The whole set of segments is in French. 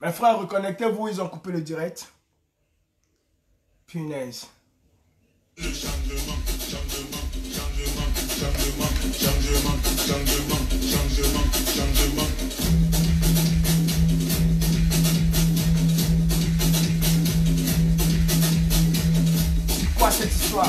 Mes frères, reconnectez-vous, ils ont coupé le direct. Punaise. Le changement, changement, changement, changement, changement, changement, changement, changement. Quoi cette histoire?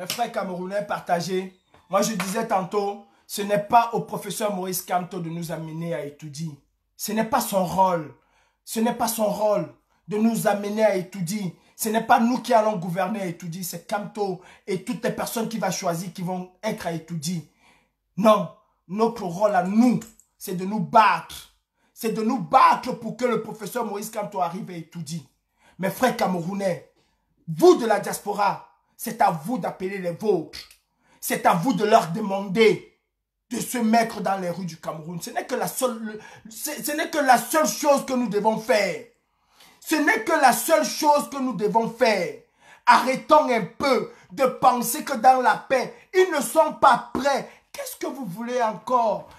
Mes frères camerounais partagés, moi je disais tantôt, ce n'est pas au professeur Maurice kanto de nous amener à étudier. Ce n'est pas son rôle. Ce n'est pas son rôle de nous amener à étudier. Ce n'est pas nous qui allons gouverner à étudier, c'est kanto et toutes les personnes qui va choisir qui vont être à étudier. Non, notre rôle à nous, c'est de nous battre. C'est de nous battre pour que le professeur Maurice kanto arrive à étudier. Mes frères camerounais, vous de la diaspora, c'est à vous d'appeler les vôtres. C'est à vous de leur demander de se mettre dans les rues du Cameroun. Ce n'est que la seule, ce n'est que la seule chose que nous devons faire. Ce n'est que la seule chose que nous devons faire. Arrêtons un peu de penser que dans la paix, ils ne sont pas prêts. Qu'est-ce que vous voulez encore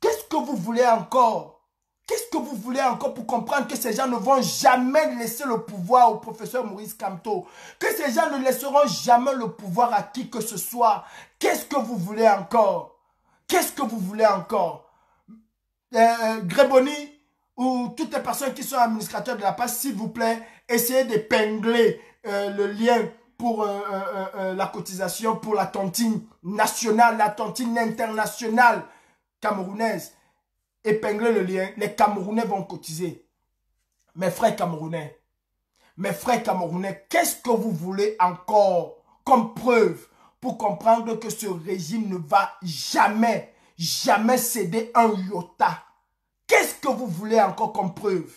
Qu'est-ce que vous voulez encore Qu'est-ce que vous voulez encore pour comprendre que ces gens ne vont jamais laisser le pouvoir au professeur Maurice Camteau Que ces gens ne laisseront jamais le pouvoir à qui que ce soit Qu'est-ce que vous voulez encore Qu'est-ce que vous voulez encore euh, euh Gréboni ou toutes les personnes qui sont administrateurs de la passe, s'il vous plaît, essayez d'épingler euh, le lien pour euh, la cotisation pour la tontine nationale, la tontine internationale camerounaise épinglez le lien, les Camerounais vont cotiser. Mes frères Camerounais, mes frères Camerounais, qu'est-ce que vous voulez encore comme preuve pour comprendre que ce régime ne va jamais, jamais céder un iota Qu'est-ce que vous voulez encore comme preuve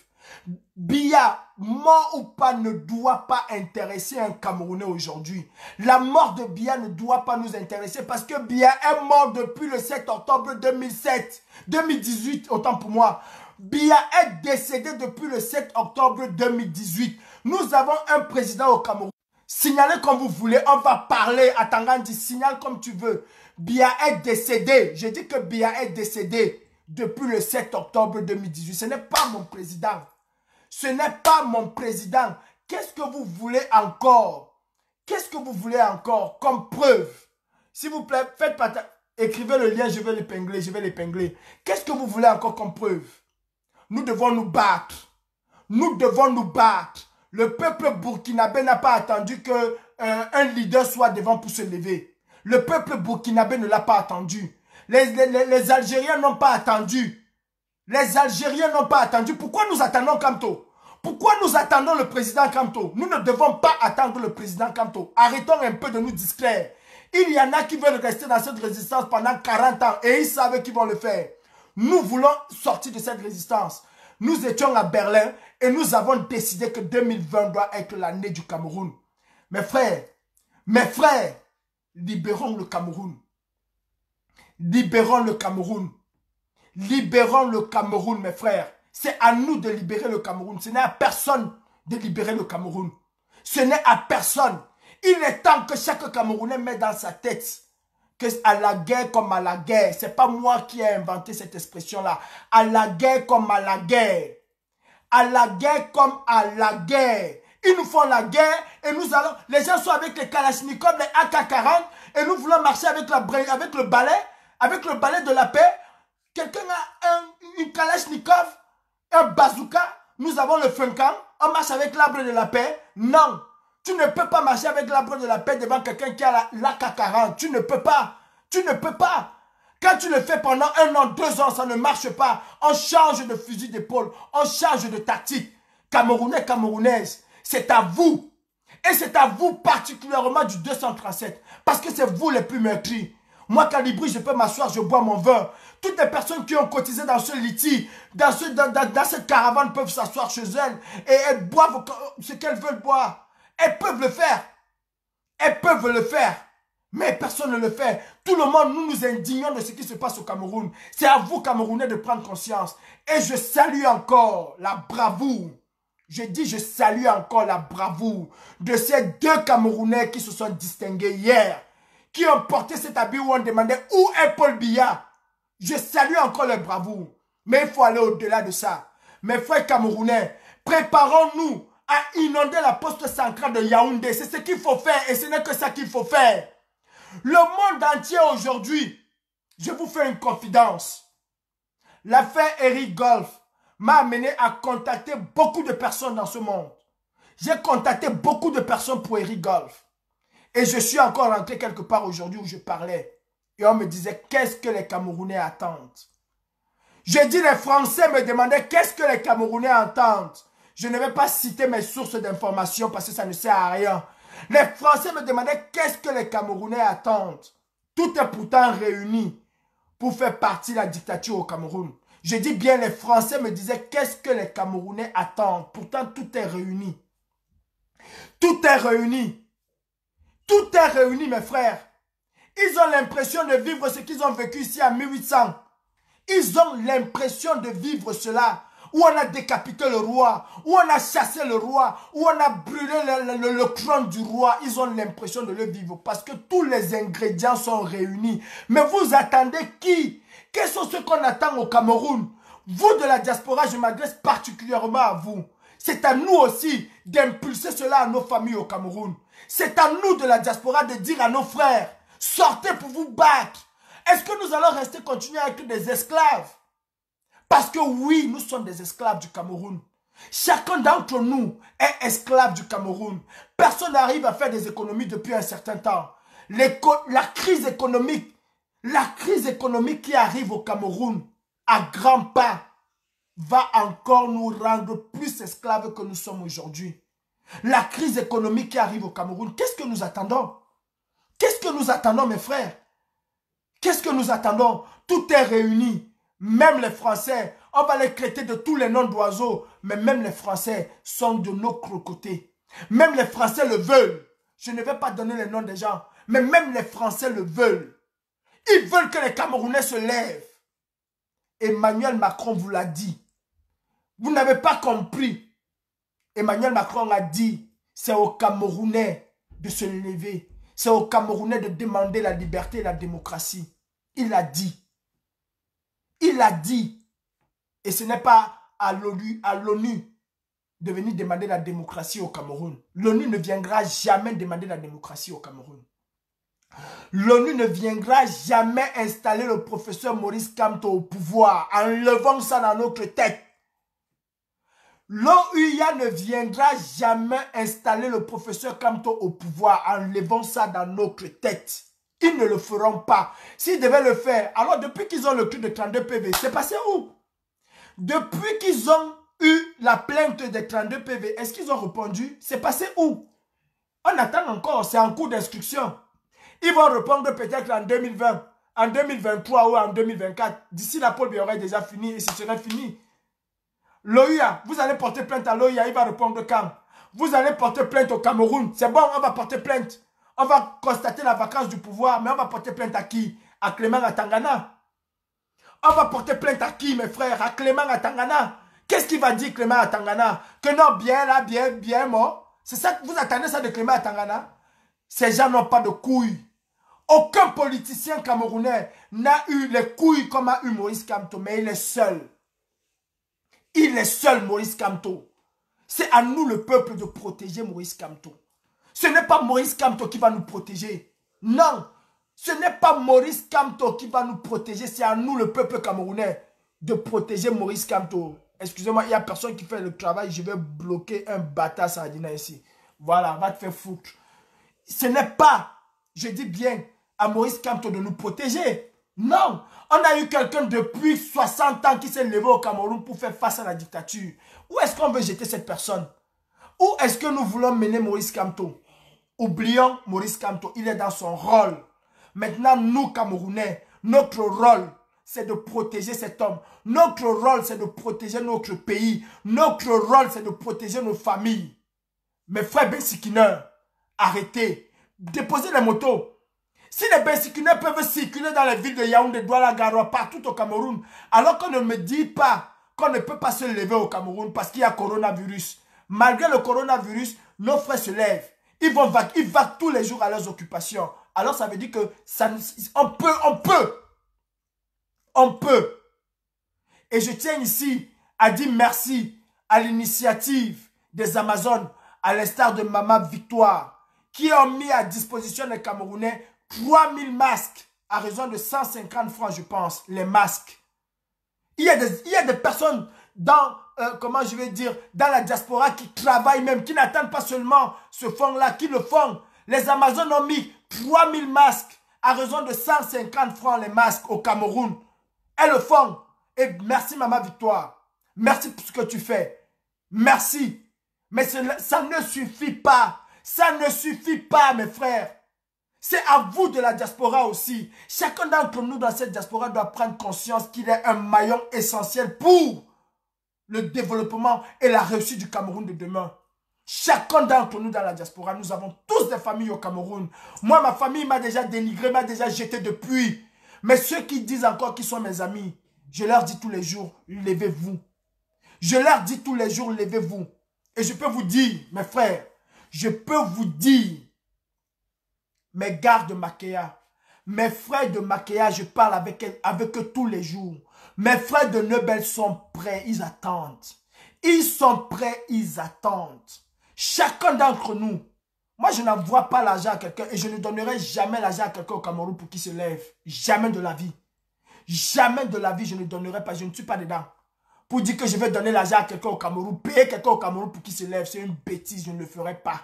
Bia, mort ou pas, ne doit pas intéresser un Camerounais aujourd'hui. La mort de Bia ne doit pas nous intéresser parce que Bia est mort depuis le 7 octobre 2007. 2018, autant pour moi. Bia est décédé depuis le 7 octobre 2018. Nous avons un président au Cameroun. Signalez comme vous voulez, on va parler. dit, signale comme tu veux. Bia est décédé. Je dis que Bia est décédé depuis le 7 octobre 2018. Ce n'est pas mon président. Ce n'est pas mon président. Qu'est-ce que vous voulez encore Qu'est-ce que vous voulez encore comme preuve S'il vous plaît, faites pas... Écrivez le lien, je vais l'épingler, je vais l'épingler. Qu'est-ce que vous voulez encore comme preuve Nous devons nous battre. Nous devons nous battre. Le peuple burkinabé n'a pas attendu que euh, un leader soit devant pour se lever. Le peuple burkinabé ne l'a pas attendu. les Algériens n'ont pas attendu. Les Algériens n'ont pas attendu. Pourquoi nous attendons Camto Pourquoi nous attendons le président Camto Nous ne devons pas attendre le président Camto. Arrêtons un peu de nous distraire. Il y en a qui veulent rester dans cette résistance pendant 40 ans et ils savent qu'ils vont le faire. Nous voulons sortir de cette résistance. Nous étions à Berlin et nous avons décidé que 2020 doit être l'année du Cameroun. Mes frères, mes frères, libérons le Cameroun. Libérons le Cameroun. Libérons le Cameroun, mes frères. C'est à nous de libérer le Cameroun. Ce n'est à personne de libérer le Cameroun. Ce n'est à personne. Il est temps que chaque Camerounais mette dans sa tête que à la guerre comme à la guerre. C'est pas moi qui ai inventé cette expression-là. À la guerre comme à la guerre. À la guerre comme à la guerre. Ils nous font la guerre et nous allons... Les gens sont avec les kalachnikov, les AK-40 et nous voulons marcher avec, la, avec le balai, avec le balai de la paix Quelqu'un a un, une un bazooka, nous avons le Funkan, on marche avec l'arbre de la paix. Non, tu ne peux pas marcher avec l'arbre de la paix devant quelqu'un qui a la 40 tu ne peux pas. Tu ne peux pas. Quand tu le fais pendant un an, deux ans, ça ne marche pas. On change de fusil d'épaule. On change de tactique. Camerounais, Camerounaise, c'est à vous. Et c'est à vous particulièrement du 237. Parce que c'est vous les plus meurtris. Moi, Calibri, je peux m'asseoir, je bois mon vin. Toutes les personnes qui ont cotisé dans ce litige, dans, ce, dans cette caravane peuvent s'asseoir chez elles et elles boivent euh, ce qu'elles veulent boire. Elles peuvent le faire. Elles peuvent le faire. Mais personne ne le fait. Tout le monde, nous nous indignons de ce qui se passe au Cameroun. C'est à vous, Camerounais, de prendre conscience. Et je salue encore la bravoure. Je dis, je salue encore la bravoure de ces deux Camerounais qui se sont distingués hier, qui ont porté cet habit où on demandait où est Paul Biya je salue encore le bravoure. Mais il faut aller au-delà de ça. Mes frères camerounais, préparons-nous à inonder la poste centrale de Yaoundé. C'est ce qu'il faut faire et ce n'est que ça qu'il faut faire. Le monde entier aujourd'hui, je vous fais une confidence. L'affaire Eric Golf m'a amené à contacter beaucoup de personnes dans ce monde. J'ai contacté beaucoup de personnes pour Eric Golf. Et je suis encore rentré quelque part aujourd'hui où je parlais. Et on me disait, qu'est-ce que les Camerounais attendent Je dis, les Français me demandaient, qu'est-ce que les Camerounais attendent Je ne vais pas citer mes sources d'information parce que ça ne sert à rien. Les Français me demandaient, qu'est-ce que les Camerounais attendent Tout est pourtant réuni pour faire partie de la dictature au Cameroun. Je dis bien, les Français me disaient, qu'est-ce que les Camerounais attendent Pourtant, tout est réuni. Tout est réuni. Tout est réuni, mes frères. Ils ont l'impression de vivre ce qu'ils ont vécu ici à 1800. Ils ont l'impression de vivre cela. Où on a décapité le roi, où on a chassé le roi, où on a brûlé le, le, crâne du roi. Ils ont l'impression de le vivre parce que tous les ingrédients sont réunis. Mais vous attendez qui Quels sont ceux qu'on attend au Cameroun Vous de la diaspora, je m'adresse particulièrement à vous. C'est à nous aussi d'impulser cela à nos familles au Cameroun. C'est à nous de la diaspora de dire à nos frères, Sortez pour vous battre. Est-ce que nous allons rester continuer à être des esclaves Parce que oui, nous sommes des esclaves du Cameroun. Chacun d'entre nous est esclave du Cameroun. Personne n'arrive à faire des économies depuis un certain temps. La crise économique, la crise économique qui arrive au Cameroun à grands pas va encore nous rendre plus esclaves que nous sommes aujourd'hui. La crise économique qui arrive au Cameroun, qu'est-ce que nous attendons Qu'est-ce que nous attendons, mes frères Qu'est-ce que nous attendons Tout est réuni. Même les Français, on va les traiter de tous les noms d'oiseaux, mais même les Français sont de notre côté. Même les Français le veulent. Je ne vais pas donner les noms des gens, mais même les Français le veulent. Ils veulent que les Camerounais se lèvent. Emmanuel Macron vous l'a dit. Vous n'avez pas compris. Emmanuel Macron a dit, c'est aux Camerounais de se lever. C'est aux Camerounais de demander la liberté et la démocratie. Il l'a dit. Il l'a dit. Et ce n'est pas à l'ONU de venir demander la démocratie au Cameroun. L'ONU ne viendra jamais demander la démocratie au Cameroun. L'ONU ne viendra jamais installer le professeur Maurice Kamto au pouvoir en levant ça dans notre tête. L'OUIA ne viendra jamais installer le professeur Kamto au pouvoir en levant ça dans notre tête. Ils ne le feront pas. S'ils devaient le faire, alors depuis qu'ils ont le cul de 32 PV, c'est passé où Depuis qu'ils ont eu la plainte de 32 PV, est-ce qu'ils ont répondu C'est passé où On attend encore, c'est en cours d'instruction. Ils vont répondre peut-être en 2020, en 2023 ou en 2024. D'ici là, Paul aurait déjà fini et ce serait fini. L'OIA, vous allez porter plainte à l'OIA, il va répondre quand Vous allez porter plainte au Cameroun. C'est bon, on va porter plainte. On va constater la vacance du pouvoir, mais on va porter plainte à qui À Clément Atangana. On va porter plainte à qui, mes frères À Clément Atangana. Qu'est-ce qu'il va dire Clément Atangana Que non, bien là, bien, bien mort. C'est ça que vous attendez ça de Clément Atangana Ces gens n'ont pas de couilles. Aucun politicien camerounais n'a eu les couilles comme a eu Maurice Kamto, mais il est seul. Il est seul, Maurice Kamto. C'est à nous, le peuple, de protéger Maurice Kamto. Ce n'est pas Maurice Kamto qui va nous protéger. Non, ce n'est pas Maurice Kamto qui va nous protéger. C'est à nous, le peuple camerounais, de protéger Maurice Kamto. Excusez-moi, il n'y a personne qui fait le travail. Je vais bloquer un bâtard sardina ici. Voilà, va te faire foutre. Ce n'est pas, je dis bien, à Maurice Kamto de nous protéger. Non, on a eu quelqu'un depuis 60 ans qui s'est levé au Cameroun pour faire face à la dictature. Où est-ce qu'on veut jeter cette personne Où est-ce que nous voulons mener Maurice Camto Oublions Maurice Camto, il est dans son rôle. Maintenant, nous, Camerounais, notre rôle, c'est de protéger cet homme. Notre rôle, c'est de protéger notre pays. Notre rôle, c'est de protéger nos familles. Mes frères Sikineur, arrêtez. Déposez les motos. Si les Bécicunaires peuvent circuler dans les villes de Yaoundé, Douala, Garoua, partout au Cameroun, alors qu'on ne me dit pas qu'on ne peut pas se lever au Cameroun parce qu'il y a coronavirus. Malgré le coronavirus, nos frères se lèvent. Ils vont ils tous les jours à leurs occupations. Alors ça veut dire que ça, on peut, on peut. On peut. Et je tiens ici à dire merci à l'initiative des Amazones, à l'instar de Mama Victoire, qui ont mis à disposition les Camerounais 000 masques à raison de 150 francs, je pense, les masques. Il y a des, personnes dans, euh, comment je vais dire, dans la diaspora qui travaillent même, qui n'attendent pas seulement ce fonds-là, qui le font. Les Amazones ont mis 000 masques à raison de 150 francs les masques au Cameroun. Elles le font. Et merci Maman Victoire. Merci pour ce que tu fais. Merci. Mais ça ne suffit pas. Ça ne suffit pas, mes frères. C'est à vous de la diaspora aussi. Chacun d'entre nous dans cette diaspora doit prendre conscience qu'il est un maillon essentiel pour le développement et la réussite du Cameroun de demain. Chacun d'entre nous dans la diaspora, nous avons tous des familles au Cameroun. Moi, ma famille m'a déjà dénigré, m'a déjà jeté depuis. Mais ceux qui disent encore qu'ils sont mes amis, je leur dis tous les jours, levez-vous. Je leur dis tous les jours, levez-vous. Et je peux vous dire, mes frères, je peux vous dire mes gardes de Makéa, mes frères de Makéa, je parle avec, eux tous les jours. Mes frères de Nobel sont prêts, ils attendent. Ils sont prêts, ils attendent. Chacun d'entre nous, moi je n'envoie pas l'argent à quelqu'un et je ne donnerai jamais l'argent à quelqu'un au Cameroun pour qu'il se lève. Jamais de la vie. Jamais de la vie je ne donnerai pas, je ne suis pas dedans. Pour dire que je vais donner l'argent à quelqu'un au Cameroun, payer quelqu'un au Cameroun pour qu'il se lève, c'est une bêtise, je ne le ferai pas.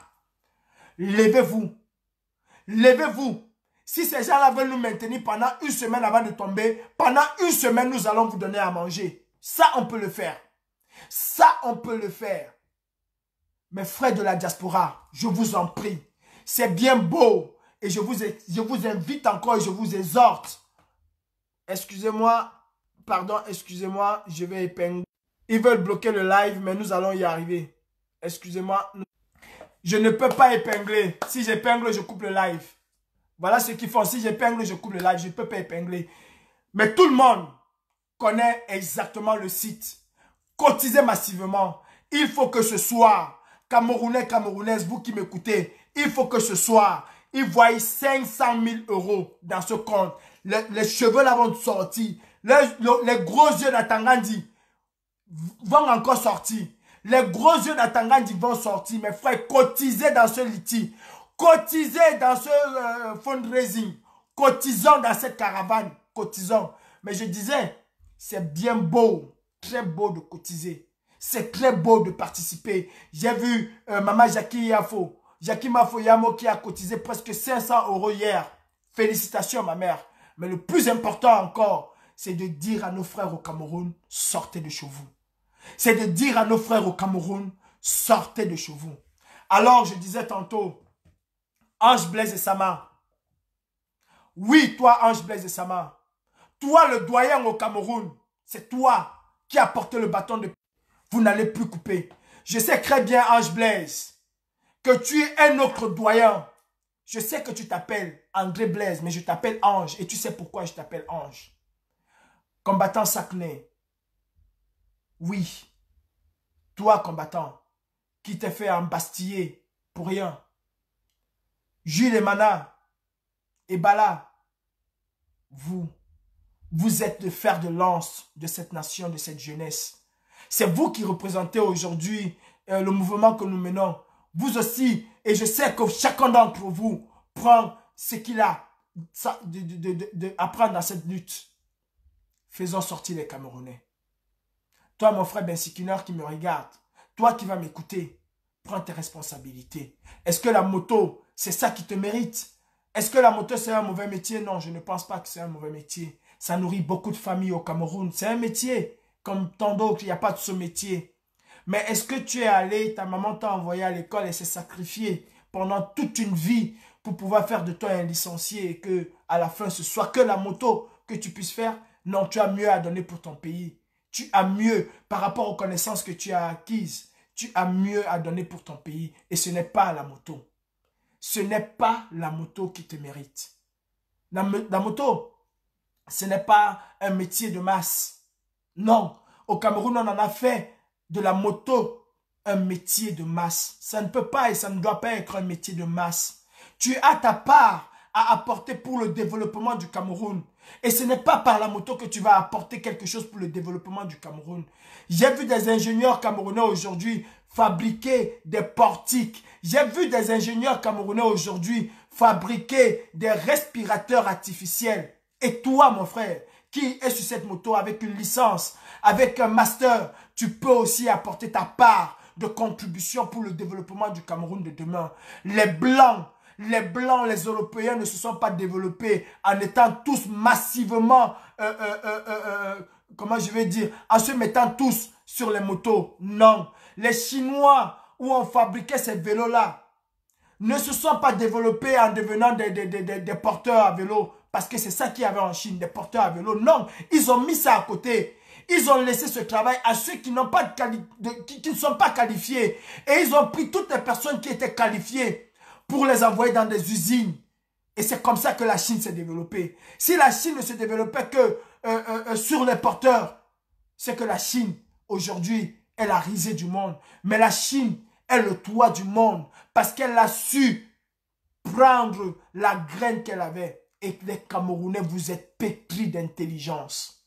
Levez-vous, Levez-vous. Si ces gens-là veulent nous maintenir pendant une semaine avant de tomber, pendant une semaine, nous allons vous donner à manger. Ça, on peut le faire. Ça, on peut le faire. Mes frères de la diaspora, je vous en prie. C'est bien beau. Et je vous, je vous invite encore et je vous exhorte. Excusez-moi. Pardon, excusez-moi. Je vais épingler. Ils veulent bloquer le live, mais nous allons y arriver. Excusez-moi. Je ne peux pas épingler. Si j'épingle, je coupe le live. Voilà ce qu'ils font. Si j'épingle, je coupe le live. Je ne peux pas épingler. Mais tout le monde connaît exactement le site. Cotisez massivement. Il faut que ce soir, Camerounais, Camerounaises, vous qui m'écoutez, il faut que ce soir, ils voient 500 000 euros dans ce compte. Les, cheveux là vont sortir. Les, les gros yeux d'Atangandi vont encore sortir. Les gros yeux d'Atangandji vont sortir, mes frères, cotisez dans ce litige, cotisez dans ce euh, fundraising, cotisons dans cette caravane, cotisons. Mais je disais, c'est bien beau, très beau de cotiser. C'est très beau de participer. J'ai vu euh, Maman Jackie Yafo, Jackie Mafoyamo qui a cotisé presque 500 euros hier. Félicitations ma mère. Mais le plus important encore, c'est de dire à nos frères au Cameroun, sortez de chez vous c'est de dire à nos frères au Cameroun, sortez de chez vous. Alors, je disais tantôt, Ange Blaise et Sama, oui, toi, Ange Blaise et Sama, toi, le doyen au Cameroun, c'est toi qui as porté le bâton de... Vous n'allez plus couper. Je sais très bien, Ange Blaise, que tu es un autre doyen. Je sais que tu t'appelles André Blaise, mais je t'appelle Ange. Et tu sais pourquoi je t'appelle Ange. Combattant sacné oui, toi combattant, qui t'es fait embastiller pour rien. Jules et Mana, et Bala, vous, vous êtes le fer de lance de cette nation, de cette jeunesse. C'est vous qui représentez aujourd'hui euh, le mouvement que nous menons. Vous aussi, et je sais que chacun d'entre vous prend ce qu'il a à prendre dans cette lutte. Faisons sortir les Camerounais. Toi, mon frère Bensikineur qui me regarde, toi qui vas m'écouter, prends tes responsabilités. Est-ce que la moto, c'est ça qui te mérite Est-ce que la moto, c'est un mauvais métier Non, je ne pense pas que c'est un mauvais métier. Ça nourrit beaucoup de familles au Cameroun. C'est un métier. Comme tant d'autres, il n'y a pas de ce métier. Mais est-ce que tu es allé, ta maman t'a envoyé à l'école et s'est sacrifiée pendant toute une vie pour pouvoir faire de toi un licencié et que à la fin ce soit que la moto que tu puisses faire Non, tu as mieux à donner pour ton pays. Tu as mieux par rapport aux connaissances que tu as acquises. Tu as mieux à donner pour ton pays. Et ce n'est pas la moto. Ce n'est pas la moto qui te mérite. La, moto, ce n'est pas un métier de masse. Non. Au Cameroun, on en a fait de la moto un métier de masse. Ça ne peut pas et ça ne doit pas être un métier de masse. Tu as ta part à apporter pour le développement du Cameroun. Et ce n'est pas par la moto que tu vas apporter quelque chose pour le développement du Cameroun. J'ai vu des ingénieurs camerounais aujourd'hui fabriquer des portiques. J'ai vu des ingénieurs camerounais aujourd'hui fabriquer des respirateurs artificiels. Et toi, mon frère, qui est sur cette moto avec une licence, avec un master, tu peux aussi apporter ta part de contribution pour le développement du Cameroun de demain. Les Blancs les Blancs, les Européens ne se sont pas développés en étant tous massivement, euh, euh, euh, comment je vais dire, en se mettant tous sur les motos. Non. Les Chinois où on fabriquait ces vélos-là ne se sont pas développés en devenant des, porteurs à vélo. Parce que c'est ça qu'il y avait en Chine, des porteurs à vélo. Non, ils ont mis ça à côté. Ils ont laissé ce travail à ceux qui, pas de, qui ne sont pas qualifiés. Et ils ont pris toutes les personnes qui étaient qualifiées pour les envoyer dans des usines. Et c'est comme ça que la Chine s'est développée. Si la Chine ne se développait que euh, euh, euh, sur les porteurs, c'est que la Chine, aujourd'hui, est la risée du monde. Mais la Chine est le toit du monde parce qu'elle a su prendre la graine qu'elle avait. Et les Camerounais, vous êtes pétris d'intelligence.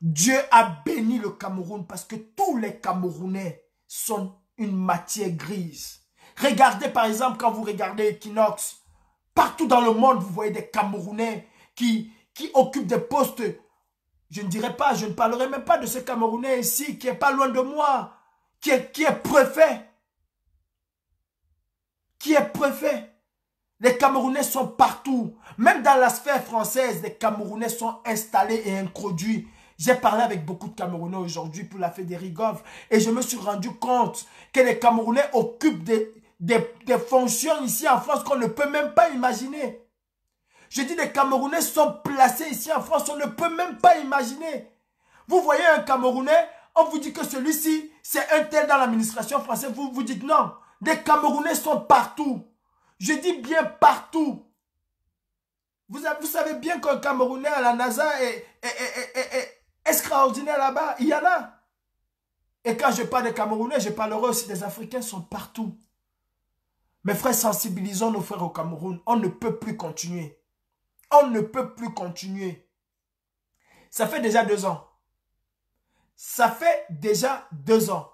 Dieu a béni le Cameroun parce que tous les Camerounais sont une matière grise. Regardez par exemple quand vous regardez Equinox. Partout dans le monde, vous voyez des Camerounais qui, qui occupent des postes. Je ne dirais pas, je ne parlerai même pas de ce Camerounais ici qui est pas loin de moi, qui est, qui est préfet. Qui est préfet. Les Camerounais sont partout. Même dans la sphère française, les Camerounais sont installés et introduits. J'ai parlé avec beaucoup de Camerounais aujourd'hui pour la Fédérigov et je me suis rendu compte que les Camerounais occupent des, des, fonctions ici en France qu'on ne peut même pas imaginer. Je dis des Camerounais sont placés ici en France, on ne peut même pas imaginer. Vous voyez un Camerounais, on vous dit que celui-ci, c'est un tel dans l'administration française, vous vous dites non. Des Camerounais sont partout. Je dis bien partout. Vous, vous savez bien qu'un Camerounais à la NASA est, extraordinaire là-bas. Il y en a. Et quand je parle des Camerounais, je parlerai aussi des Africains, sont partout. Mes frères, sensibilisons nos frères au Cameroun. On ne peut plus continuer. On ne peut plus continuer. Ça fait déjà deux ans. Ça fait déjà deux ans.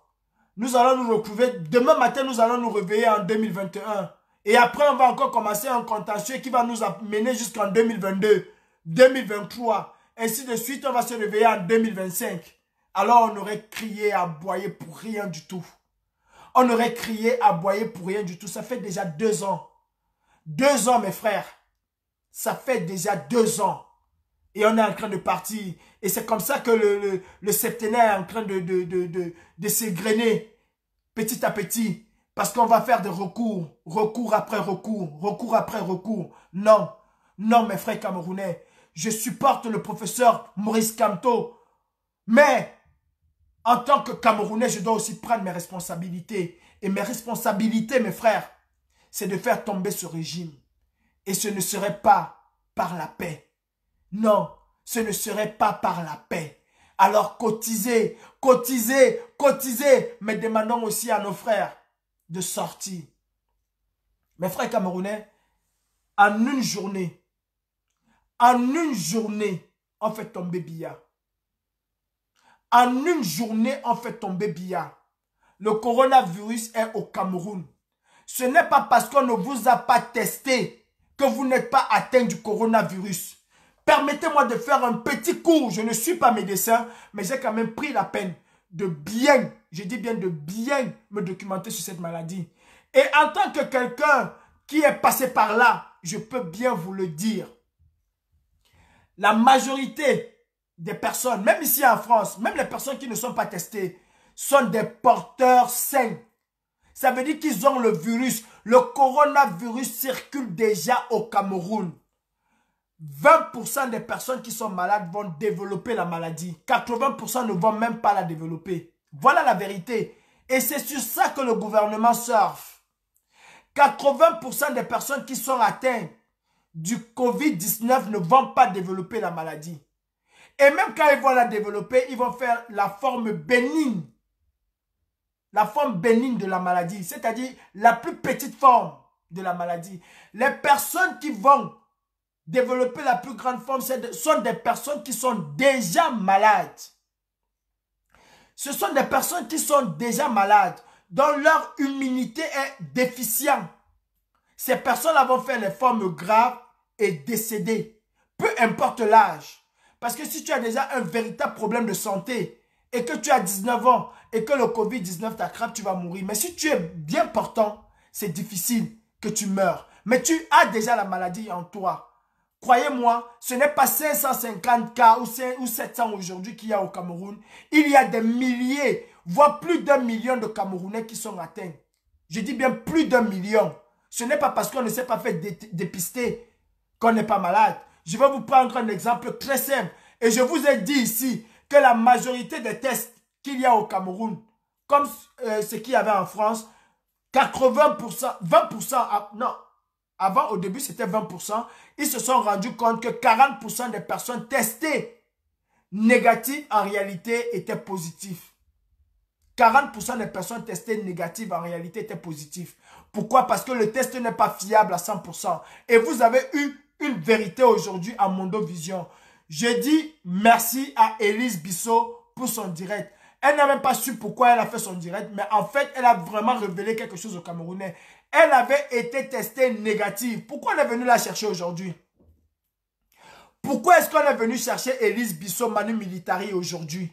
Nous allons nous retrouver. Demain matin, nous allons nous réveiller en 2021. Et après, on va encore commencer un contentieux qui va nous amener jusqu'en 2022, 2023. Ainsi de suite, on va se réveiller en 2025. Alors, on aurait crié, aboyé pour rien du tout. On aurait crié, aboyé pour rien du tout. Ça fait déjà deux ans. Deux ans, mes frères. Ça fait déjà deux ans. Et on est en train de partir. Et c'est comme ça que le, le, septennaire est en train de, de, de, s'égrener petit à petit. Parce qu'on va faire des recours, recours après recours, recours après recours. Non, non, mes frères camerounais. Je supporte le professeur Maurice Camto. Mais en tant que Camerounais, je dois aussi prendre mes responsabilités. Et mes responsabilités, mes frères, c'est de faire tomber ce régime. Et ce ne serait pas par la paix. Non, ce ne serait pas par la paix. Alors cotisez, cotisez, cotisez, mais demandons aussi à nos frères de sortir. Mes frères camerounais, en une journée, en une journée, on fait tomber Bia. En une journée, on fait tomber billard. Le coronavirus est au Cameroun. Ce n'est pas parce qu'on ne vous a pas testé que vous n'êtes pas atteint du coronavirus. Permettez-moi de faire un petit cours. Je ne suis pas médecin, mais j'ai quand même pris la peine de bien, je dis bien de bien me documenter sur cette maladie. Et en tant que quelqu'un qui est passé par là, je peux bien vous le dire. La majorité des personnes, même ici en France, même les personnes qui ne sont pas testées, sont des porteurs sains. Ça veut dire qu'ils ont le virus. Le coronavirus circule déjà au Cameroun. 20% des personnes qui sont malades vont développer la maladie. 80% ne vont même pas la développer. Voilà la vérité. Et c'est sur ça que le gouvernement surfe. 80% des personnes qui sont atteintes du COVID-19 ne vont pas développer la maladie. Et même quand ils vont la développer, ils vont faire la forme bénigne. La forme bénigne de la maladie, c'est-à-dire la plus petite forme de la maladie. Les personnes qui vont développer la plus grande forme sont des personnes qui sont déjà malades. Ce sont des personnes qui sont déjà malades, dont leur immunité est déficiente. Ces personnes-là vont faire les formes graves et décédées, peu importe l'âge. Parce que si tu as déjà un véritable problème de santé et que tu as 19 ans et que le Covid-19 t'attrape, tu vas mourir. Mais si tu es bien portant, c'est difficile que tu meurs. Mais tu as déjà la maladie en toi. Croyez-moi, ce n'est pas 550 cas ou 700 aujourd'hui qu'il y a au Cameroun. Il y a des milliers, voire plus d'un million de Camerounais qui sont atteints. Je dis bien plus d'un million. Ce n'est pas parce qu'on ne s'est pas fait dépister qu'on n'est pas malade je vais vous prendre un exemple très simple. Et je vous ai dit ici que la majorité des tests qu'il y a au Cameroun, comme euh, ce qu'il y avait en France, 80%, 20%, non, avant au début c'était 20%, ils se sont rendus compte que 40% des personnes testées négatives en réalité étaient positives. 40% des personnes testées négatives en réalité étaient positives. Pourquoi Parce que le test n'est pas fiable à 100%. Et vous avez eu une vérité aujourd'hui à Mondo Vision. Je dis merci à Elise Bissot pour son direct. Elle n'a même pas su pourquoi elle a fait son direct, mais en fait, elle a vraiment révélé quelque chose aux Camerounais. Elle avait été testée négative. Pourquoi on est venu la chercher aujourd'hui Pourquoi est-ce qu'on est venu chercher Elise Bissot Manu Militari aujourd'hui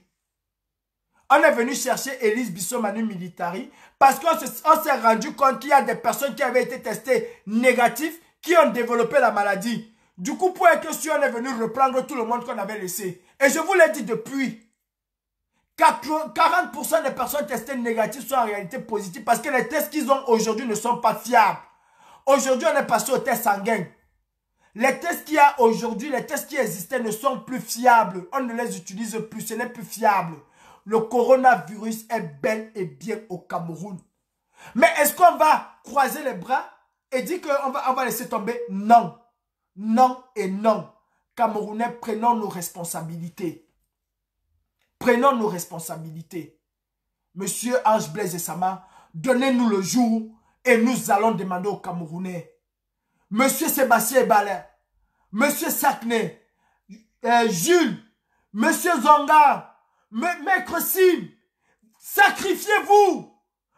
on est venu chercher Elise Bissot Manu Militari parce qu'on s'est rendu compte qu'il y a des personnes qui avaient été testées négatives qui ont développé la maladie. Du coup, pour être sûr, on est venu reprendre tout le monde qu'on avait laissé. Et je vous l'ai dit depuis, 40% des personnes testées négatives sont en réalité positives parce que les tests qu'ils ont aujourd'hui ne sont pas fiables. Aujourd'hui, on est passé au test sanguin. Les tests qu'il y a aujourd'hui, les tests qui existaient ne sont plus fiables. On ne les utilise plus, ce n'est plus fiable. Le coronavirus est bel et bien au Cameroun. Mais est-ce qu'on va croiser les bras et dit qu'on va, on va laisser tomber. Non. Non et non. Camerounais, prenons nos responsabilités. Prenons nos responsabilités. Monsieur Ange Blaise Essama, donnez-nous le jour et nous allons demander aux Camerounais. Monsieur Sébastien Ebala, Monsieur Sakne, euh, Jules, Monsieur Zonga, Maître Sim, sacrifiez-vous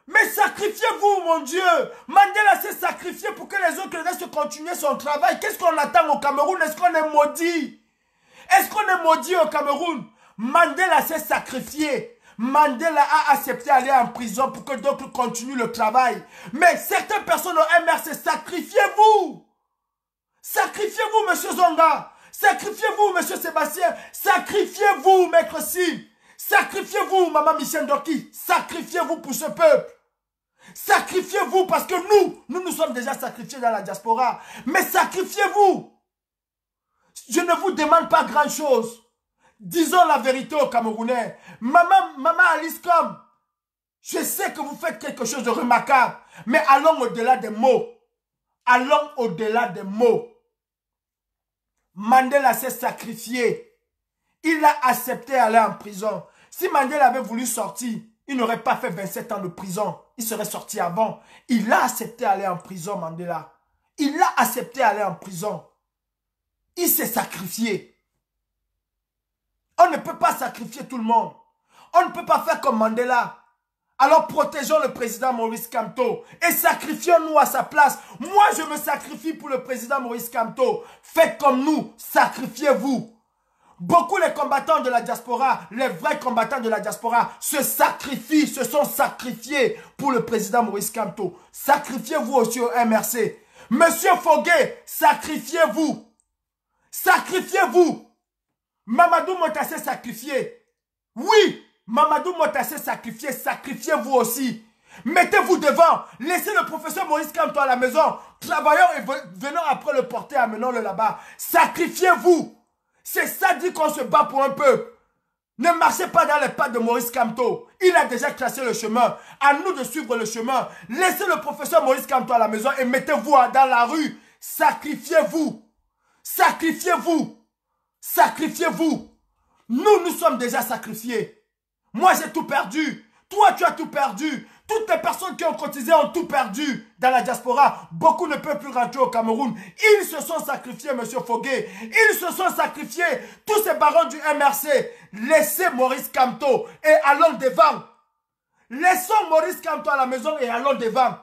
mais sacrifiez-vous, mon Dieu. Mandela s'est sacrifié pour que les autres restent continuer son travail. Qu'est-ce qu'on attend au Cameroun Est-ce qu'on est maudit Est-ce qu'on est maudit au Cameroun Mandela s'est sacrifié. Mandela a accepté d'aller en prison pour que d'autres continuent le travail. Mais certaines personnes au MRC, sacrifiez-vous. Sacrifiez-vous, monsieur Zonga. Sacrifiez-vous, monsieur Sébastien. Sacrifiez-vous, maître Si. Sacrifiez-vous, maman Michel Doki. Sacrifiez-vous pour ce peuple. Sacrifiez-vous parce que nous, nous nous sommes déjà sacrifiés dans la diaspora. Mais sacrifiez-vous. Je ne vous demande pas grand-chose. Disons la vérité aux Camerounais. Maman, maman Alice je sais que vous faites quelque chose de remarquable, mais allons au-delà des mots. Allons au-delà des mots. Mandela s'est sacrifié. Il a accepté d'aller en prison. Si Mandela avait voulu sortir, il n'aurait pas fait 27 ans de prison. Il serait sorti avant. Il a accepté d'aller en prison, Mandela. Il a accepté d'aller en prison. Il s'est sacrifié. On ne peut pas sacrifier tout le monde. On ne peut pas faire comme Mandela. Alors protégeons le président Maurice Camto et sacrifions-nous à sa place. Moi, je me sacrifie pour le président Maurice Camto. Faites comme nous, sacrifiez-vous. Beaucoup les combattants de la diaspora, les vrais combattants de la diaspora, se sacrifient, se sont sacrifiés pour le président Maurice Kamto. Sacrifiez-vous aussi au MRC. Monsieur Foguet, sacrifiez-vous. Sacrifiez-vous. Mamadou Motassé sacrifié. Oui, Mamadou Motassé sacrifié, sacrifiez-vous aussi. Mettez-vous devant, laissez le professeur Maurice Kamto à la maison. Travaillons et venons après le porter, amenons-le là-bas. Sacrifiez-vous. C'est ça dit qu'on se bat pour un peu. Ne marchez pas dans les pas de Maurice Camto. Il a déjà tracé le chemin. À nous de suivre le chemin. Laissez le professeur Maurice Camto à la maison et mettez-vous dans la rue. Sacrifiez-vous. Sacrifiez-vous. Sacrifiez-vous. Nous, nous sommes déjà sacrifiés. Moi, j'ai tout perdu. Toi, tu as tout perdu. Toutes les personnes qui ont cotisé ont tout perdu dans la diaspora. Beaucoup ne peuvent plus rentrer au Cameroun. Ils se sont sacrifiés, Monsieur Foguet. Ils se sont sacrifiés. Tous ces barons du MRC. Laissez Maurice Camto et allons devant. Laissons Maurice Camto à la maison et allons devant.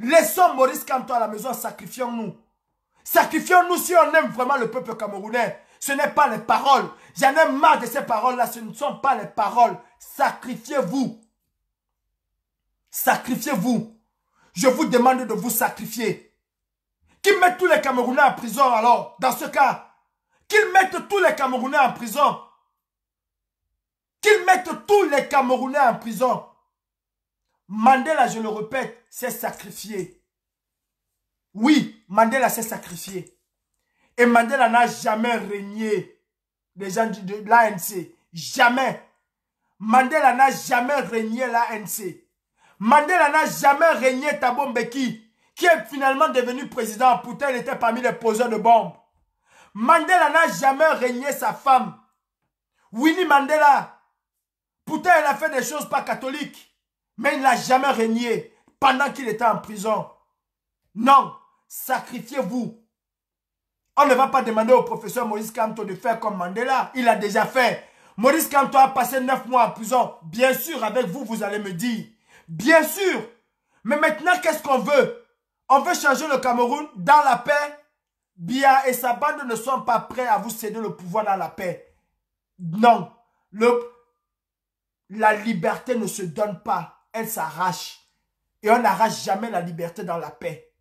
Laissons Maurice Camto à la maison, sacrifions-nous. Sacrifions-nous si on aime vraiment le peuple camerounais. Ce n'est pas les paroles. J'en ai marre de ces paroles-là. Ce ne sont pas les paroles. Sacrifiez-vous. Sacrifiez-vous. Je vous demande de vous sacrifier. Qu'ils mettent tous les Camerounais en prison alors, dans ce cas. Qu'ils mettent tous les Camerounais en prison. Qu'ils mettent tous les Camerounais en prison. Mandela, je le répète, s'est sacrifié. Oui, Mandela s'est sacrifié. Et Mandela n'a jamais régné Les gens de l'ANC. Jamais. Mandela n'a jamais régné l'ANC. Mandela n'a jamais régné Thabo Mbeki, qui est finalement devenu président. Putain, il était parmi les poseurs de bombes. Mandela n'a jamais régné sa femme. Winnie Mandela, Putain, elle a fait des choses pas catholiques. Mais il n'a jamais régné pendant qu'il était en prison. Non, sacrifiez-vous. On ne va pas demander au professeur Maurice Kanto de faire comme Mandela. Il a déjà fait. Maurice Kanto a passé neuf mois en prison. Bien sûr, avec vous, vous allez me dire. Bien sûr. Mais maintenant, qu'est-ce qu'on veut On veut changer le Cameroun dans la paix. Bia et sa bande ne sont pas prêts à vous céder le pouvoir dans la paix. Non. la liberté ne se donne pas. Elle s'arrache. Et on n'arrache jamais la liberté dans la paix.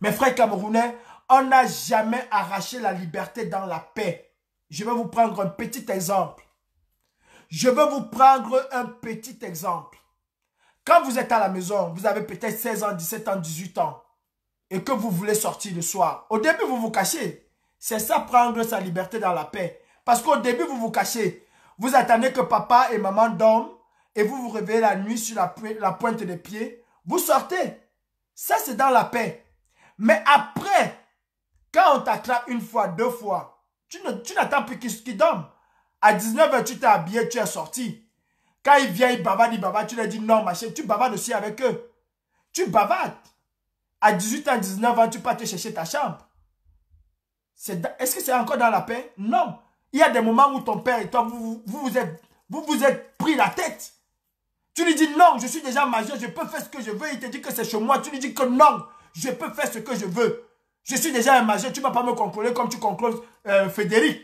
Mes frères camerounais, on n'a jamais arraché la liberté dans la paix. Je vais vous prendre un petit exemple. Je vais vous prendre un petit exemple. Quand vous êtes à la maison, vous avez peut-être 16 ans, 17 ans, 18 ans, et que vous voulez sortir le soir, au début, vous vous cachez. C'est ça, prendre sa liberté dans la paix. Parce qu'au début, vous vous cachez. Vous attendez que papa et maman dorment, et vous vous réveillez la nuit sur la, la pointe des pieds. Vous sortez. Ça, c'est dans la paix. Mais après, quand on t'attrape une fois, deux fois, tu n'attends plus qu'ils dorment. À 19h, tu t'es habillé, tu es sorti. Quand ils vient, il bavardent, il bavardent. Tu lui dis non, machin. Tu bavardes aussi avec eux. Tu bavardes. À 18 ans, 19 ans, tu pars te chercher ta chambre. Est-ce que c'est encore dans la paix Non. Il y a des moments où ton père et toi, vous vous, êtes, vous vous êtes pris la tête. Tu lui dis non, je suis déjà majeur, je peux faire ce que je veux. Il te dit que c'est chez moi. Tu lui dis que non, je peux faire ce que je veux. Je suis déjà un majeur, tu ne vas pas me contrôler comme tu contrôles euh, Frédéric.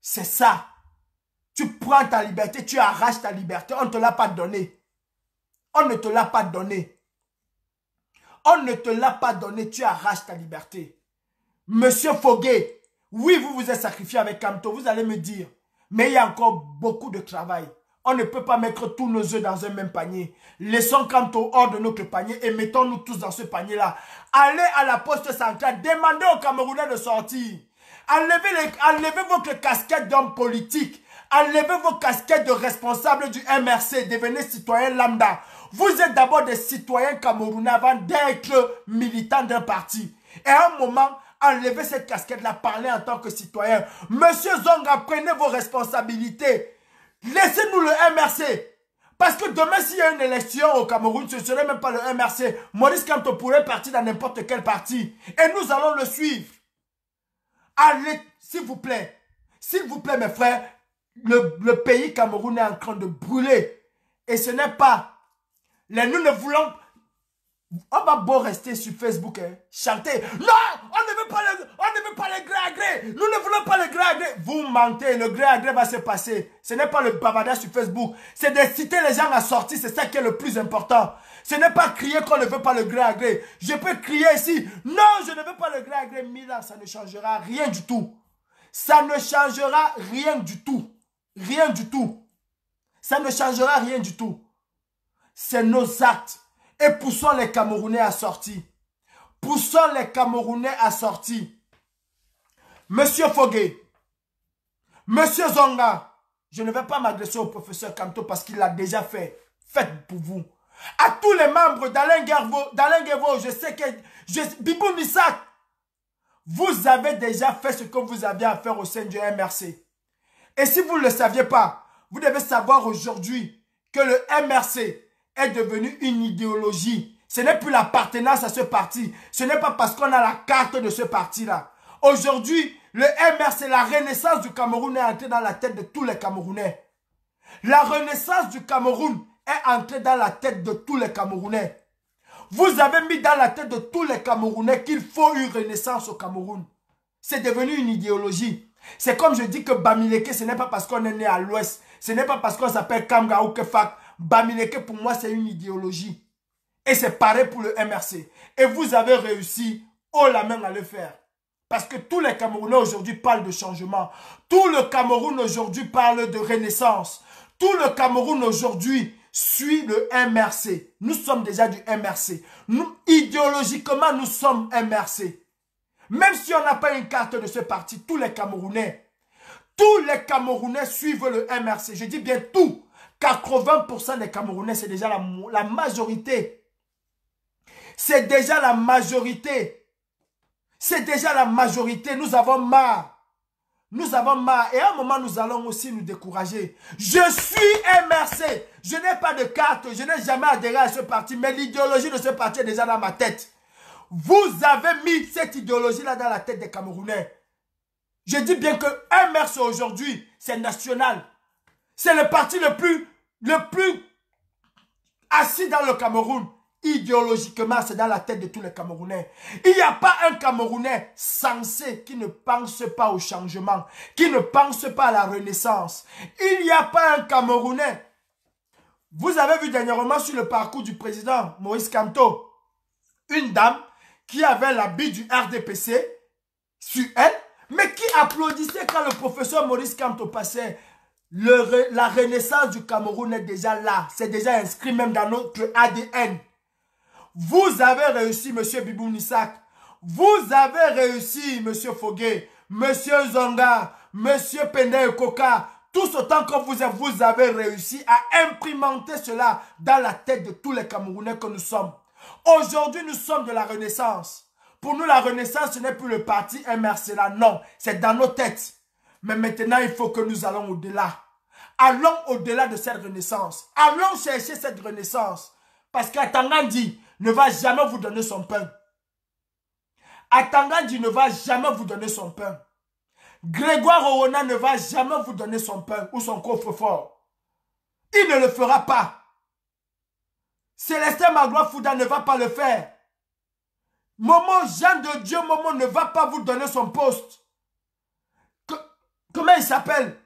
C'est ça. Tu prends ta liberté, tu arraches ta liberté. On ne te l'a pas donné. On ne te l'a pas donné. On ne te l'a pas donné. Tu arraches ta liberté. Monsieur Foguet, oui, vous vous êtes sacrifié avec Camto. Vous allez me dire, mais il y a encore beaucoup de travail. On ne peut pas mettre tous nos œufs dans un même panier. Laissons Camto hors de notre panier et mettons-nous tous dans ce panier-là. Allez à la poste centrale, demandez aux Camerounais de sortir. Enlevez, les, enlevez votre casquette d'homme politique. Enlevez vos casquettes de responsables du MRC, devenez citoyen lambda. Vous êtes d'abord des citoyens camerounais avant d'être militants d'un parti. Et à un moment, enlevez cette casquette-là, parlez en tant que citoyen. Monsieur Zonga, prenez vos responsabilités. Laissez-nous le MRC. Parce que demain, s'il y a une élection au Cameroun, ce ne serait même pas le MRC. Maurice Kanto pourrait partir dans n'importe quel parti. Et nous allons le suivre. Allez, s'il vous plaît. S'il vous plaît, mes frères, le, pays Cameroun est en train de brûler. Et ce n'est pas... nous ne voulons... On va beau rester sur Facebook, hein, chanter. Non, on ne veut pas le, on ne veut pas le gré à gré. Nous ne voulons pas le gré à gré. Vous mentez, le gré à gré va se passer. Ce n'est pas le bavardage sur Facebook. C'est d'inciter les gens à sortir, c'est ça qui est le plus important. Ce n'est pas crier qu'on ne veut pas le gré à gré. Je peux crier ici, non, je ne veux pas le gré à gré. Mila, ça ne changera rien du tout. Ça ne changera rien du tout. Rien du tout. Ça ne changera rien du tout. C'est nos actes. Et poussons les Camerounais à sortir. Poussons les Camerounais à sortir. Monsieur Foguet, Monsieur Zonga, je ne vais pas m'adresser au professeur Kanto parce qu'il l'a déjà fait. Faites pour vous. À tous les membres d'Alain Guervo, je sais que... Bibou Misak. vous avez déjà fait ce que vous aviez à faire au sein du MRC. Et si vous ne le saviez pas, vous devez savoir aujourd'hui que le MRC est devenu une idéologie. Ce n'est plus l'appartenance à ce parti. Ce n'est pas parce qu'on a la carte de ce parti-là. Aujourd'hui, le MRC, la renaissance du Cameroun est entrée dans la tête de tous les Camerounais. La renaissance du Cameroun est entrée dans la tête de tous les Camerounais. Vous avez mis dans la tête de tous les Camerounais qu'il faut une renaissance au Cameroun. C'est devenu une idéologie. C'est comme je dis que Bamileke, ce n'est pas parce qu'on est né à l'ouest, ce n'est pas parce qu'on s'appelle Kamga ou Kefak. Bamileke, pour moi, c'est une idéologie. Et c'est pareil pour le MRC. Et vous avez réussi, oh la main à le faire. Parce que tous les Camerounais aujourd'hui parlent de changement. Tout le Cameroun aujourd'hui parle de renaissance. Tout le Cameroun aujourd'hui suit le MRC. Nous sommes déjà du MRC. Nous, idéologiquement, nous sommes MRC. Même si on n'a pas une carte de ce parti, tous les Camerounais, tous les Camerounais suivent le MRC. Je dis bien tout. 80% des Camerounais, c'est déjà la, majorité. C'est déjà la majorité. C'est déjà la majorité. Nous avons marre. Nous avons marre. Et à un moment, nous allons aussi nous décourager. Je suis MRC. Je n'ai pas de carte. Je n'ai jamais adhéré à ce parti. Mais l'idéologie de ce parti est déjà dans ma tête vous avez mis cette idéologie-là dans la tête des Camerounais. Je dis bien que MRC aujourd'hui, c'est national. C'est le parti le plus, le plus assis dans le Cameroun. Idéologiquement, c'est dans la tête de tous les Camerounais. Il n'y a pas un Camerounais sensé qui ne pense pas au changement, qui ne pense pas à la renaissance. Il n'y a pas un Camerounais. Vous avez vu dernièrement sur le parcours du président Maurice Kanto, une dame qui avait l'habit du RDPC sur elle, mais qui applaudissait quand le professeur Maurice Kamto passait. la renaissance du Cameroun est déjà là. C'est déjà inscrit même dans notre ADN. Vous avez réussi, M. Bibou Vous avez réussi, M. Foguet, M. Zonga, M. Pende Koka. Tous autant que vous, vous avez réussi à imprimer cela dans la tête de tous les Camerounais que nous sommes. Aujourd'hui, nous sommes de la renaissance. Pour nous, la renaissance, ce n'est plus le parti MRC là, non. C'est dans nos têtes. Mais maintenant, il faut que nous allons au-delà. Allons au-delà de cette renaissance. Allons chercher cette renaissance. Parce qu'Atangandi ne va jamais vous donner son pain. Atangandi ne va jamais vous donner son pain. Grégoire Orona ne va jamais vous donner son pain ou son coffre-fort. Il ne le fera pas. Célestin Magloire Fouda ne va pas le faire. Momo, Jean de Dieu, Momo ne va pas vous donner son poste. comment il s'appelle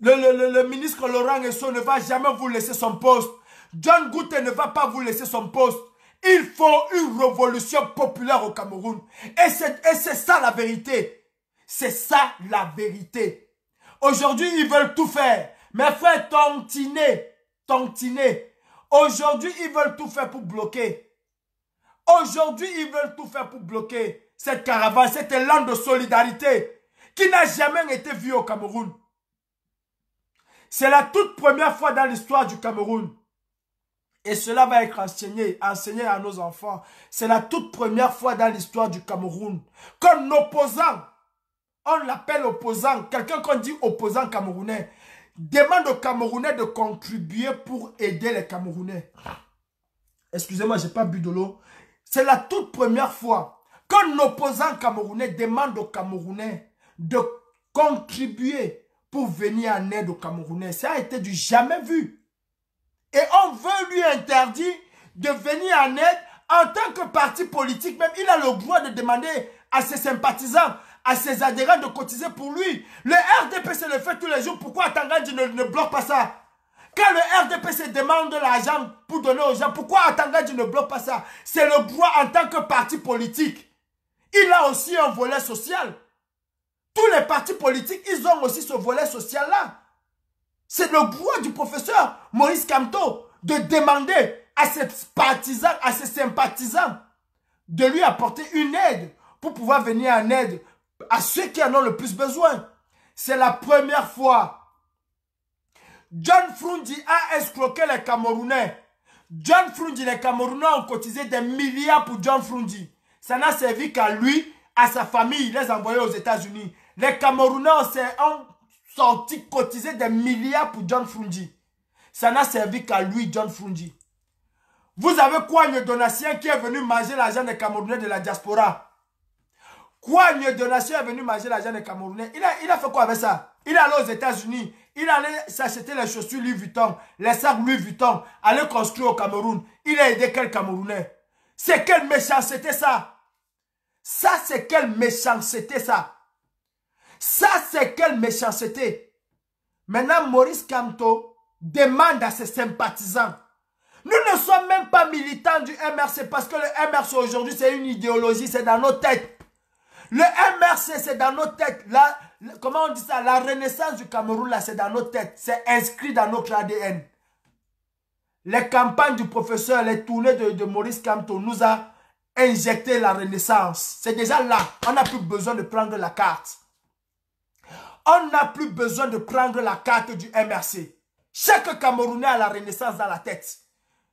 le, ministre Laurent Esso ne va jamais vous laisser son poste. John Goutte ne va pas vous laisser son poste. Il faut une révolution populaire au Cameroun. Et c'est ça la vérité. C'est ça la vérité. Aujourd'hui, ils veulent tout faire. Mais frère, tantiner, tantiner. Aujourd'hui, ils veulent tout faire pour bloquer. Aujourd'hui, ils veulent tout faire pour bloquer cette caravane, cet élan de solidarité qui n'a jamais été vu au Cameroun. C'est la toute première fois dans l'histoire du Cameroun. Et cela va être enseigné, enseigné à nos enfants. C'est la toute première fois dans l'histoire du Cameroun qu'un opposant, on l'appelle opposant, quelqu'un qu'on dit opposant camerounais, demande aux Camerounais de contribuer pour aider les Camerounais. Excusez-moi, j'ai pas bu de l'eau. C'est la toute première fois qu'un opposant camerounais demande aux Camerounais de contribuer pour venir en aide aux Camerounais. Ça a été du jamais vu. Et on veut lui interdire de venir en aide en tant que parti politique. Même il a le droit de demander à ses sympathisants à ses adhérents de cotiser pour lui. Le RDPC le fait tous les jours. Pourquoi Atangandji ne, bloque pas ça Quand le RDPC demande de l'argent pour donner aux gens, pourquoi Atangandji ne bloque pas ça C'est le droit en tant que parti politique. Il a aussi un volet social. Tous les partis politiques, ils ont aussi ce volet social-là. C'est le droit du professeur Maurice Camteau de demander à ses partisans, à ses sympathisants, de lui apporter une aide pour pouvoir venir en aide à ceux qui en ont le plus besoin. C'est la première fois. John Frundi a escroqué les Camerounais. John Frundi, les Camerounais ont cotisé des milliards pour John Frundi. Ça n'a servi qu'à lui, à sa famille, les envoyer aux États-Unis. Les Camerounais ont sorti cotiser des milliards pour John Frundi. Ça n'a servi qu'à lui, John Frundi. Vous avez quoi, un donatien qui est venu manger l'argent des Camerounais de la diaspora Quoi, une donation est venue manger l'argent des Camerounais il a, il a fait quoi avec ça Il est allé aux États-Unis. Il allait s'acheter les chaussures Louis Vuitton, les sacs Louis Vuitton, aller construire au Cameroun. Il a aidé quel Camerounais C'est quelle méchanceté ça Ça, c'est quelle méchanceté ça Ça, c'est quelle méchanceté Maintenant, Maurice Camto demande à ses sympathisants. Nous ne sommes même pas militants du MRC parce que le MRC aujourd'hui, c'est une idéologie, c'est dans nos têtes. Le MRC, c'est dans nos têtes. comment on dit ça La renaissance du Cameroun, là, c'est dans nos têtes. C'est inscrit dans notre ADN. Les campagnes du professeur, les tournées de, Maurice Kamto nous a injecté la renaissance. C'est déjà là. On n'a plus besoin de prendre la carte. On n'a plus besoin de prendre la carte du MRC. Chaque Camerounais a la renaissance dans la tête.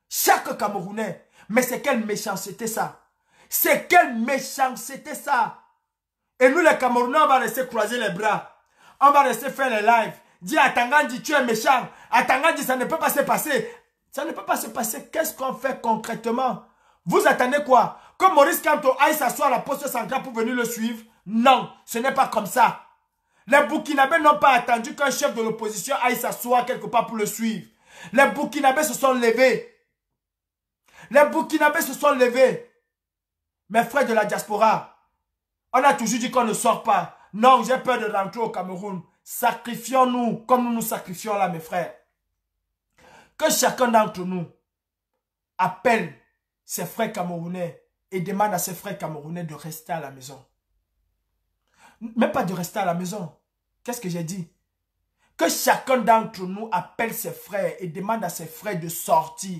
Chaque Camerounais. Mais c'est quelle méchanceté ça. C'est quelle méchanceté ça. Et nous, les Camerounais, on va rester croiser les bras. On va rester faire les lives. Dis à Tangandi, tu es méchant. À Tangandi, ça ne peut pas se passer. Ça ne peut pas se passer. Qu'est-ce qu'on fait concrètement Vous attendez quoi Que Maurice Kanto aille s'asseoir à la poste centrale pour venir le suivre Non, ce n'est pas comme ça. Les Burkinabés n'ont pas attendu qu'un chef de l'opposition aille s'asseoir quelque part pour le suivre. Les Burkinabés se sont levés. Les Burkinabés se sont levés. Mes frères de la diaspora, on a toujours dit qu'on ne sort pas. Non, j'ai peur de rentrer au Cameroun. Sacrifions-nous comme nous nous sacrifions là, mes frères. Que chacun d'entre nous appelle ses frères camerounais et demande à ses frères camerounais de rester à la maison. Mais pas de rester à la maison. Qu'est-ce que j'ai dit Que chacun d'entre nous appelle ses frères et demande à ses frères de sortir.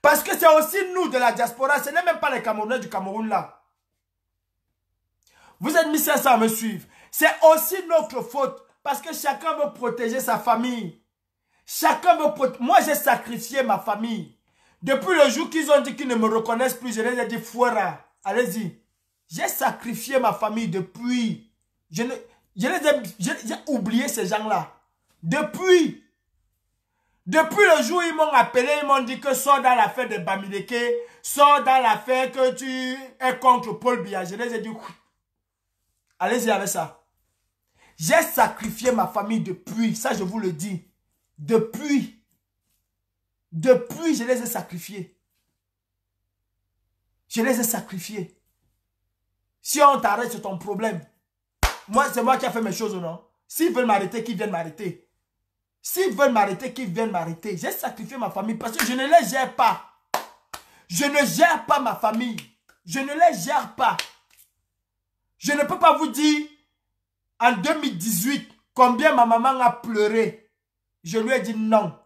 Parce que c'est aussi nous de la diaspora. Ce n'est même pas les Camerounais du Cameroun là. Vous êtes ça à me suivre. C'est aussi notre faute parce que chacun veut protéger sa famille. Chacun veut protéger. Moi, j'ai sacrifié ma famille. Depuis le jour qu'ils ont dit qu'ils ne me reconnaissent plus, je les ai dit, fuera, allez-y. J'ai sacrifié ma famille depuis. Je, les ai, j'ai oublié ces gens-là. Depuis. Depuis le jour où ils m'ont appelé, ils m'ont dit que soit dans l'affaire de Bamileke, soit dans l'affaire que tu es contre Paul Biya. Je les ai dit, Allez-y avec ça. J'ai sacrifié ma famille depuis, ça je vous le dis. Depuis. Depuis, je les ai sacrifiés. Je les ai sacrifiés. Si on t'arrête, c'est ton problème. Moi, c'est moi qui ai fait mes choses, non S'ils veulent m'arrêter, qu'ils viennent m'arrêter. S'ils veulent m'arrêter, qu'ils viennent m'arrêter. J'ai sacrifié ma famille parce que je ne les gère pas. Je ne gère pas ma famille. Je ne les gère pas. Je ne peux pas vous dire en 2018 combien ma maman a pleuré. Je lui ai dit non.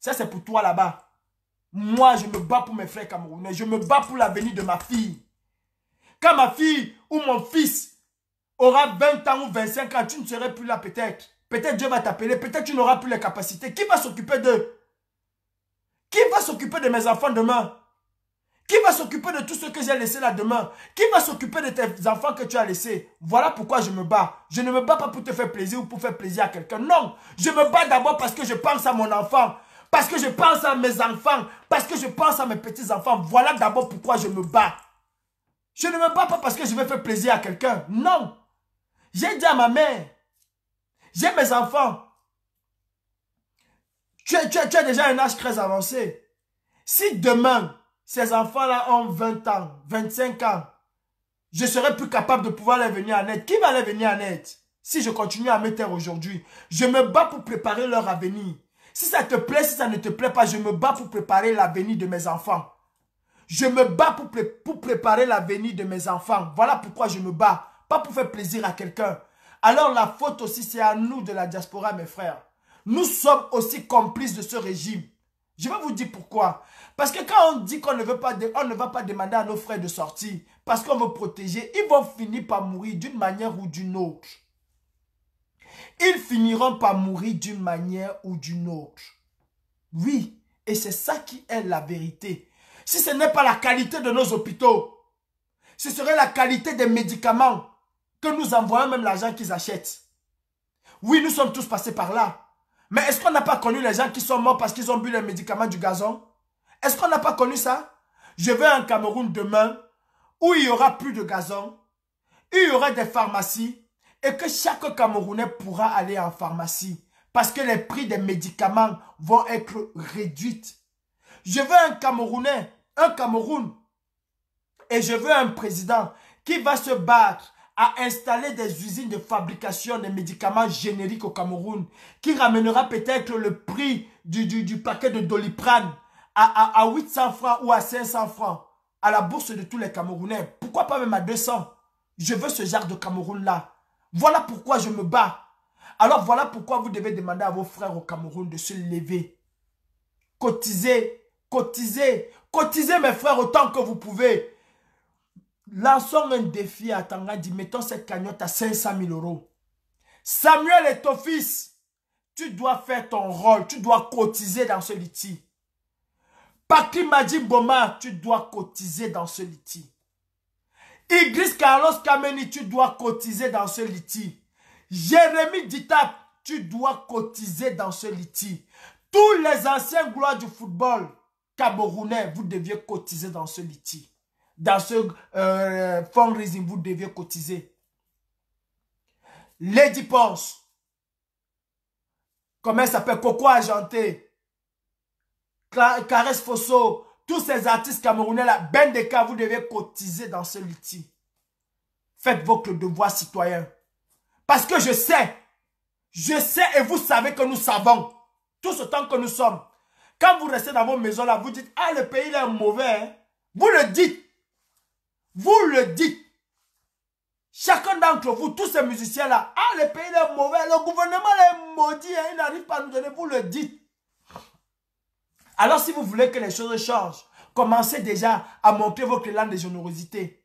Ça, c'est pour toi là-bas. Moi, je me bats pour mes frères camerounais. Je me bats pour l'avenir de ma fille. Quand ma fille ou mon fils aura 20 ans ou 25 ans, tu ne serais plus là peut-être. Peut-être Dieu va t'appeler. Peut-être tu n'auras plus les capacités. Qui va s'occuper d'eux Qui va s'occuper de mes enfants demain qui va s'occuper de tout ce que j'ai laissé là demain Qui va s'occuper de tes enfants que tu as laissés Voilà pourquoi je me bats. Je ne me bats pas pour te faire plaisir ou pour faire plaisir à quelqu'un. Non, je me bats d'abord parce que je pense à mon enfant. Parce que je pense à mes enfants. Parce que je pense à mes petits-enfants. Voilà d'abord pourquoi je me bats. Je ne me bats pas parce que je vais faire plaisir à quelqu'un. Non. J'ai dit à ma mère, j'ai mes enfants. Tu tu as déjà un âge très avancé. Si demain, ces enfants-là ont 20 ans, 25 ans, je serai plus capable de pouvoir les venir en aide. Qui va les venir en aide si je continue à me taire aujourd'hui Je me bats pour préparer leur avenir. Si ça te plaît, si ça ne te plaît pas, je me bats pour préparer l'avenir de mes enfants. Je me bats pour, pour préparer l'avenir de mes enfants. Voilà pourquoi je me bats. Pas pour faire plaisir à quelqu'un. Alors la faute aussi, c'est à nous de la diaspora, mes frères. Nous sommes aussi complices de ce régime. Je vais vous dire pourquoi. Parce que quand on dit qu'on ne, pas on va pas demander à nos frères de sortir, parce qu'on veut protéger, ils vont finir par mourir d'une manière ou d'une autre. Ils finiront par mourir d'une manière ou d'une autre. Oui, et c'est ça qui est la vérité. Si ce n'est pas la qualité de nos hôpitaux, ce serait la qualité des médicaments que nous envoyons, même l'argent qu'ils achètent. Oui, nous sommes tous passés par là. Mais est-ce qu'on n'a pas connu les gens qui sont morts parce qu'ils ont bu les médicaments du gazon Est-ce qu'on n'a pas connu ça Je veux un Cameroun demain où il n'y aura plus de gazon, il y aura des pharmacies et que chaque Camerounais pourra aller en pharmacie parce que les prix des médicaments vont être réduits. Je veux un Camerounais, un Cameroun et je veux un président qui va se battre à installer des usines de fabrication des médicaments génériques au Cameroun, qui ramènera peut-être le prix du, paquet de Doliprane à, à 800 francs ou à 500 francs à la bourse de tous les Camerounais. Pourquoi pas même à 200 Je veux ce genre de Cameroun-là. Voilà pourquoi je me bats. Alors voilà pourquoi vous devez demander à vos frères au Cameroun de se lever. Cotisez, cotisez, cotisez mes frères autant que vous pouvez lançons un défi à dit, mettons cette cagnotte à 500 000 euros. Samuel est ton fils. Tu dois faire ton rôle, tu dois cotiser dans ce liti. m'a dit Boma, tu dois cotiser dans ce liti. Igris Carlos Kameni, tu dois cotiser dans ce liti. Jérémy Ditap, tu dois cotiser dans ce liti. Tous les anciens gloires du football camerounais, vous deviez cotiser dans ce liti dans ce euh, fonds résine, vous devez cotiser. Lady Ponce, comment ça s'appelle, Coco Agenté, Caresse Fosso, tous ces artistes camerounais là, ben vous devez cotiser dans ce lit-ci. Faites votre devoir citoyen. Parce que je sais, je sais et vous savez que nous savons, tout ce temps que nous sommes. Quand vous restez dans vos maisons là, vous dites, ah le pays est mauvais. Hein. Vous le dites vous le dites. Chacun d'entre vous, tous ces musiciens-là, ah, le pays est mauvais, le gouvernement est maudit, et hein, il n'arrive pas à nous donner, vous le dites. Alors si vous voulez que les choses changent, commencez déjà à montrer votre élan de générosité.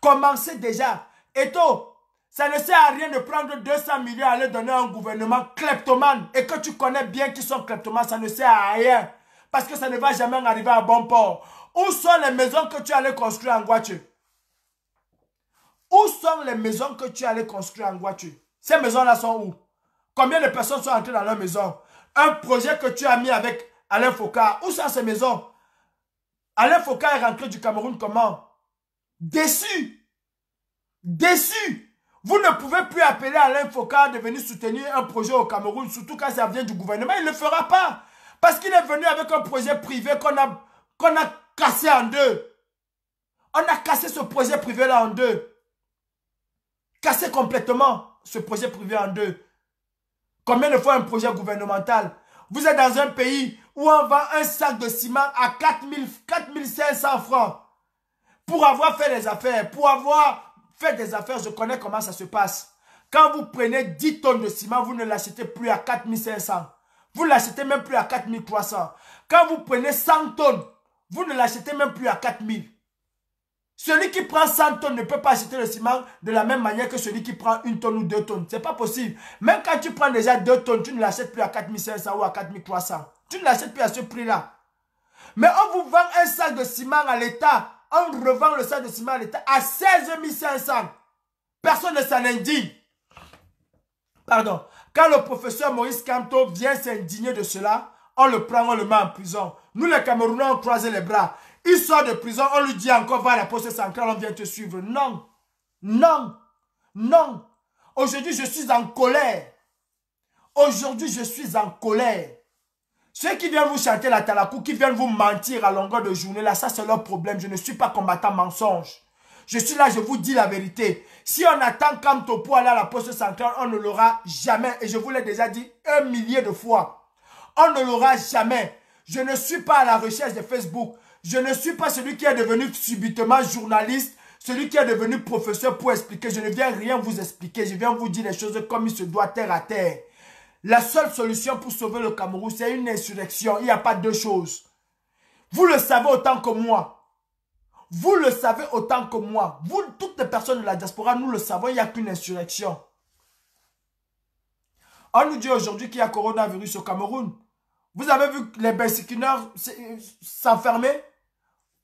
Commencez déjà. Et toi, ça ne sert à rien de prendre 200 millions à les donner à un gouvernement kleptomane et que tu connais bien qu'ils sont kleptomanes, ça ne sert à rien. Parce que ça ne va jamais arriver à bon port. Où sont les maisons que tu allais construire en Guadeloupe? Où sont les maisons que tu allais construire en Guadeloupe? Ces maisons-là sont où Combien de personnes sont entrées dans leur maison Un projet que tu as mis avec Alain Foucault, où sont ces maisons Alain Foucault est rentré du Cameroun comment Déçu Déçu vous ne pouvez plus appeler Alain Foucault de venir soutenir un projet au Cameroun, surtout quand ça vient du gouvernement. Il ne le fera pas. Parce qu'il est venu avec un projet privé qu'on a, qu'on a cassé en deux. On a cassé ce projet privé-là en deux. Cassé complètement ce projet privé en deux. Combien de fois un projet gouvernemental Vous êtes dans un pays où on vend un sac de ciment à 4500 francs. Pour avoir fait des affaires, pour avoir fait des affaires, je connais comment ça se passe. Quand vous prenez 10 tonnes de ciment, vous ne l'achetez plus à 4500. Vous l'achetez même plus à 4300. Quand vous prenez 100 tonnes, vous ne l'achetez même plus à 4000. Celui qui prend 100 tonnes ne peut pas acheter le ciment de la même manière que celui qui prend une tonne ou deux tonnes. Ce n'est pas possible. Même quand tu prends déjà deux tonnes, tu ne l'achètes plus à 4500 ou à 4300. Tu ne l'achètes plus à ce prix-là. Mais on vous vend un sac de ciment à l'État. On revend le sac de ciment à l'État à 16 500. Personne ne s'en indigne. Pardon. Quand le professeur Maurice Canto vient s'indigner de cela, on le prend, on le met en prison. Nous, les Camerounais, on croise les bras. Il sort de prison, on lui dit encore, va à la poste centrale, on vient te suivre. Non, non, non. Aujourd'hui, je suis en colère. Aujourd'hui, je suis en colère. Ceux qui viennent vous chanter la talakou, qui viennent vous mentir à longueur de journée, là, ça c'est leur problème. Je ne suis pas combattant mensonge. Je suis là, je vous dis la vérité. Si on attend comme Topo aller à la poste centrale, on ne l'aura jamais. Et je vous l'ai déjà dit un millier de fois. On ne l'aura jamais. Je ne suis pas à la recherche de Facebook. Je ne suis pas celui qui est devenu subitement journaliste, celui qui est devenu professeur pour expliquer. Je ne viens rien vous expliquer. Je viens vous dire les choses comme il se doit terre à terre. La seule solution pour sauver le Cameroun, c'est une insurrection. Il n'y a pas deux choses. Vous le savez autant que moi. Vous le savez autant que moi. Vous, toutes les personnes de la diaspora, nous le savons, il n'y a qu'une insurrection. On nous dit aujourd'hui qu'il y a coronavirus au Cameroun. Vous avez vu les Bessikineurs s'enfermer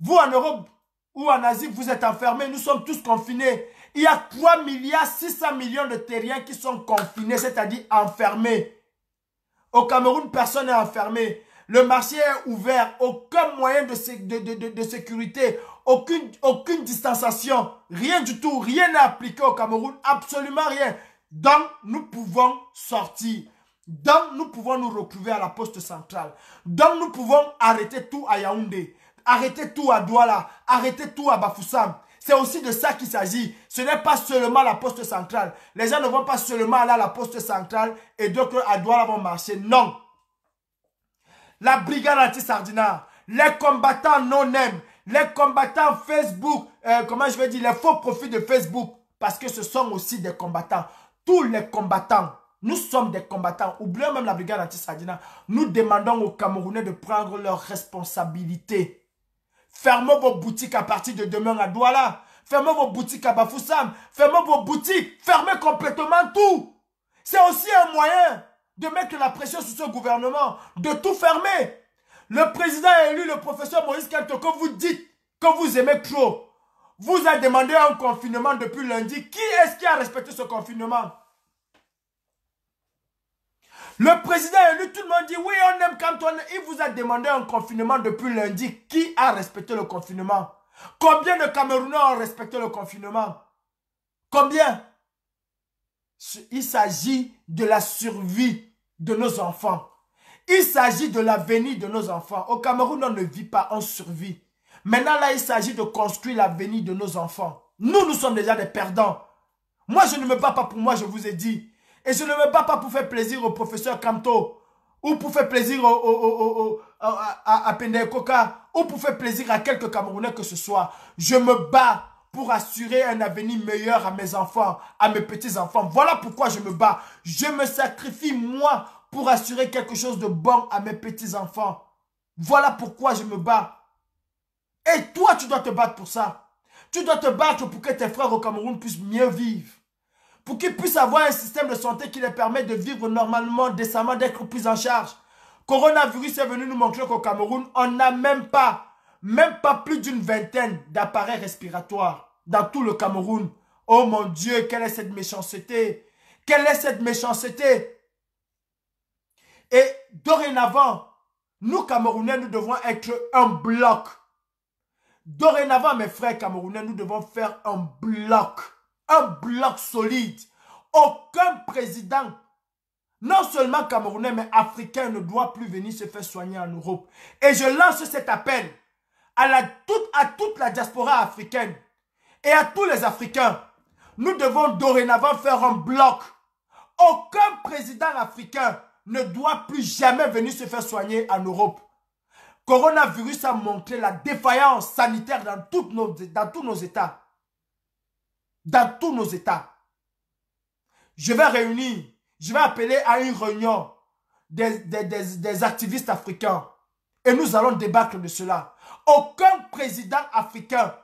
Vous en Europe ou en Asie, vous êtes enfermés. Nous sommes tous confinés. Il y a 3 milliards 600 millions de terriens qui sont confinés, c'est-à-dire enfermés. Au Cameroun, personne n'est enfermé. Le marché est ouvert. Aucun moyen de, sécurité. Aucune, aucune distanciation. Rien du tout. Rien n'est appliqué au Cameroun. Absolument rien. Donc, nous pouvons sortir. Donc, nous pouvons nous retrouver à la poste centrale. Donc, nous pouvons arrêter tout à Yaoundé, arrêter tout à Douala, arrêter tout à Bafoussam. C'est aussi de ça qu'il s'agit. Ce n'est pas seulement la poste centrale. Les gens ne vont pas seulement aller à la poste centrale et donc à Douala vont marcher. Non. La brigade anti-sardinat, les combattants non aim les combattants Facebook, euh, comment je vais dire, les faux profits de Facebook, parce que ce sont aussi des combattants. Tous les combattants nous sommes des combattants. Oublions même la brigade anti-Sadina. Nous demandons aux Camerounais de prendre leurs responsabilités. Fermez vos boutiques à partir de demain à Douala. Fermez vos boutiques à Bafoussam. Fermez vos boutiques. Fermez complètement tout. C'est aussi un moyen de mettre la pression sur ce gouvernement, de tout fermer. Le président élu, le professeur Maurice Kanto, vous dites que vous aimez trop, vous a demandé un confinement depuis lundi. Qui est-ce qui a respecté ce confinement le président est élu, tout le monde dit oui, on aime quand on... Il vous a demandé un confinement depuis lundi. Qui a respecté le confinement Combien de Camerounais ont respecté le confinement Combien Il s'agit de la survie de nos enfants. Il s'agit de l'avenir de nos enfants. Au Cameroun, on ne vit pas, en survie. Maintenant, là, il s'agit de construire l'avenir de nos enfants. Nous, nous sommes déjà des perdants. Moi, je ne me bats pas pour moi, je vous ai dit. Et je ne me bats pas pour faire plaisir au professeur Kanto ou pour faire plaisir à, à Pendekoka, ou pour faire plaisir à quelques Camerounais que ce soit. Je me bats pour assurer un avenir meilleur à mes enfants, à mes petits-enfants. Voilà pourquoi je me bats. Je me sacrifie, moi, pour assurer quelque chose de bon à mes petits-enfants. Voilà pourquoi je me bats. Et toi, tu dois te battre pour ça. Tu dois te battre pour que tes frères au Cameroun puissent mieux vivre pour qu'ils puissent avoir un système de santé qui les permet de vivre normalement, décemment, d'être pris en charge. Coronavirus est venu nous montrer qu'au Cameroun, on n'a même pas, même pas plus d'une vingtaine d'appareils respiratoires dans tout le Cameroun. Oh mon Dieu, quelle est cette méchanceté Quelle est cette méchanceté Et dorénavant, nous Camerounais, nous devons être un bloc. Dorénavant, mes frères Camerounais, nous devons faire un bloc un bloc solide. Aucun président, non seulement camerounais, mais africain, ne doit plus venir se faire soigner en Europe. Et je lance cet appel à, la, toute, à toute la diaspora africaine et à tous les Africains. Nous devons dorénavant faire un bloc. Aucun président africain ne doit plus jamais venir se faire soigner en Europe. Coronavirus a montré la défaillance sanitaire dans, nos, dans tous nos États dans tous nos États. Je vais réunir, je vais appeler à une réunion des, des, des, activistes africains et nous allons débattre de cela. Aucun président africain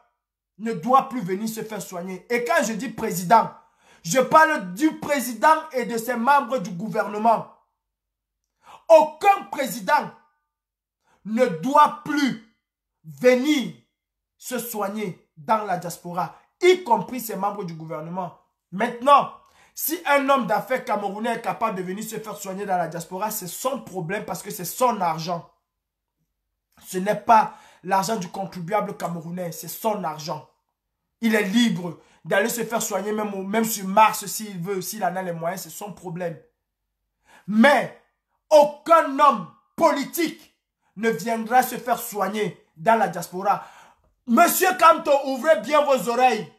ne doit plus venir se faire soigner. Et quand je dis président, je parle du président et de ses membres du gouvernement. Aucun président ne doit plus venir se soigner dans la diaspora y compris ses membres du gouvernement. Maintenant, si un homme d'affaires camerounais est capable de venir se faire soigner dans la diaspora, c'est son problème parce que c'est son argent. Ce n'est pas l'argent du contribuable camerounais, c'est son argent. Il est libre d'aller se faire soigner même, même sur Mars s'il veut, s'il en a les moyens, c'est son problème. Mais aucun homme politique ne viendra se faire soigner dans la diaspora. Monsieur Kanto, ouvrez bien vos oreilles.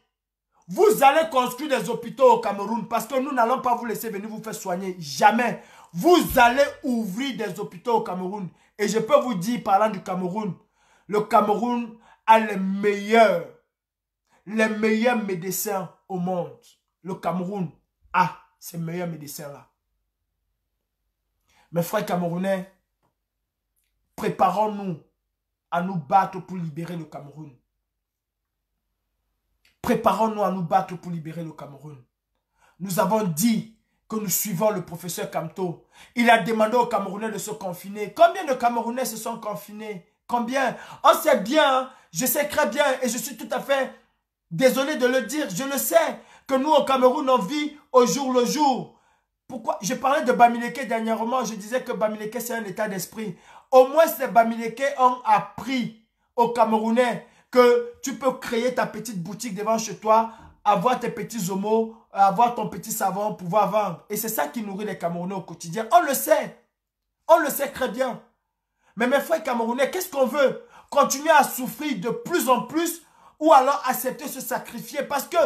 Vous allez construire des hôpitaux au Cameroun parce que nous n'allons pas vous laisser venir vous faire soigner. Jamais. Vous allez ouvrir des hôpitaux au Cameroun. Et je peux vous dire, parlant du Cameroun, le Cameroun a les meilleurs, les meilleurs médecins au monde. Le Cameroun a ces meilleurs médecins-là. Mes frères camerounais, préparons-nous à nous battre pour libérer le Cameroun. Préparons-nous à nous battre pour libérer le Cameroun. Nous avons dit que nous suivons le professeur Camto. Il a demandé aux Camerounais de se confiner. Combien de Camerounais se sont confinés Combien On sait bien, je sais très bien et je suis tout à fait désolé de le dire. Je le sais que nous au Cameroun, on vit au jour le jour. Pourquoi Je parlais de Bamileke dernièrement. Je disais que Bamileke, c'est un état d'esprit au moins ces Bamileke ont appris aux Camerounais que tu peux créer ta petite boutique devant chez toi, avoir tes petits homos, avoir ton petit savon, pouvoir vendre. Et c'est ça qui nourrit les Camerounais au quotidien. On le sait. On le sait très bien. Mais mes frères Camerounais, qu'est-ce qu'on veut Continuer à souffrir de plus en plus ou alors accepter se sacrifier parce que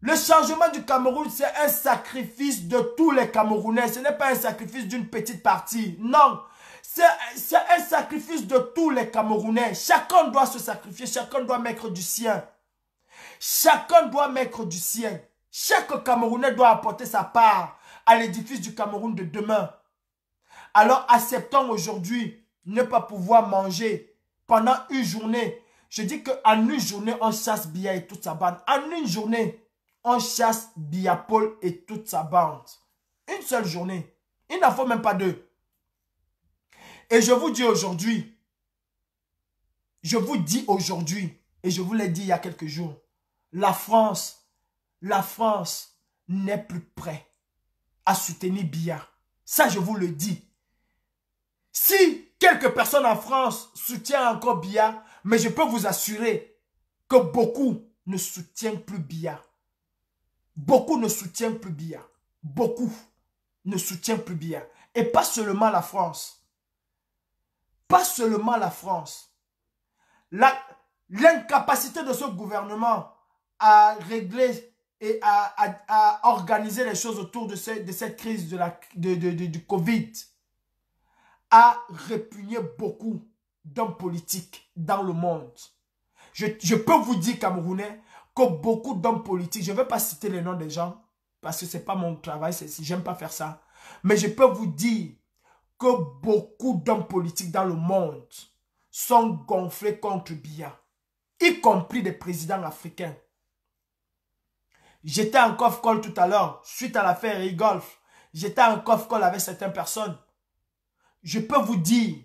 le changement du Cameroun, c'est un sacrifice de tous les Camerounais. Ce n'est pas un sacrifice d'une petite partie. Non, c'est un sacrifice de tous les Camerounais. Chacun doit se sacrifier, chacun doit mettre du sien. Chacun doit mettre du sien. Chaque Camerounais doit apporter sa part à l'édifice du Cameroun de demain. Alors acceptons aujourd'hui ne pas pouvoir manger pendant une journée. Je dis qu'en une journée, on chasse Bia et toute sa bande. En une journée, on chasse Bia et toute sa bande. Une seule journée. Il n'en faut même pas deux. Et je vous dis aujourd'hui, je vous dis aujourd'hui, et je vous l'ai dit il y a quelques jours, la France, la France n'est plus prête à soutenir BIA. Ça, je vous le dis. Si quelques personnes en France soutiennent encore BIA, mais je peux vous assurer que beaucoup ne soutiennent plus BIA. Beaucoup ne soutiennent plus BIA. Beaucoup ne soutiennent plus BIA. Et pas seulement la France. Pas seulement la France. L'incapacité de ce gouvernement à régler et à, organiser les choses autour de, de cette crise de la, de, de, du Covid a répugné beaucoup d'hommes politiques dans le monde. Je, je peux vous dire, Camerounais, que beaucoup d'hommes politiques, je ne vais pas citer les noms des gens, parce que ce n'est pas mon travail, j'aime pas faire ça, mais je peux vous dire que beaucoup d'hommes politiques dans le monde sont gonflés contre Bia, y compris des présidents africains. J'étais en coffre call tout à l'heure, suite à l'affaire Rigolf. J'étais en coffre call avec certaines personnes. Je peux vous dire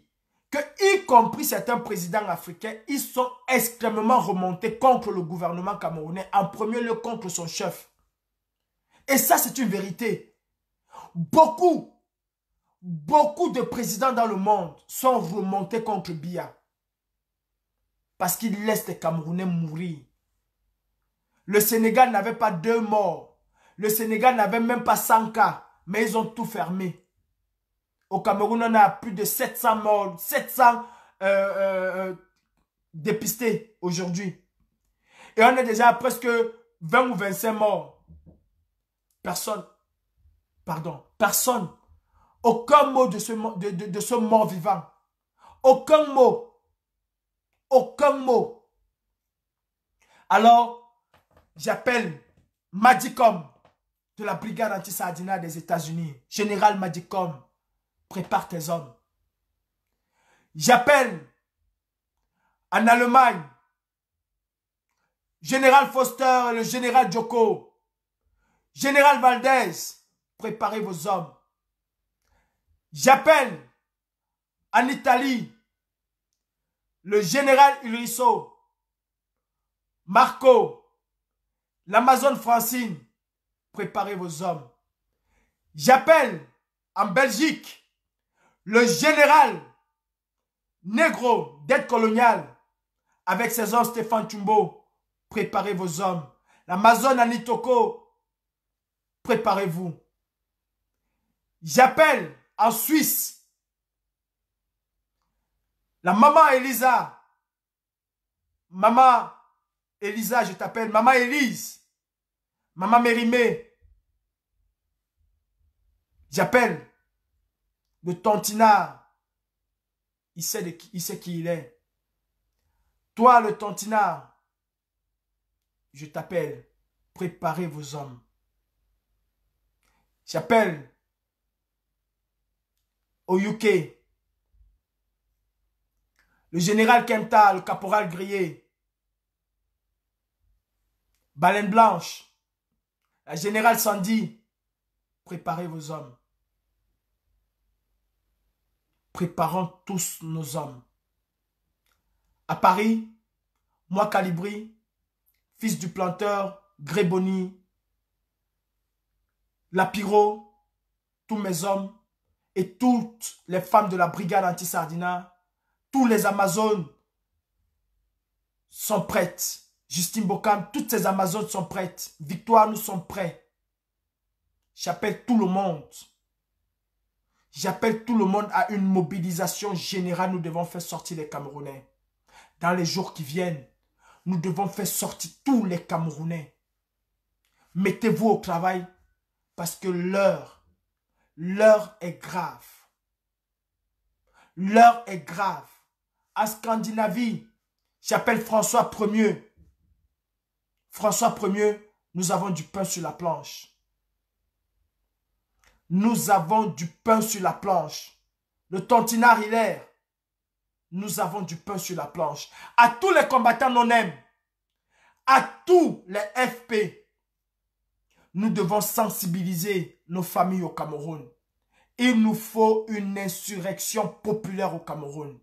que, y compris certains présidents africains, ils sont extrêmement remontés contre le gouvernement camerounais, en premier lieu contre son chef. Et ça, c'est une vérité. Beaucoup beaucoup de présidents dans le monde sont remontés contre Bia. Parce qu'ils laissent les Camerounais mourir. Le Sénégal n'avait pas deux morts. Le Sénégal n'avait même pas 100 cas. Mais ils ont tout fermé. Au Cameroun, on a plus de 700 morts, 700 euh, euh, euh, dépistés aujourd'hui. Et on est déjà presque 20 ou 25 morts. Personne, pardon, personne aucun mot de ce, de, ce mort vivant. Aucun mot. Aucun mot. Alors, j'appelle Madicom de la brigade anti-sardina des États-Unis. Général Madicom, prépare tes hommes. J'appelle en Allemagne Général Foster, et le général Joko, Général Valdez, préparez vos hommes. J'appelle en Italie le général Urisso, Marco, l'Amazon Francine. Préparez vos hommes. J'appelle en Belgique le général Negro d'aide coloniale avec ses hommes Stéphane Tumbo. Préparez vos hommes. L'Amazon Anitoko, préparez-vous. J'appelle en Suisse. La maman Elisa. Maman Elisa, je t'appelle. Maman Elise. Maman Mérimée. J'appelle le tontinard. Il sait, qui, il sait qui il est. Toi, le tontinard, je t'appelle. Préparez vos hommes. J'appelle au UK. Le général quintal le caporal grillé. Baleine blanche. La générale Sandy. Préparez vos hommes. Préparons tous nos hommes. À Paris, moi Calibri, fils du planteur, Gréboni, Lapiro, tous mes hommes, et toutes les femmes de la brigade anti-Sardina, tous les Amazones sont prêtes. Justine Bocam, toutes ces Amazones sont prêtes. Victoire, nous sommes prêts. J'appelle tout le monde. J'appelle tout le monde à une mobilisation générale. Nous devons faire sortir les Camerounais. Dans les jours qui viennent, nous devons faire sortir tous les Camerounais. Mettez-vous au travail parce que l'heure L'heure est grave. L'heure est grave. À Scandinavie, j'appelle François Ier. François Ier, nous avons du pain sur la planche. Nous avons du pain sur la planche. Le tontinard, Hilaire, Nous avons du pain sur la planche. À tous les combattants non-aimes, à tous les FP, nous devons sensibiliser nos familles au Cameroun. Il nous faut une insurrection populaire au Cameroun.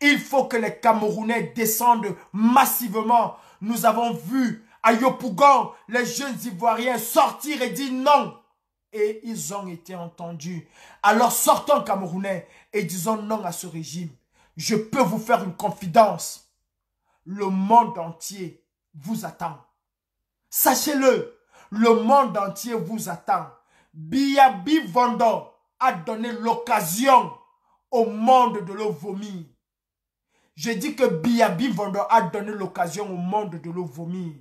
Il faut que les Camerounais descendent massivement. Nous avons vu à Yopougon les jeunes Ivoiriens sortir et dire non. Et ils ont été entendus. Alors sortons Camerounais et disons non à ce régime. Je peux vous faire une confidence. Le monde entier vous attend. Sachez-le, le monde entier vous attend. Biabi Vendor a donné l'occasion au monde de le vomir. Je dis que Biabi Vendor a donné l'occasion au monde de le vomir.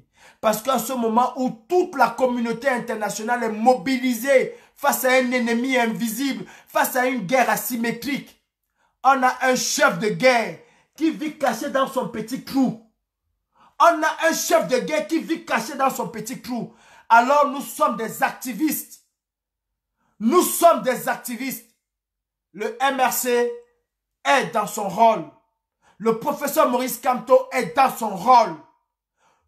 Parce qu'à ce moment où toute la communauté internationale est mobilisée face à un ennemi invisible, face à une guerre asymétrique, on a un chef de guerre qui vit caché dans son petit trou. On a un chef de guerre qui vit caché dans son petit trou. Alors nous sommes des activistes. Nous sommes des activistes. Le MRC est dans son rôle. Le professeur Maurice Canto est dans son rôle.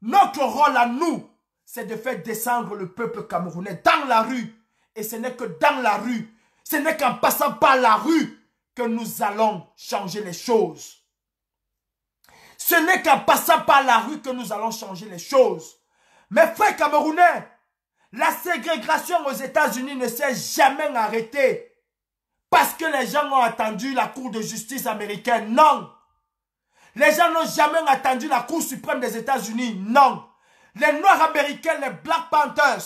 Notre rôle à nous, c'est de faire descendre le peuple camerounais dans la rue. Et ce n'est que dans la rue, ce n'est qu'en passant par la rue que nous allons changer les choses. Ce n'est qu'en passant par la rue que nous allons changer les choses. Mes frères camerounais, la ségrégation aux États-Unis ne s'est jamais arrêtée parce que les gens ont attendu la Cour de justice américaine. Non. Les gens n'ont jamais attendu la Cour suprême des États-Unis. Non. Les Noirs américains, les Black Panthers,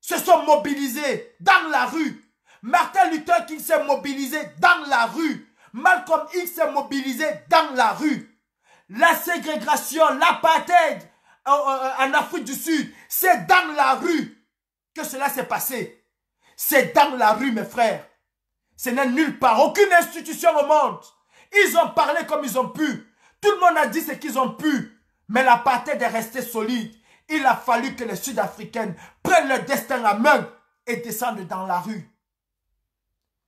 se sont mobilisés dans la rue. Martin Luther King s'est mobilisé dans la rue. Malcolm X s'est mobilisé dans la rue. La ségrégation, l'apartheid euh, euh, euh, en Afrique du Sud. C'est dans la rue que cela s'est passé. C'est dans la rue, mes frères. Ce n'est nulle part. Aucune institution au monde. Ils ont parlé comme ils ont pu. Tout le monde a dit ce qu'ils ont pu. Mais la l'apartheid est restée solide. Il a fallu que les Sud-Africaines prennent leur destin à main et descendent dans la rue.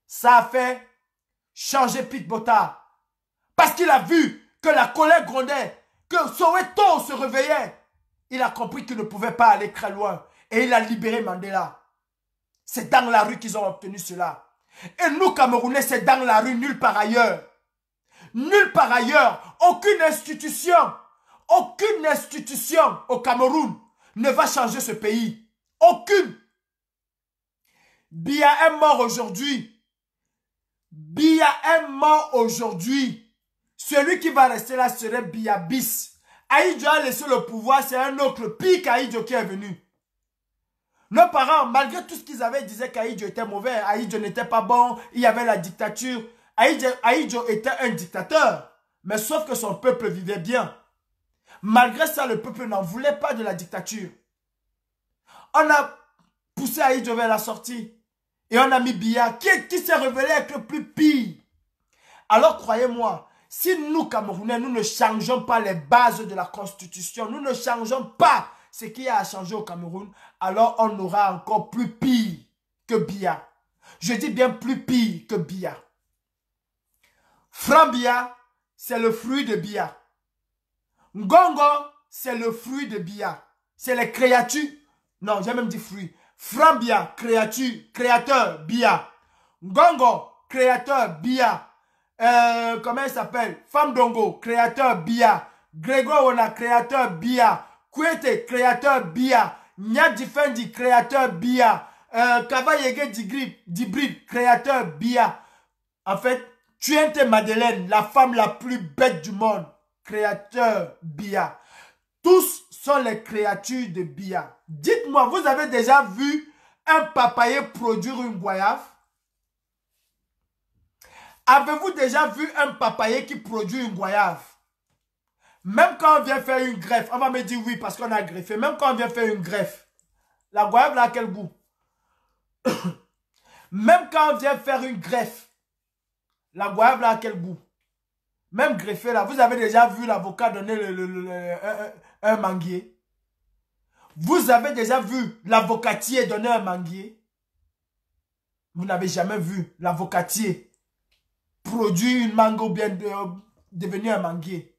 Ça a fait changer Pete Botta. Parce qu'il a vu que la colère grondait, que Soweto se réveillait, il a compris qu'il ne pouvait pas aller très loin. Et il a libéré Mandela. C'est dans la rue qu'ils ont obtenu cela. Et nous, Camerounais, c'est dans la rue, nulle part ailleurs. Nulle part ailleurs. Aucune institution, aucune institution au Cameroun ne va changer ce pays. Aucune. Bia est mort aujourd'hui. Bia est mort aujourd'hui. Celui qui va rester là serait Bia bis. Aïdjo a laissé le pouvoir, c'est un autre pire qu'Aïdjo qui est venu. Nos parents, malgré tout ce qu'ils avaient, disaient qu'Aïdjo était mauvais, Aïdjo n'était pas bon, il y avait la dictature. Aïdjo était un dictateur, mais sauf que son peuple vivait bien. Malgré ça, le peuple n'en voulait pas de la dictature. On a poussé Aïdjo vers la sortie. Et on a mis Biya, qui, qui s'est révélé être le plus pire. Alors croyez-moi, si nous, Camerounais, nous ne changeons pas les bases de la Constitution, nous ne changeons pas ce qu'il y a à changer au Cameroun, alors on aura encore plus pire que Bia. Je dis bien plus pire que Bia. Frambia, c'est le fruit de Bia. Ngongo, c'est le fruit de Bia. C'est les créatures. Non, j'ai même dit fruit. Frambia, créature, créateur, Bia. Ngongo, créateur, Bia. Euh, comment elle s'appelle Femme Dongo, créateur Bia. Grégoire Ona, créateur Bia. Kwete, créateur Bia. Nyadifendi, créateur Bia. Euh, Yege Dibrib, créateur Bia. En fait, Tuente Madeleine, la femme la plus bête du monde, créateur Bia. Tous sont les créatures de Bia. Dites-moi, vous avez déjà vu un papayer produire une goyave Avez-vous déjà vu un papayer qui produit une goyave Même quand on vient faire une greffe, on va me dire oui parce qu'on a greffé. Même quand on vient faire une greffe, la goyave, a quel goût Même quand on vient faire une greffe, la goyave, là, a quel goût Même greffé, là, vous avez déjà vu l'avocat donner un, un manguier Vous avez déjà vu l'avocatier donner un manguier Vous n'avez jamais vu l'avocatier produit une mangue ou bien de, euh, devenir un manguier.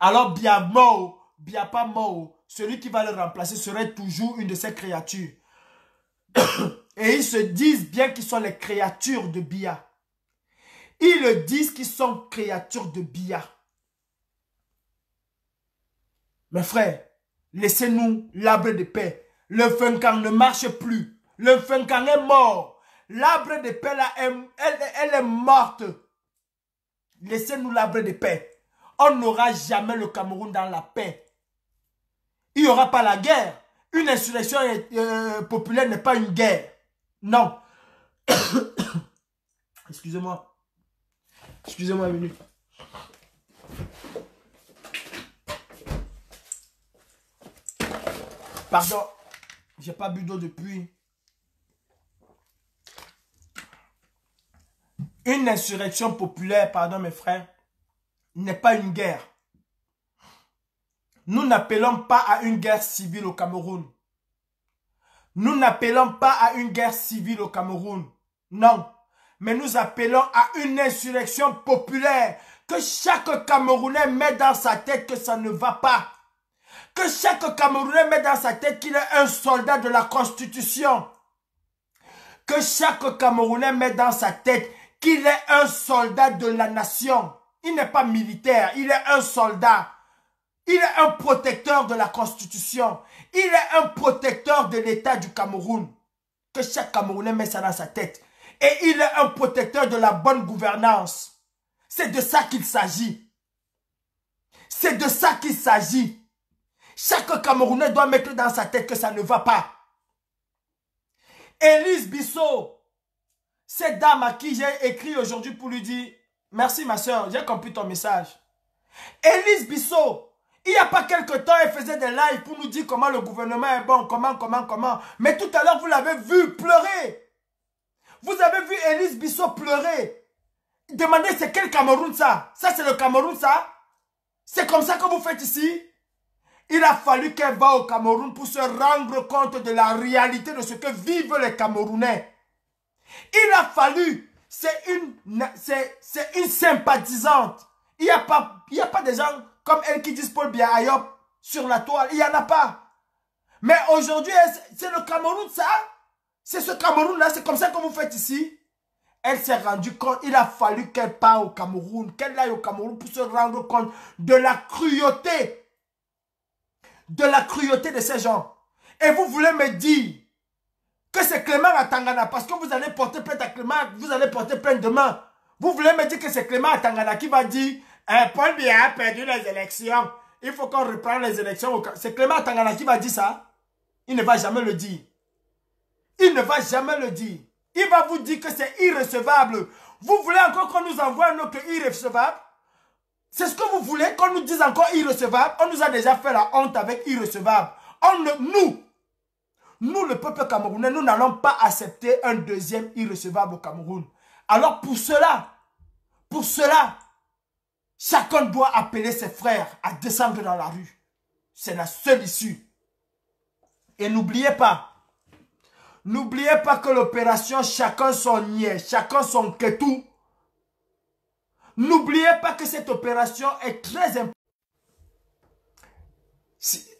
Alors, pas mort. celui qui va le remplacer serait toujours une de ces créatures. Et ils se disent bien qu'ils sont les créatures de Bia. Ils le disent qu'ils sont créatures de Bia. Mes frères, laissez-nous l'arbre de paix. Le Funkan ne marche plus. Le Funkan est mort. L'arbre de paix, elle, elle est morte. Laissez-nous l'arbre de paix. On n'aura jamais le Cameroun dans la paix. Il n'y aura pas la guerre. Une insurrection euh, euh, populaire n'est pas une guerre. Non. Excusez-moi. Excusez-moi, minute. Pardon. J'ai pas bu d'eau depuis. Une insurrection populaire, pardon mes frères, n'est pas une guerre. Nous n'appelons pas à une guerre civile au Cameroun. Nous n'appelons pas à une guerre civile au Cameroun. Non. Mais nous appelons à une insurrection populaire que chaque Camerounais met dans sa tête que ça ne va pas. Que chaque Camerounais met dans sa tête qu'il est un soldat de la Constitution. Que chaque Camerounais met dans sa tête qu'il est un soldat de la nation. Il n'est pas militaire, il est un soldat. Il est un protecteur de la Constitution. Il est un protecteur de l'État du Cameroun. Que chaque Camerounais met ça dans sa tête. Et il est un protecteur de la bonne gouvernance. C'est de ça qu'il s'agit. C'est de ça qu'il s'agit. Chaque Camerounais doit mettre dans sa tête que ça ne va pas. Élise Bissot, cette dame à qui j'ai écrit aujourd'hui pour lui dire Merci ma soeur, j'ai compris ton message. Elise Bissot, il n'y a pas quelque temps, elle faisait des lives pour nous dire comment le gouvernement est bon, comment, comment, comment. Mais tout à l'heure, vous l'avez vu pleurer. Vous avez vu Elise Bissot pleurer. Demandez, c'est quel Cameroun ça Ça, c'est le Cameroun ça C'est comme ça que vous faites ici Il a fallu qu'elle va au Cameroun pour se rendre compte de la réalité de ce que vivent les Camerounais. Il a fallu, c'est une, c'est, une sympathisante. Il n'y a, pas, il y a pas des gens comme elle qui disent Paul bien Ayop sur la toile. Il y en a pas. Mais aujourd'hui, c'est le Cameroun, ça. C'est ce Cameroun-là, c'est comme ça que vous faites ici. Elle s'est rendue compte, il a fallu qu'elle parte au Cameroun, qu'elle aille au Cameroun pour se rendre compte de la cruauté, de la cruauté de ces gens. Et vous voulez me dire c'est Clément Tangana, parce que vous allez porter plainte à Clément, vous allez porter plainte demain. Vous voulez me dire que c'est Clément Tangana qui va dire eh, Paul Biya a perdu les élections, il faut qu'on reprenne les élections. C'est Clément Tangana qui va dire ça Il ne va jamais le dire. Il ne va jamais le dire. Il va vous dire que c'est irrecevable. Vous voulez encore qu'on nous envoie un autre irrecevable C'est ce que vous voulez qu'on nous dise encore irrecevable On nous a déjà fait la honte avec irrecevable. On, ne nous, nous, le peuple camerounais, nous n'allons pas accepter un deuxième irrecevable au Cameroun. Alors pour cela, pour cela, chacun doit appeler ses frères à descendre dans la rue. C'est la seule issue. Et n'oubliez pas, n'oubliez pas que l'opération chacun son niais, chacun son ketou. N'oubliez pas que cette opération est très importante.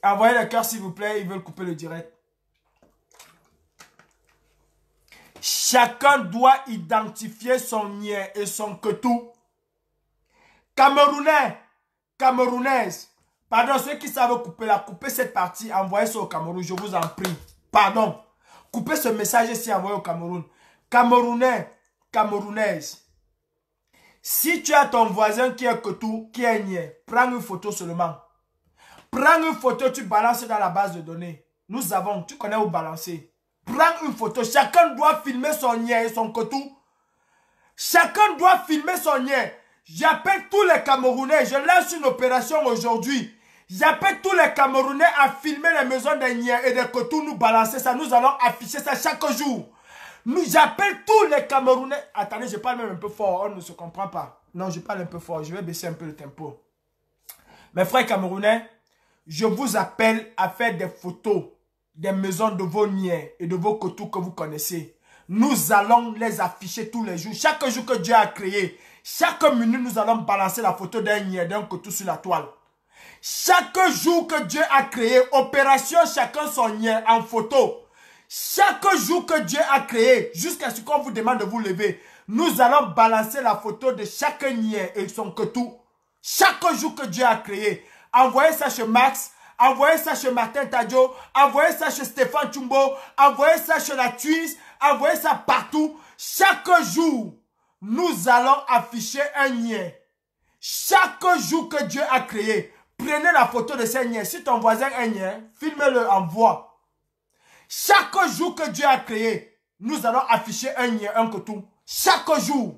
envoyez le cœur s'il vous plaît, ils veulent couper le direct. Chacun doit identifier son niais et son que tout. Camerounais, Camerounaise, pardon, ceux qui savent couper la, couper cette partie, envoyez ça au Cameroun, je vous en prie. Pardon. Coupez ce message ici, envoyez au Cameroun. Camerounais, Camerounaise. Si tu as ton voisin qui est que tout, qui est niais, prends une photo seulement. Prends une photo, tu balances dans la base de données. Nous avons, tu connais où balancer. Prends une photo. Chacun doit filmer son nien et son cotou. Chacun doit filmer son nien. J'appelle tous les Camerounais. Je lance une opération aujourd'hui. J'appelle tous les Camerounais à filmer les maison des Niens et des Cotous, nous balancer ça. Nous allons afficher ça chaque jour. j'appelle tous les Camerounais. Attendez, je parle même un peu fort. On ne se comprend pas. Non, je parle un peu fort. Je vais baisser un peu le tempo. Mes frères Camerounais, je vous appelle à faire des photos des maisons de vos niais et de vos cotous que vous connaissez. Nous allons les afficher tous les jours. Chaque jour que Dieu a créé, chaque minute, nous allons balancer la photo d'un niais, d'un cotou sur la toile. Chaque jour que Dieu a créé, opération chacun son niais en photo. Chaque jour que Dieu a créé, jusqu'à ce qu'on vous demande de vous lever, nous allons balancer la photo de chaque niais et son cotou. Chaque jour que Dieu a créé, envoyez ça chez Max, Envoyez ça chez Martin Tadjo. Envoyez ça chez Stéphane Chumbo. Envoyez ça chez la Tuisse. Envoyez ça partout. Chaque jour, nous allons afficher un nien. Chaque jour que Dieu a créé, prenez la photo de ce nien. Si ton voisin a un lien, filmez-le, envoie. Chaque jour que Dieu a créé, nous allons afficher un nien, un coton. Chaque jour,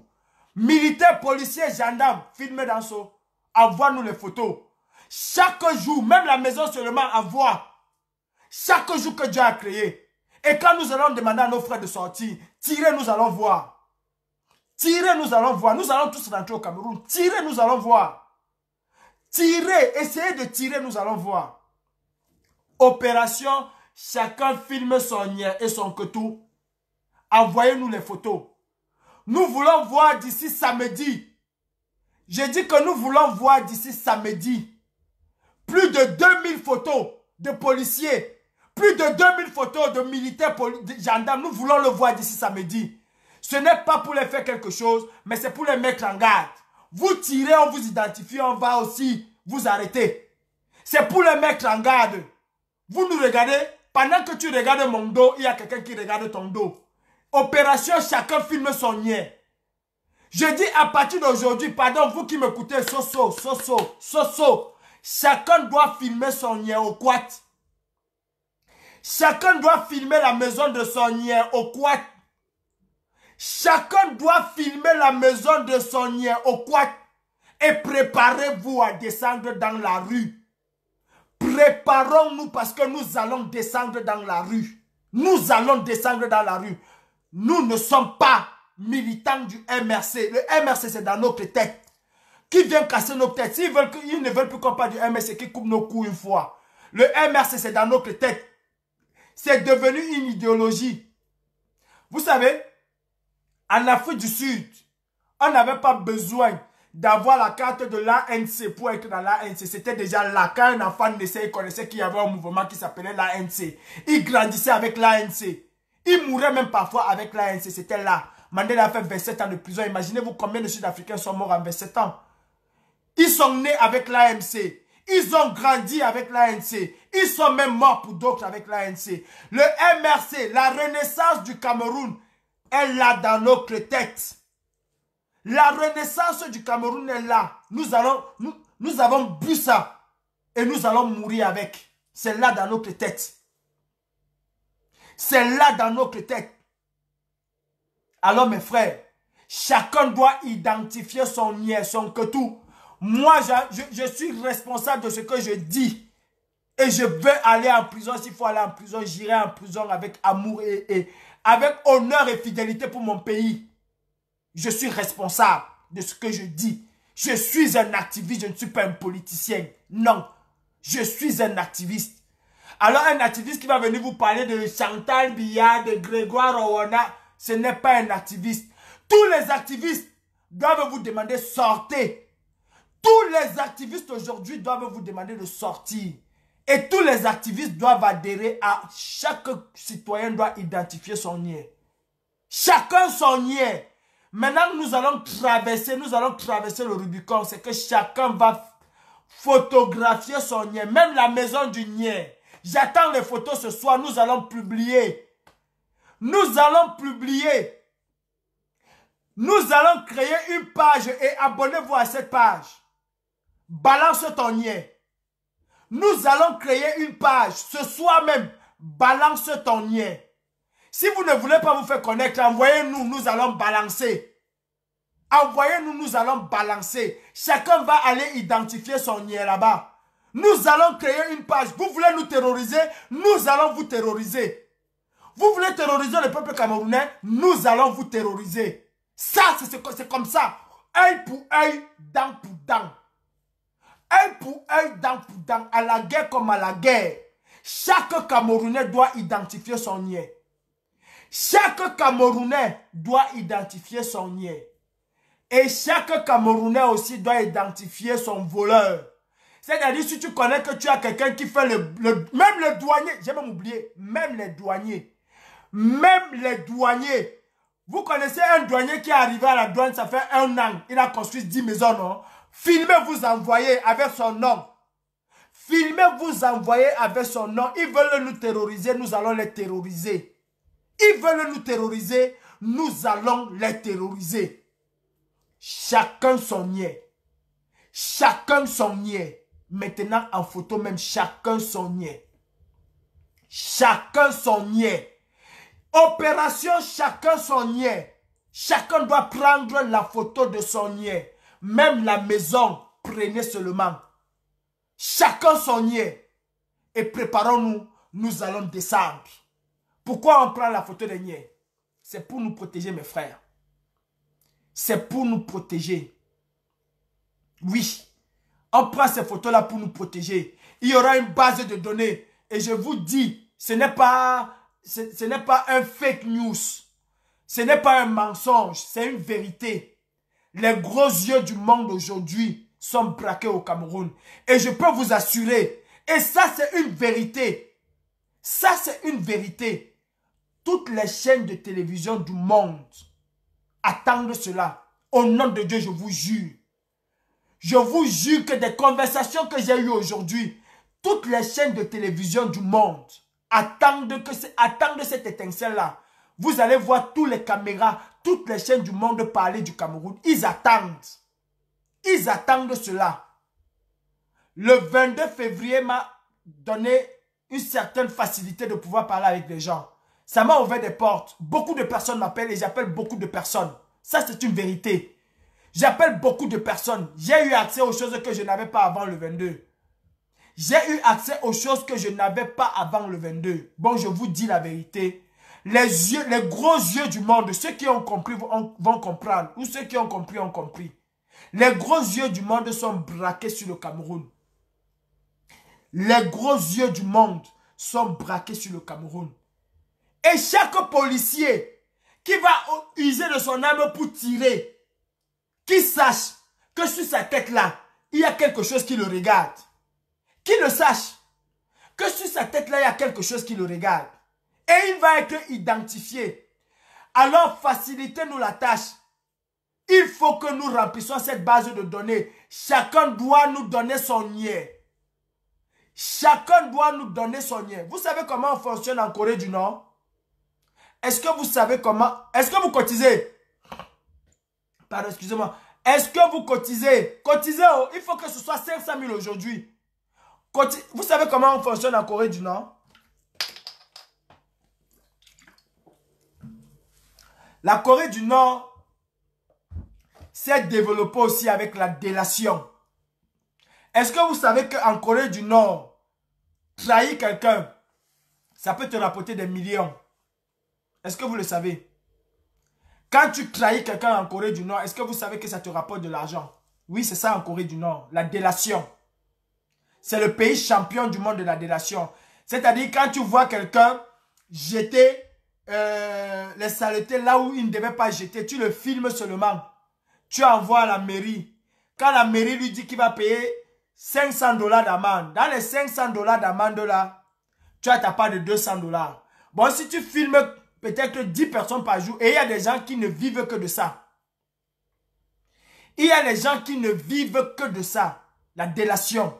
militaires, policiers, gendarmes, filmez dans ce. Envoie-nous les photos. Chaque jour, même la maison seulement à voir. Chaque jour que Dieu a créé. Et quand nous allons demander à nos frères de sortir, tirez, nous allons voir. Tirez, nous allons voir. Nous allons tous rentrer au Cameroun. Tirez, nous allons voir. Tirez, essayez de tirer, nous allons voir. Opération, chacun filme son lien et son tout. Envoyez-nous les photos. Nous voulons voir d'ici samedi. J'ai dit que nous voulons voir d'ici samedi plus de 2000 photos de policiers, plus de 2000 photos de militaires, de gendarmes. Nous voulons le voir d'ici samedi. Ce n'est pas pour les faire quelque chose, mais c'est pour les mettre en garde. Vous tirez, on vous identifie, on va aussi vous arrêter. C'est pour les mettre en garde. Vous nous regardez, pendant que tu regardes mon dos, il y a quelqu'un qui regarde ton dos. Opération, chacun filme son nien. Je dis à partir d'aujourd'hui, pardon, vous qui m'écoutez, so-so, so-so. Chacun doit filmer son au quat Chacun doit filmer la maison de son au quat Chacun doit filmer la maison de son au quat. Et préparez-vous à descendre dans la rue. Préparons-nous parce que nous allons descendre dans la rue. Nous allons descendre dans la rue. Nous ne sommes pas militants du MRC. Le MRC, c'est dans notre tête qui vient casser nos têtes. S'ils ils ne veulent plus qu'on parle du MRC qui coupe nos coups une fois. Le MRC, c'est dans notre tête. C'est devenu une idéologie. Vous savez, en Afrique du Sud, on n'avait pas besoin d'avoir la carte de l'ANC pour être dans l'ANC. C'était déjà là. Quand un enfant naissait, il connaissait qu'il y avait un mouvement qui s'appelait l'ANC. Il grandissait avec l'ANC. Il mourait même parfois avec l'ANC. C'était là. Mandela a fait 27 ans de prison. Imaginez-vous combien de Sud-Africains sont morts en 27 ans. Ils sont nés avec l'AMC. Ils ont grandi avec l'ANC. Ils sont même morts pour d'autres avec l'ANC. Le MRC, la renaissance du Cameroun, elle là dans notre tête. La renaissance du Cameroun est là. Nous, allons, nous, avons bu ça et nous allons mourir avec. C'est là dans notre tête. C'est là dans notre tête. Alors mes frères, chacun doit identifier son nier, son que tout moi, je, suis responsable de ce que je dis. Et je veux aller en prison. S'il faut aller en prison, j'irai en prison avec amour et, avec honneur et fidélité pour mon pays. Je suis responsable de ce que je dis. Je suis un activiste, je ne suis pas un politicien. Non, je suis un activiste. Alors un activiste qui va venir vous parler de Chantal Billard, de Grégoire Owana, ce n'est pas un activiste. Tous les activistes doivent vous demander sortez tous les activistes aujourd'hui doivent vous demander de sortir. Et tous les activistes doivent adhérer à chaque citoyen doit identifier son nier. Chacun son nier. Maintenant, nous allons traverser, nous allons traverser le Rubicon. C'est que chacun va photographier son nier. même la maison du nier. J'attends les photos ce soir, nous allons publier. Nous allons publier. Nous allons créer une page et abonnez-vous à cette page balance ton nier. Nous allons créer une page ce soir même. Balance ton lien. Si vous ne voulez pas vous faire connaître, envoyez-nous, nous allons balancer. Envoyez-nous, nous allons balancer. Chacun va aller identifier son nier là-bas. Nous allons créer une page. Vous voulez nous terroriser, nous allons vous terroriser. Vous voulez terroriser le peuple camerounais, nous allons vous terroriser. Ça, c'est comme ça. Œil pour œil, dent pour dent. Un pour un, dans pour dans, à la guerre comme à la guerre. Chaque Camerounais doit identifier son nier. Chaque Camerounais doit identifier son nier. Et chaque Camerounais aussi doit identifier son voleur. C'est-à-dire, si tu connais que tu as quelqu'un qui fait le, Même le douanier, j'ai même oublié, même les douaniers. Même les douaniers. Vous connaissez un douanier qui est arrivé à la douane, ça fait un an, il a construit 10 maisons, non Filmez, vous envoyez avec son nom. Filmez, vous envoyez avec son nom. Ils veulent nous terroriser, nous allons les terroriser. Ils veulent nous terroriser, nous allons les terroriser. Chacun son nier. Chacun son nier. Maintenant, en photo même, chacun son nier. Chacun son nier. Opération, chacun son niais. Chacun doit prendre la photo de son nier même la maison, prenez seulement. Chacun son niais. Et préparons-nous, nous allons descendre. Pourquoi on prend la photo des nier C'est pour nous protéger, mes frères. C'est pour nous protéger. Oui, on prend ces photos-là pour nous protéger. Il y aura une base de données. Et je vous dis, ce n'est pas, ce n'est pas un fake news. Ce n'est pas un mensonge, c'est une vérité. Les gros yeux du monde aujourd'hui sont braqués au Cameroun. Et je peux vous assurer, et ça c'est une vérité, ça c'est une vérité. Toutes les chaînes de télévision du monde attendent cela. Au nom de Dieu, je vous jure. Je vous jure que des conversations que j'ai eues aujourd'hui, toutes les chaînes de télévision du monde attendent, que, cette étincelle-là. Vous allez voir tous les caméras, toutes les chaînes du monde parlent du Cameroun. Ils attendent. Ils attendent cela. Le 22 février m'a donné une certaine facilité de pouvoir parler avec les gens. Ça m'a ouvert des portes. Beaucoup de personnes m'appellent et j'appelle beaucoup de personnes. Ça, c'est une vérité. J'appelle beaucoup de personnes. J'ai eu accès aux choses que je n'avais pas avant le 22. J'ai eu accès aux choses que je n'avais pas avant le 22. Bon, je vous dis la vérité les yeux, les gros yeux du monde, ceux qui ont compris vont, vont comprendre, ou ceux qui ont compris ont compris. Les gros yeux du monde sont braqués sur le Cameroun. Les gros yeux du monde sont braqués sur le Cameroun. Et chaque policier qui va user de son âme pour tirer, qui sache que sur sa tête-là, il y a quelque chose qui le regarde. Qui le sache que sur sa tête-là, il y a quelque chose qui le regarde. Et il va être identifié. Alors facilitez-nous la tâche. Il faut que nous remplissions cette base de données. Chacun doit nous donner son nier. Chacun doit nous donner son lien. Vous savez comment on fonctionne en Corée du Nord Est-ce que vous savez comment Est-ce que vous cotisez Pardon, excusez-moi. Est-ce que vous cotisez Cotisez, il faut que ce soit 500 000 aujourd'hui. Vous savez comment on fonctionne en Corée du Nord La Corée du Nord s'est développée aussi avec la délation. Est-ce que vous savez qu'en Corée du Nord, trahir quelqu'un, ça peut te rapporter des millions Est-ce que vous le savez Quand tu trahis quelqu'un en Corée du Nord, est-ce que vous savez que ça te rapporte de l'argent Oui, c'est ça en Corée du Nord, la délation. C'est le pays champion du monde de la délation. C'est-à-dire quand tu vois quelqu'un jeter euh, les saletés là où il ne devait pas jeter. Tu le filmes seulement. Tu envoies à la mairie. Quand la mairie lui dit qu'il va payer 500 dollars d'amende, dans les 500 dollars d'amende là, tu as ta part de 200 dollars. Bon, si tu filmes peut-être 10 personnes par jour, et il y a des gens qui ne vivent que de ça. Il y a des gens qui ne vivent que de ça, la délation.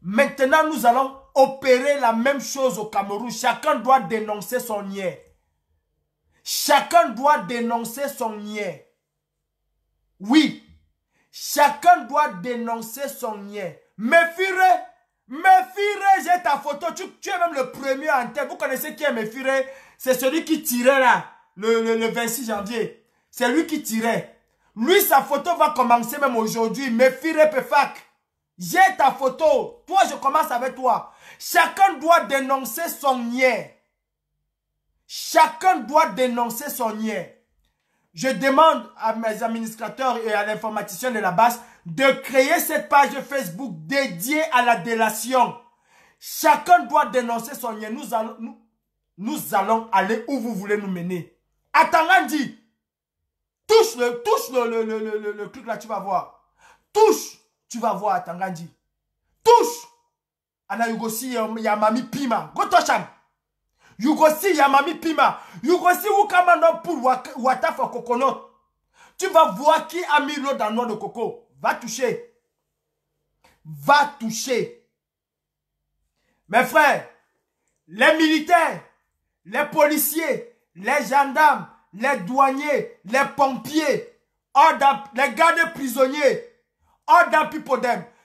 Maintenant, nous allons opérer la même chose au Cameroun. Chacun doit dénoncer son hier. Chacun doit dénoncer son niais. Oui, chacun doit dénoncer son niais. Méfiré. Méfiré, j'ai ta photo. Tu, es même le premier en tête. Vous connaissez qui est Méfiré C'est celui qui tirait là, le, 26 janvier. C'est lui qui tirait. Lui, sa photo va commencer même aujourd'hui. Méfiré, Pefak, J'ai ta photo. Toi, je commence avec toi. Chacun doit dénoncer son niais. Chacun doit dénoncer son lien. Je demande à mes administrateurs et à l'informaticien de la base de créer cette page Facebook dédiée à la délation. Chacun doit dénoncer son lien. Nous allons, nous, allons aller où vous voulez nous mener. Atangandi, touche le, touche le, le, le, truc là, tu vas voir. Touche, tu vas voir Atangandi. Touche. ya Yamami euh, Pima. Gotochan. You go Pima. You go pour Tu vas voir qui a mis l'eau dans noix de coco. Va toucher. Va toucher. Mes frères, les militaires, les policiers, les gendarmes, les douaniers, les pompiers, les gardes prisonniers,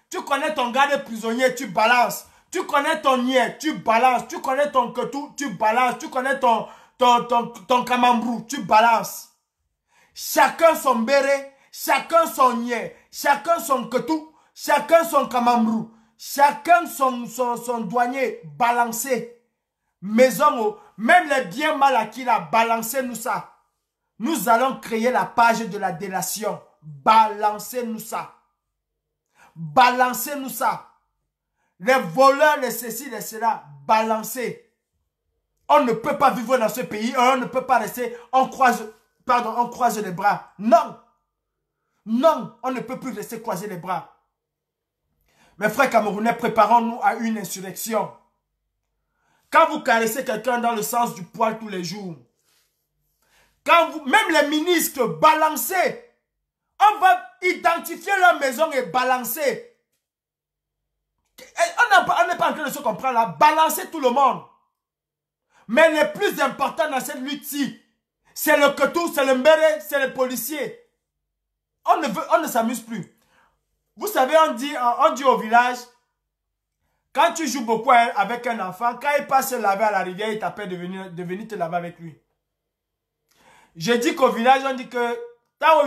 Tu connais ton garde prisonnier, tu balances. Tu connais ton niais, tu balances. Tu connais ton ketou, tu balances. Tu connais ton, ton, ton, tu balances. Chacun son béret, chacun son niais, chacun son ketou, chacun son kamambrou, chacun son, son, son douanier balancé. Maison, même les biens mal acquis, là, balancez-nous ça. Nous allons créer la page de la délation. Balancez-nous ça. Balancez-nous ça les voleurs, les ceci, les cela, balancés. On ne peut pas vivre dans ce pays, hein, on ne peut pas laisser, on croise, pardon, on croise les bras. Non, non, on ne peut plus laisser croiser les bras. Mes frères camerounais, préparons-nous à une insurrection. Quand vous caressez quelqu'un dans le sens du poil tous les jours, quand vous, même les ministres balancés, on va identifier leur maison et balancer. On n'est pas en train de se comprendre là. Balancer tout le monde. Mais le plus important dans cette lutte-ci, c'est le ketou, c'est le mbéré, c'est les policiers. On ne, ne s'amuse plus. Vous savez, on dit, dit au village, quand tu joues beaucoup avec un enfant, quand il passe laver à la rivière, il t'appelle de venir, te laver avec lui. Je dis qu'au village, on dit que,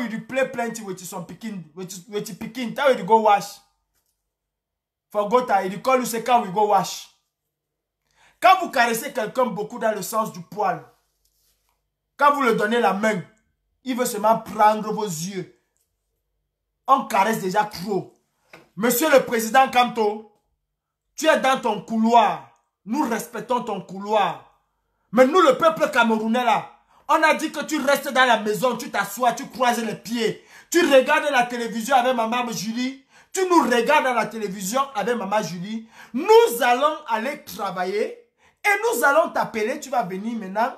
tu du play plenty go wash. For il call you can we go wash? Quand vous caressez quelqu'un beaucoup dans le sens du poil, quand vous le donnez la main, il veut seulement prendre vos yeux. On caresse déjà trop. Monsieur le Président Kanto, tu es dans ton couloir. Nous respectons ton couloir. Mais nous, le peuple camerounais, là, on a dit que tu restes dans la maison, tu t'assois, tu croises les pieds. Tu regardes la télévision avec ma maman Julie tu nous regardes à la télévision avec Maman Julie, nous allons aller travailler et nous allons t'appeler, tu vas venir maintenant,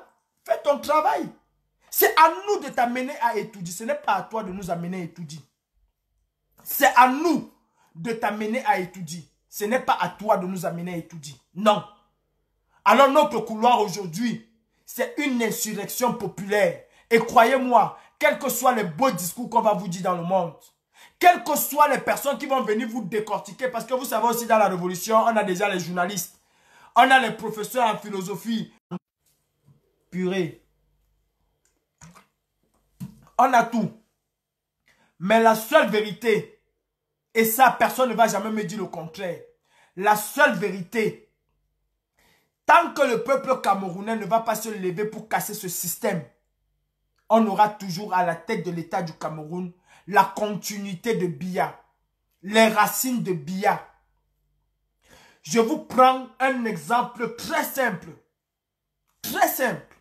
fais ton travail. C'est à nous de t'amener à étudier, ce n'est pas à toi de nous amener à étudier. C'est à nous de t'amener à étudier, ce n'est pas à toi de nous amener à étudier, non. Alors notre couloir aujourd'hui, c'est une insurrection populaire. Et croyez-moi, quel que soit les beaux discours qu'on va vous dire dans le monde, quelles que soient les personnes qui vont venir vous décortiquer, parce que vous savez aussi dans la révolution, on a déjà les journalistes, on a les professeurs en philosophie. Purée. On a tout. Mais la seule vérité, et ça personne ne va jamais me dire le contraire, la seule vérité, tant que le peuple camerounais ne va pas se lever pour casser ce système, on aura toujours à la tête de l'État du Cameroun la continuité de Bia, les racines de Bia. Je vous prends un exemple très simple. Très simple.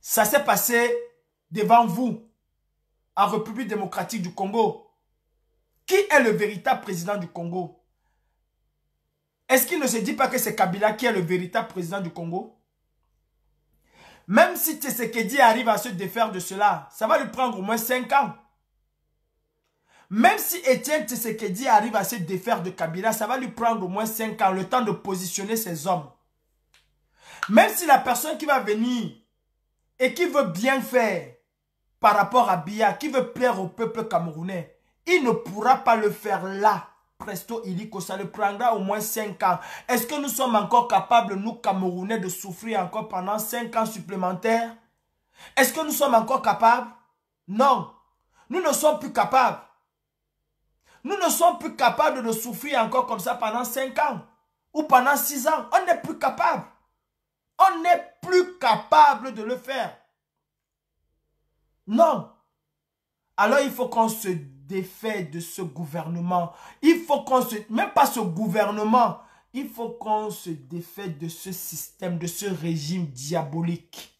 Ça s'est passé devant vous, en République démocratique du Congo. Qui est le véritable président du Congo Est-ce qu'il ne se dit pas que c'est Kabila qui est le véritable président du Congo même si Tshisekedi arrive à se défaire de cela, ça va lui prendre au moins 5 ans. Même si Étienne Tshisekedi arrive à se défaire de Kabila, ça va lui prendre au moins 5 ans, le temps de positionner ses hommes. Même si la personne qui va venir et qui veut bien faire par rapport à Biya, qui veut plaire au peuple camerounais, il ne pourra pas le faire là presto il que ça le prendra au moins 5 ans. Est-ce que nous sommes encore capables, nous Camerounais, de souffrir encore pendant 5 ans supplémentaires Est-ce que nous sommes encore capables Non. Nous ne sommes plus capables. Nous ne sommes plus capables de souffrir encore comme ça pendant 5 ans ou pendant 6 ans. On n'est plus capable. On n'est plus capable de le faire. Non. Alors il faut qu'on se de ce gouvernement. Il faut qu'on se... Même pas ce gouvernement. Il faut qu'on se défait de ce système, de ce régime diabolique.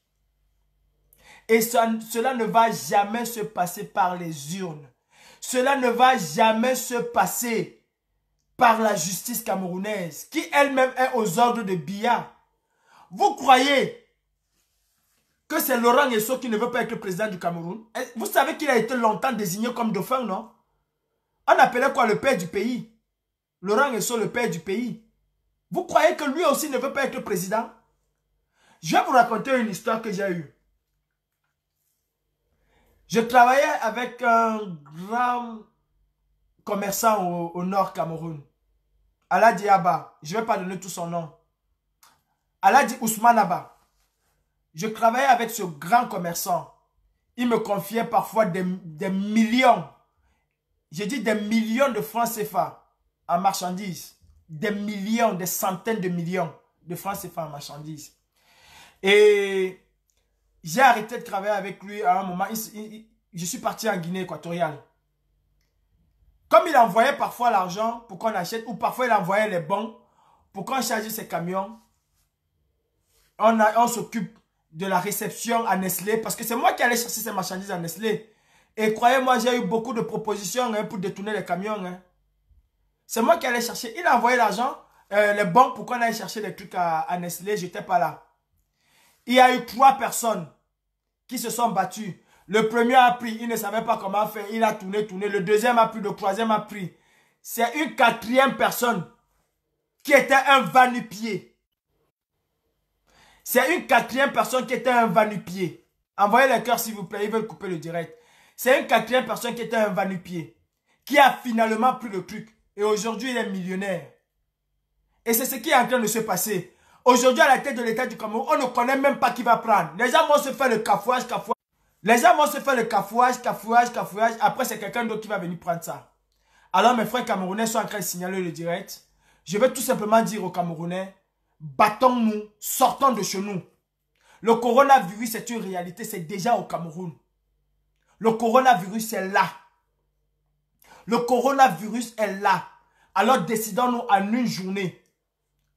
Et ça, cela ne va jamais se passer par les urnes. Cela ne va jamais se passer par la justice camerounaise, qui elle-même est aux ordres de Biya. Vous croyez que c'est Laurent Esso qui ne veut pas être président du Cameroun. Vous savez qu'il a été longtemps désigné comme dauphin, non On appelait quoi le père du pays Laurent Esso, le père du pays. Vous croyez que lui aussi ne veut pas être président Je vais vous raconter une histoire que j'ai eue. Je travaillais avec un grand commerçant au, nord Cameroun. Aladi Abba. Je ne vais pas donner tout son nom. Aladi Ousmane Abba. Je travaillais avec ce grand commerçant. Il me confiait parfois des, millions. J'ai dit des millions de francs CFA en marchandises. Des millions, des centaines de millions de francs CFA en marchandises. Et j'ai arrêté de travailler avec lui à un moment. je suis parti en Guinée équatoriale. Comme il envoyait parfois l'argent pour qu'on achète, ou parfois il envoyait les bons pour qu'on charge ses camions, on, on s'occupe de la réception à Nestlé parce que c'est moi qui allais chercher ces marchandises à Nestlé. Et croyez-moi, j'ai eu beaucoup de propositions hein, pour détourner les camions. Hein. C'est moi qui allais chercher. Il a envoyé l'argent, euh, les banques pour qu'on aille chercher des trucs à, Nestlé. Je n'étais pas là. Il y a eu trois personnes qui se sont battues. Le premier a pris, il ne savait pas comment faire. Il a tourné, tourné. Le deuxième a pris, le troisième a pris. C'est une quatrième personne qui était un vanipier. C'est une quatrième personne qui était un vanupier. Envoyez le cœur s'il vous plaît, ils veulent couper le direct. C'est une quatrième personne qui était un vanupier. Qui a finalement pris le truc. Et aujourd'hui, il est millionnaire. Et c'est ce qui est en train de se passer. Aujourd'hui, à la tête de l'État du Cameroun, on ne connaît même pas qui va prendre. Les gens vont se faire le cafouage, cafouage. Les gens vont se faire le cafouage, cafouage, cafouage. Après, c'est quelqu'un d'autre qui va venir prendre ça. Alors, mes frères camerounais sont en train de signaler le direct. Je vais tout simplement dire aux Camerounais, battons-nous, sortons de chez nous. Le coronavirus, c'est une réalité, c'est déjà au Cameroun. Le coronavirus est là. Le coronavirus est là. Alors décidons-nous en une journée.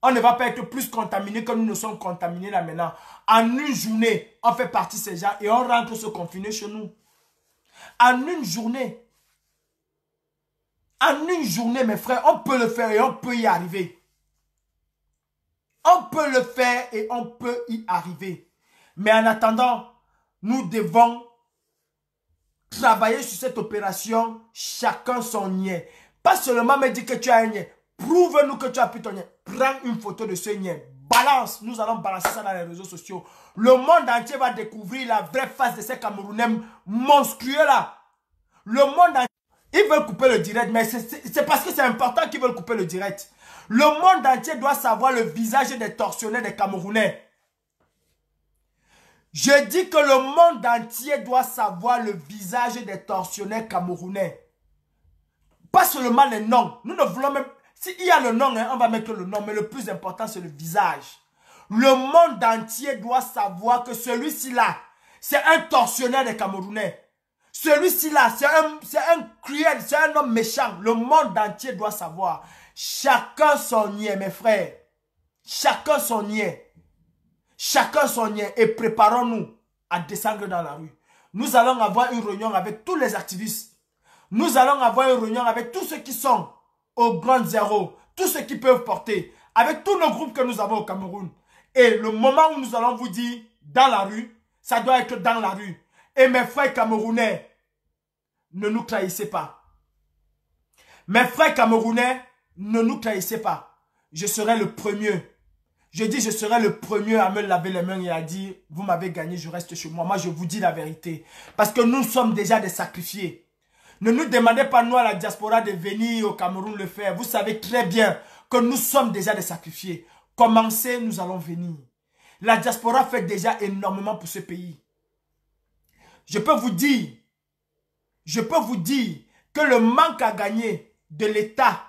On ne va pas être plus contaminés que nous ne sommes contaminés là maintenant. En une journée, on fait partie de ces gens et on rentre se confiner chez nous. En une journée. En une journée, mes frères, on peut le faire et on peut y arriver peut le faire et on peut y arriver. Mais en attendant, nous devons travailler sur cette opération, chacun son nien. Pas seulement me dire que tu as un nien, prouve-nous que tu as pu ton Prends une photo de ce nien, balance, nous allons balancer ça dans les réseaux sociaux. Le monde entier va découvrir la vraie face de ces Camerounais monstrueux là. Le monde entier, ils veulent couper le direct, mais c'est parce que c'est important qu'ils veulent couper le direct. Le monde entier doit savoir le visage des tortionnaires des Camerounais. Je dis que le monde entier doit savoir le visage des tortionnaires camerounais. Pas seulement les noms. Nous ne voulons même... S'il y a le nom, hein, on va mettre le nom. Mais le plus important, c'est le visage. Le monde entier doit savoir que celui-ci-là, c'est un tortionnaire des Camerounais. Celui-ci-là, c'est un, un cruel, c'est un homme méchant. Le monde entier doit savoir. Chacun son niais mes frères. Chacun son niais Chacun son niais Et préparons-nous à descendre dans la rue. Nous allons avoir une réunion avec tous les activistes. Nous allons avoir une réunion avec tous ceux qui sont au grand zéro, tous ceux qui peuvent porter, avec tous nos groupes que nous avons au Cameroun. Et le moment où nous allons vous dire dans la rue, ça doit être dans la rue. Et mes frères camerounais, ne nous trahissez pas. Mes frères camerounais, ne nous trahissez pas. Je serai le premier. Je dis, je serai le premier à me laver les mains et à dire, vous m'avez gagné, je reste chez moi. Moi, je vous dis la vérité. Parce que nous sommes déjà des sacrifiés. Ne nous demandez pas, nous, à la diaspora, de venir au Cameroun le faire. Vous savez très bien que nous sommes déjà des sacrifiés. Commencez, nous allons venir. La diaspora fait déjà énormément pour ce pays. Je peux vous dire, je peux vous dire que le manque à gagner de l'État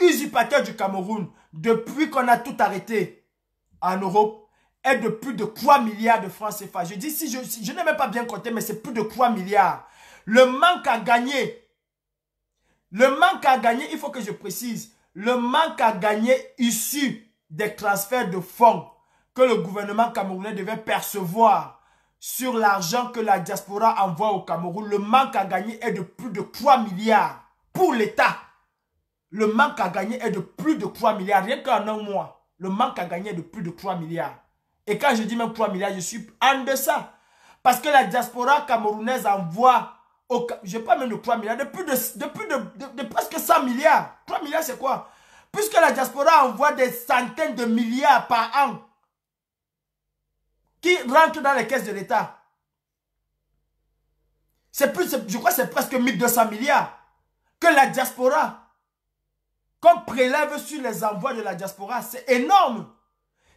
usurpateur du Cameroun, depuis qu'on a tout arrêté en Europe, est de plus de 3 milliards de francs CFA. Je dis, si je, je n'ai pas bien compté, mais c'est plus de 3 milliards. Le manque à gagner, le manque à gagner, il faut que je précise, le manque à gagner issu des transferts de fonds que le gouvernement camerounais devait percevoir sur l'argent que la diaspora envoie au Cameroun, le manque à gagner est de plus de 3 milliards pour l'État le manque à gagner est de plus de 3 milliards. Rien qu'en un mois, le manque à gagner est de plus de 3 milliards. Et quand je dis même 3 milliards, je suis en deçà. Parce que la diaspora camerounaise envoie, au, je pas même de 3 milliards, de plus de, plus de, presque 100 milliards. 3 milliards, c'est quoi Puisque la diaspora envoie des centaines de milliards par an qui rentrent dans les caisses de l'État. je crois que c'est presque 1200 milliards que la diaspora qu'on prélève sur les envois de la diaspora, c'est énorme.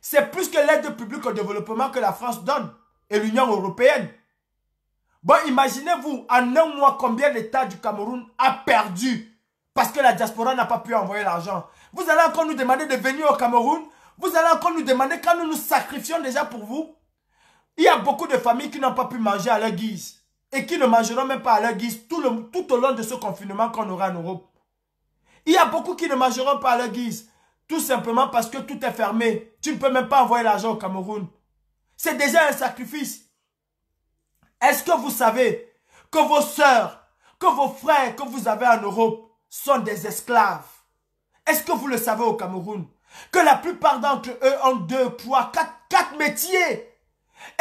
C'est plus que l'aide publique au développement que la France donne et l'Union européenne. Bon, imaginez-vous, en un mois, combien l'État du Cameroun a perdu parce que la diaspora n'a pas pu envoyer l'argent. Vous allez encore nous demander de venir au Cameroun Vous allez encore nous demander quand nous nous sacrifions déjà pour vous Il y a beaucoup de familles qui n'ont pas pu manger à leur guise et qui ne mangeront même pas à leur guise tout, le, tout au long de ce confinement qu'on aura en Europe. Il y a beaucoup qui ne mangeront pas à leur guise. Tout simplement parce que tout est fermé. Tu ne peux même pas envoyer l'argent au Cameroun. C'est déjà un sacrifice. Est-ce que vous savez que vos soeurs, que vos frères que vous avez en Europe sont des esclaves Est-ce que vous le savez au Cameroun Que la plupart d'entre eux ont deux, trois, quatre métiers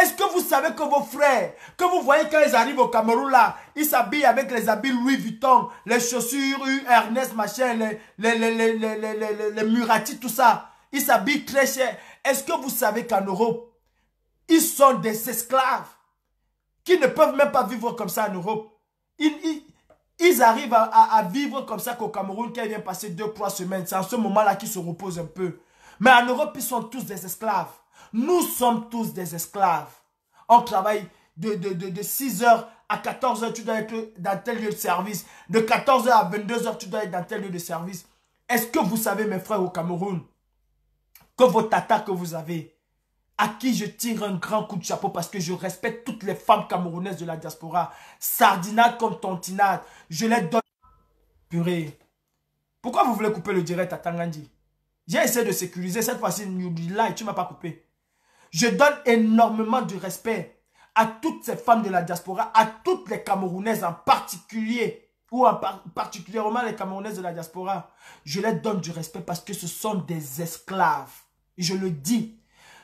est-ce que vous savez que vos frères, que vous voyez quand ils arrivent au Cameroun là, ils s'habillent avec les habits Louis Vuitton, les chaussures Ernest machin, les, les, les, les, Murati, tout ça. Ils s'habillent très cher. Est-ce que vous savez qu'en Europe, ils sont des esclaves qui ne peuvent même pas vivre comme ça en Europe. Ils, arrivent à, vivre comme ça qu'au Cameroun, quand ils viennent passer deux, trois semaines. C'est en ce moment-là qu'ils se reposent un peu. Mais en Europe, ils sont tous des esclaves. Nous sommes tous des esclaves. On travaille de, 6h à 14h, tu dois être dans tel lieu de service. De 14h à 22h, tu dois être dans tel lieu de service. Est-ce que vous savez, mes frères au Cameroun, que vos tatas que vous avez, à qui je tire un grand coup de chapeau parce que je respecte toutes les femmes camerounaises de la diaspora, sardinade comme tontinade, je les donne. Purée, pourquoi vous voulez couper le direct à Tangandi J'ai essayé de sécuriser, cette fois-ci, et tu ne m'as pas coupé. Je donne énormément de respect à toutes ces femmes de la diaspora, à toutes les Camerounaises en particulier, ou en particulièrement les Camerounaises de la diaspora. Je les donne du respect parce que ce sont des esclaves. Je le dis.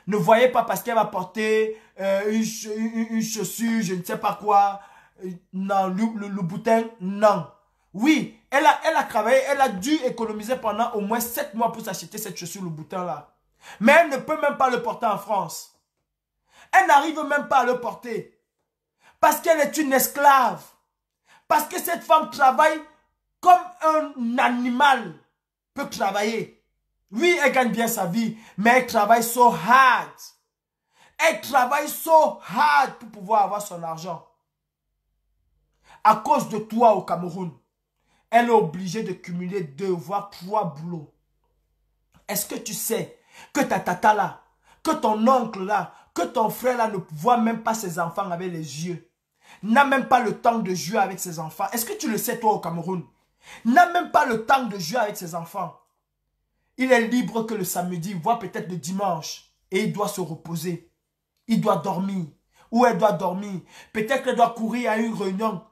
Ne voyez pas parce qu'elle va porter euh, une, chaussure, je ne sais pas quoi. Euh, non, le, le, boutin, non. Oui, elle a, elle a travaillé, elle a dû économiser pendant au moins 7 mois pour s'acheter cette chaussure, le boutin là. Mais elle ne peut même pas le porter en France. Elle n'arrive même pas à le porter. Parce qu'elle est une esclave. Parce que cette femme travaille comme un animal peut travailler. Oui, elle gagne bien sa vie, mais elle travaille so hard. Elle travaille so hard pour pouvoir avoir son argent. À cause de toi au Cameroun, elle est obligée de cumuler deux, voire trois boulots. Est-ce que tu sais que ta tata là, que ton oncle là, que ton frère là ne voit même pas ses enfants avec les yeux, n'a même pas le temps de jouer avec ses enfants. Est-ce que tu le sais toi au Cameroun N'a même pas le temps de jouer avec ses enfants. Il est libre que le samedi, voit peut-être le dimanche, et il doit se reposer. Il doit dormir. Ou elle doit dormir. Peut-être qu'elle doit courir à une réunion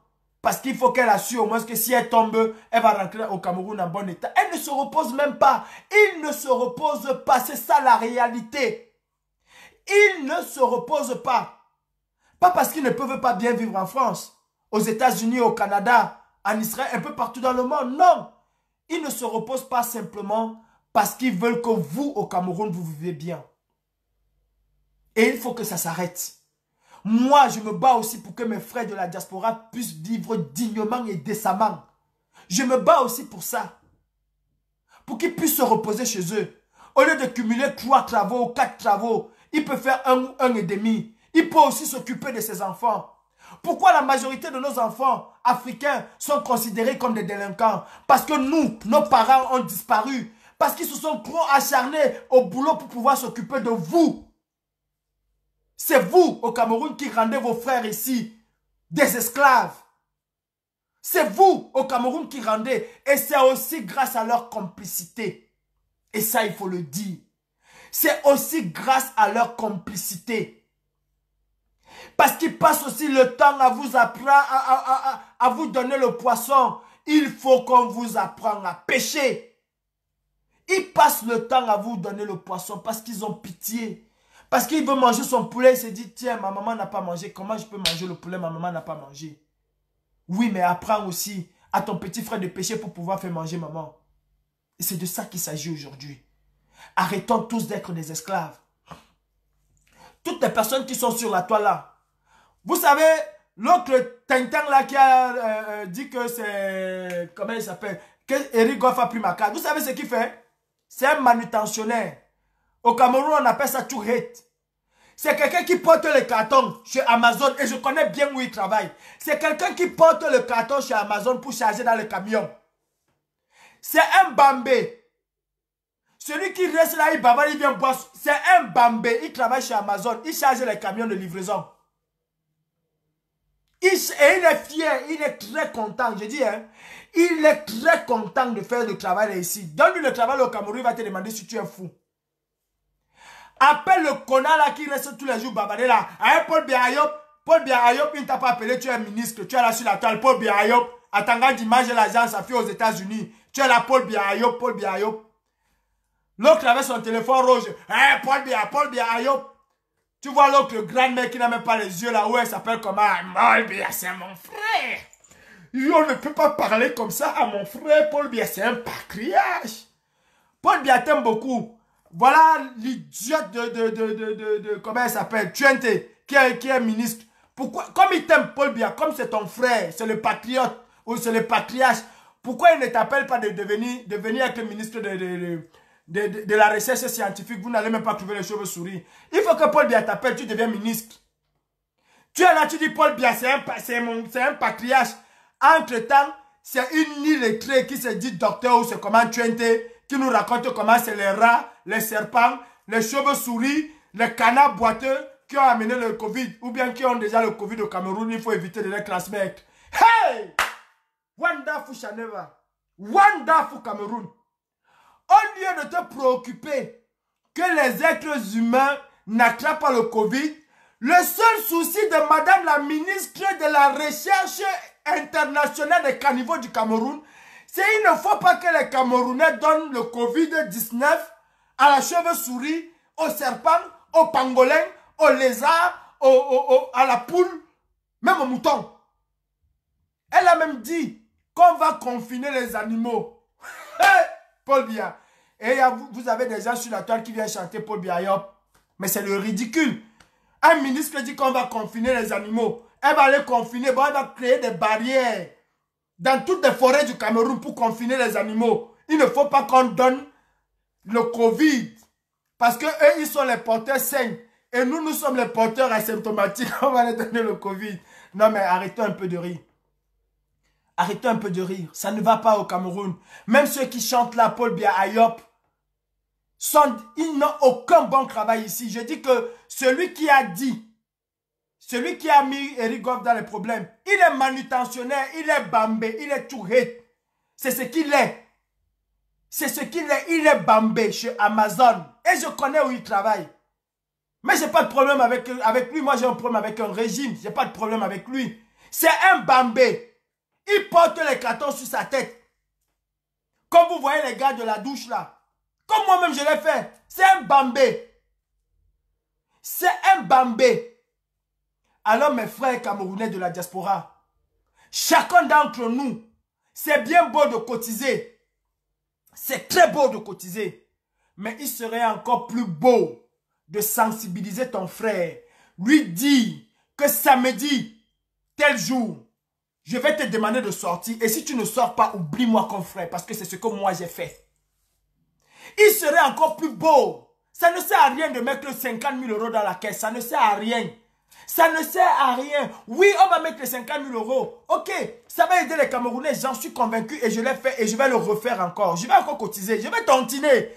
parce qu'il faut qu'elle assure au moins que si elle tombe, elle va rentrer au Cameroun en bon état. Elle ne se repose même pas. Il ne se repose pas. C'est ça la réalité. Il ne se repose pas. Pas parce qu'ils ne peuvent pas bien vivre en France, aux États-Unis, au Canada, en Israël, un peu partout dans le monde. Non. Ils ne se reposent pas simplement parce qu'ils veulent que vous, au Cameroun, vous vivez bien. Et il faut que ça s'arrête. Moi, je me bats aussi pour que mes frères de la diaspora puissent vivre dignement et décemment. Je me bats aussi pour ça. Pour qu'ils puissent se reposer chez eux. Au lieu de cumuler trois travaux ou quatre travaux, il peut faire un ou un et demi. Il peut aussi s'occuper de ses enfants. Pourquoi la majorité de nos enfants africains sont considérés comme des délinquants Parce que nous, nos parents ont disparu. Parce qu'ils se sont trop acharnés au boulot pour pouvoir s'occuper de vous. C'est vous, au Cameroun, qui rendez vos frères ici des esclaves. C'est vous, au Cameroun, qui rendez. Et c'est aussi grâce à leur complicité. Et ça, il faut le dire. C'est aussi grâce à leur complicité. Parce qu'ils passent aussi le temps à vous apprendre, à, vous donner le poisson. Il faut qu'on vous apprenne à pêcher. Ils passent le temps à vous donner le poisson parce qu'ils ont pitié. Parce qu'il veut manger son poulet, il se dit, tiens, ma maman n'a pas mangé, comment je peux manger le poulet, ma maman n'a pas mangé. Oui, mais apprends aussi à ton petit frère de péché pour pouvoir faire manger maman. C'est de ça qu'il s'agit aujourd'hui. Arrêtons tous d'être des esclaves. Toutes les personnes qui sont sur la toile là, vous savez, l'autre Tintin là qui a euh, euh, dit que c'est, comment il s'appelle, que Eric Goff a pris ma carte, vous savez ce qu'il fait C'est un manutentionnaire. Au Cameroun, on appelle ça to hate. C'est quelqu'un qui porte le carton chez Amazon et je connais bien où il travaille. C'est quelqu'un qui porte le carton chez Amazon pour charger dans le camion. C'est un bambé. Celui qui reste là, il bavale, il vient boire. C'est un bambé. Il travaille chez Amazon. Il charge les camions de livraison. et il est fier, il est très content. Je dis, hein, il est très content de faire le travail ici. Donne-lui le travail au Cameroun, il va te demander si tu es fou. Appelle le connard là qui reste tous les jours babadé là. Hein, Paul Biayop, Paul Ayop il ne t'a pas appelé, tu es ministre, tu es là sur la toile. Paul Biayop, attendant d'image l'agence, ça fait aux États-Unis. Tu es là, Paul Biayop, Paul Biayop. L'autre avait son téléphone rouge. Hein, Paul Biya Paul Ayop Tu vois l'autre grand mère qui n'a même pas les yeux là, où elle s'appelle comment Paul Biayop, c'est mon frère. On ne peut pas parler comme ça à mon frère. Paul Biayop, c'est un patriarche. Paul Biayop t'aime beaucoup. Voilà l'idiote de, de, comment elle s'appelle, tuente qui est, qui est ministre. Pourquoi, comme il t'aime Paul Biya, comme c'est ton frère, c'est le patriote, ou c'est le patriarche, pourquoi il ne t'appelle pas de, devenir, devenir venir ministre de, de, la recherche scientifique Vous n'allez même pas trouver les cheveux-souris. Il faut que Paul Biya t'appelle, tu deviens ministre. Tu es là, tu dis Paul Biya, c'est un, un, patriarche. Entre-temps, c'est une illettrée qui se dit docteur ou c'est comment tuente qui nous raconte comment c'est les rats, les serpents, les chauves-souris, les canards boiteux qui ont amené le Covid ou bien qui ont déjà le Covid au Cameroun. Il faut éviter de les transmettre. Hey! Wonderful Chaneva. Wonderful Cameroun. Au lieu de te préoccuper que les êtres humains n'attrapent pas le Covid, le seul souci de Madame la ministre de la Recherche internationale des caniveaux du Cameroun, il ne faut pas que les Camerounais donnent le Covid-19 à la chauve-souris, au serpent, au pangolin, au lézard, à la poule, même au mouton. Elle a même dit qu'on va confiner les animaux. Paul Bia. Et vous avez des gens sur la toile qui viennent chanter Paul Biya. Mais c'est le ridicule. Un ministre dit qu'on va confiner les animaux. Elle va les confiner, elle va créer des barrières dans toutes les forêts du Cameroun pour confiner les animaux. Il ne faut pas qu'on donne le Covid. Parce que ils sont les porteurs sains. Et nous, nous sommes les porteurs asymptomatiques. On va les donner le Covid. Non, mais arrêtez un peu de rire. Arrêtez un peu de rire. Ça ne va pas au Cameroun. Même ceux qui chantent la Paul Bia Ayop, sont, ils n'ont aucun bon travail ici. Je dis que celui qui a dit celui qui a mis Eric Goff dans les problèmes, il est manutentionnaire, il est bambé, il est tout C'est ce qu'il est. C'est ce qu'il est. Il est bambé chez Amazon. Et je connais où il travaille. Mais n'ai pas de problème avec, avec lui. Moi, j'ai un problème avec un régime. n'ai pas de problème avec lui. C'est un bambé. Il porte les cartons sur sa tête. Comme vous voyez les gars de la douche là. Comme moi-même, je l'ai fait. C'est un bambé. C'est un bambé. Alors mes frères camerounais de la diaspora, chacun d'entre nous, c'est bien beau de cotiser. C'est très beau de cotiser. Mais il serait encore plus beau de sensibiliser ton frère. Lui dire que samedi, tel jour, je vais te demander de sortir. Et si tu ne sors pas, oublie-moi comme frère. Parce que c'est ce que moi j'ai fait. Il serait encore plus beau. Ça ne sert à rien de mettre 50 000 euros dans la caisse. Ça ne sert à rien. Ça ne sert à rien. Oui, on va mettre les 50 000 euros. Ok, ça va aider les Camerounais. J'en suis convaincu et je l'ai fait et je vais le refaire encore. Je vais encore cotiser. Je vais tontiner.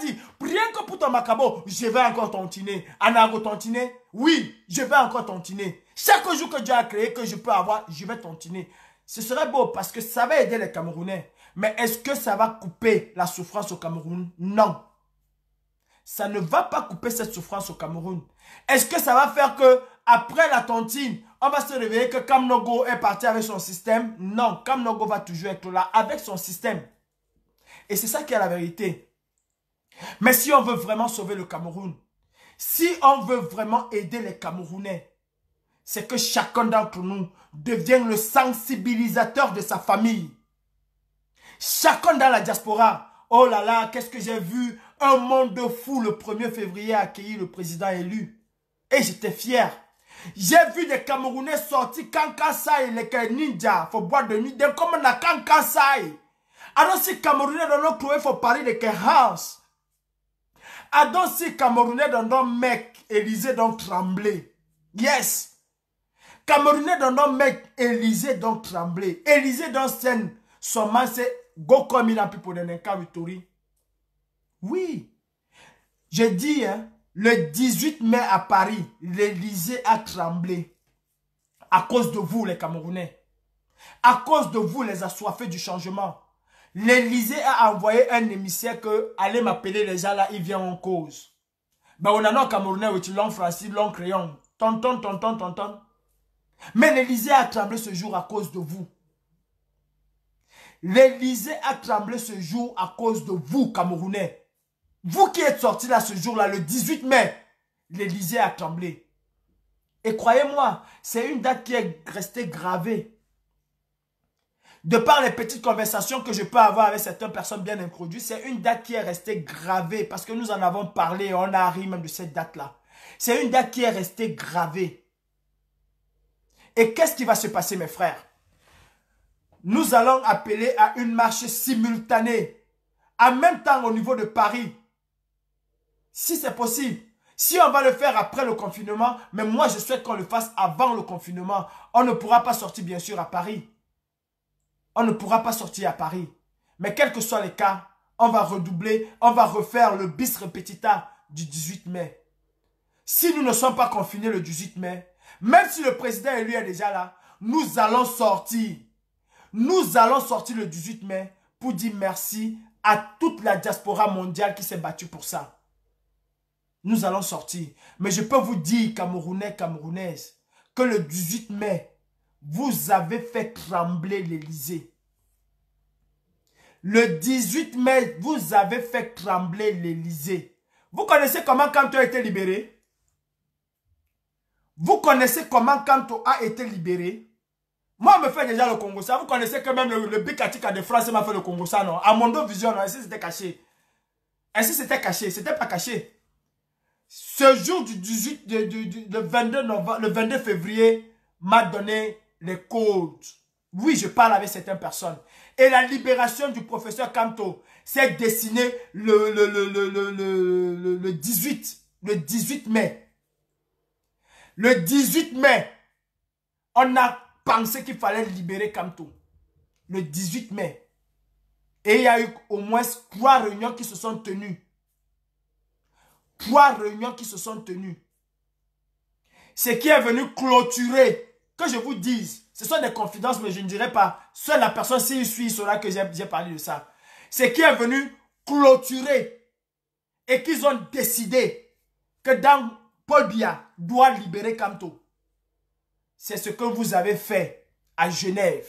dit rien que pour ton macabo, je vais encore tontiner. Anago tontiner. Oui, je vais encore tontiner. Chaque jour que Dieu a créé, que je peux avoir, je vais tontiner. Ce serait beau parce que ça va aider les Camerounais. Mais est-ce que ça va couper la souffrance au Cameroun Non ça ne va pas couper cette souffrance au Cameroun. Est-ce que ça va faire que après la tontine, on va se réveiller que Kamnogo est parti avec son système Non, Kamnogo va toujours être là avec son système. Et c'est ça qui est la vérité. Mais si on veut vraiment sauver le Cameroun, si on veut vraiment aider les Camerounais, c'est que chacun d'entre nous devienne le sensibilisateur de sa famille. Chacun dans la diaspora. Oh là là, qu'est-ce que j'ai vu un monde fou le 1er février a accueilli le président élu. Et j'étais fier. J'ai vu des Camerounais sortir Kankasai, les ninja, faut boire de nuit, des comme la Kankasai? Alors si Camerounais dans nos il faut parler de House. Alors si Camerounais dans nos mecs, Élysée donc trembler. Yes. Camerounais dans nos mecs, Élysée donc trembler. Élysée dans scène, son c'est go comme il a pu pour des oui. J'ai dit, hein, le 18 mai à Paris, l'Élysée a tremblé. À cause de vous, les Camerounais. À cause de vous, les assoiffés du changement. L'Élysée a envoyé un émissaire que allez m'appeler les gens là, ils vient en cause. Ben, on a non Camerounais, long Francis, long crayon. Tonton, tonton, tonton. Mais l'Élysée a tremblé ce jour à cause de vous. L'Élysée a tremblé ce jour à cause de vous, Camerounais. Vous qui êtes sortis là ce jour-là, le 18 mai, l'Elysée a tremblé. Et croyez-moi, c'est une date qui est restée gravée. De par les petites conversations que je peux avoir avec certaines personnes bien introduites, c'est une date qui est restée gravée parce que nous en avons parlé on arrive même de cette date-là. C'est une date qui est restée gravée. Et qu'est-ce qui va se passer, mes frères Nous allons appeler à une marche simultanée. En même temps, au niveau de Paris, si c'est possible, si on va le faire après le confinement, mais moi je souhaite qu'on le fasse avant le confinement. On ne pourra pas sortir bien sûr à Paris. On ne pourra pas sortir à Paris. Mais quel que soit le cas, on va redoubler, on va refaire le bis repetita du 18 mai. Si nous ne sommes pas confinés le 18 mai, même si le président élu est déjà là, nous allons sortir. Nous allons sortir le 18 mai pour dire merci à toute la diaspora mondiale qui s'est battue pour ça nous allons sortir. Mais je peux vous dire, Camerounais, Camerounaises, que le 18 mai, vous avez fait trembler l'Elysée. Le 18 mai, vous avez fait trembler l'Elysée. Vous connaissez comment Kanto a été libéré Vous connaissez comment Kanto a été libéré Moi, on me fait déjà le Congo. Ça, vous connaissez que même le, le de France m'a fait le Congo. Ça, non À Mondo Vision, non Ainsi, c'était caché. Ainsi, c'était caché. C'était pas caché. Ce jour du 18, le, 22 le 22 février m'a donné les codes. Oui, je parle avec certaines personnes. Et la libération du professeur Camto, s'est dessinée le, le, 18, le 18 mai. Le 18 mai, on a pensé qu'il fallait libérer Camto. Le 18 mai. Et il y a eu au moins trois réunions qui se sont tenues trois réunions qui se sont tenues. Ce qui est venu clôturer, que je vous dise, ce sont des confidences, mais je ne dirai pas. Seule la personne, si s'il suit, saura que j'ai parlé de ça. Ce qui est venu clôturer et qu'ils ont décidé que dans Paul Bia doit libérer Camto. C'est ce que vous avez fait à Genève.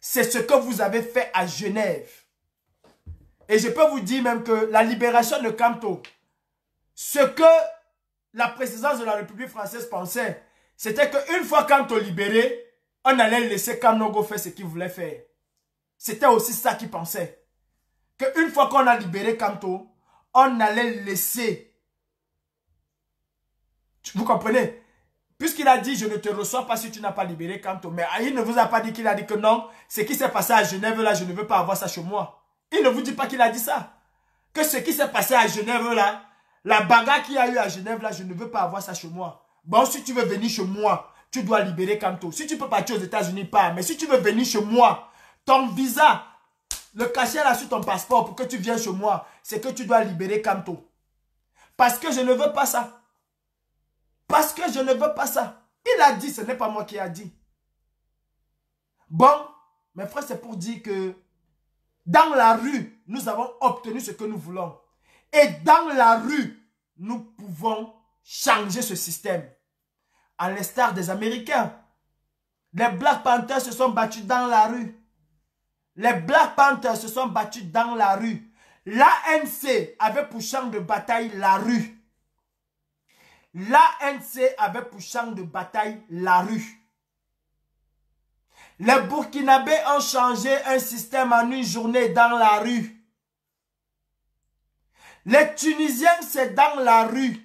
C'est ce que vous avez fait à Genève. Et je peux vous dire même que la libération de Kanto, ce que la présidence de la République française pensait, c'était qu'une fois Kanto libéré, on allait laisser Nogo faire ce qu'il voulait faire. C'était aussi ça qu'il pensait. Qu'une fois qu'on a libéré Kanto, on allait laisser. Vous comprenez Puisqu'il a dit, je ne te reçois pas si tu n'as pas libéré Kanto », Mais il ne vous a pas dit qu'il a dit que non, ce qui s'est passé à Genève, là, je ne veux pas avoir ça chez moi. Il ne vous dit pas qu'il a dit ça. Que ce qui s'est passé à Genève là, la bagarre qu'il y a eu à Genève là, je ne veux pas avoir ça chez moi. Bon, si tu veux venir chez moi, tu dois libérer Kanto. Si tu peux partir aux États-Unis, pas. Mais si tu veux venir chez moi, ton visa, le cachet là sur ton passeport pour que tu viennes chez moi, c'est que tu dois libérer Kanto. Parce que je ne veux pas ça. Parce que je ne veux pas ça. Il a dit, ce n'est pas moi qui a dit. Bon, mes frères, c'est pour dire que dans la rue, nous avons obtenu ce que nous voulons. Et dans la rue, nous pouvons changer ce système. À l'instar des Américains, les Black Panthers se sont battus dans la rue. Les Black Panthers se sont battus dans la rue. L'ANC avait pour champ de bataille la rue. L'ANC avait pour champ de bataille la rue. Les Burkinabés ont changé un système en une journée dans la rue. Les Tunisiens, c'est dans la rue.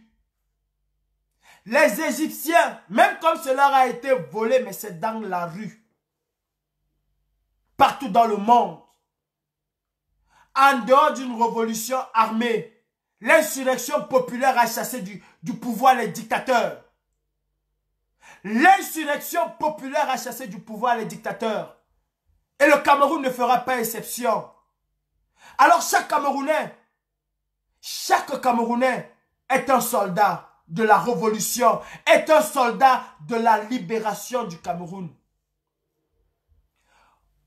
Les Égyptiens, même comme cela a été volé, mais c'est dans la rue. Partout dans le monde. En dehors d'une révolution armée, l'insurrection populaire a chassé du, du pouvoir les dictateurs. L'insurrection populaire a chassé du pouvoir les dictateurs. Et le Cameroun ne fera pas exception. Alors chaque Camerounais, chaque Camerounais est un soldat de la révolution, est un soldat de la libération du Cameroun.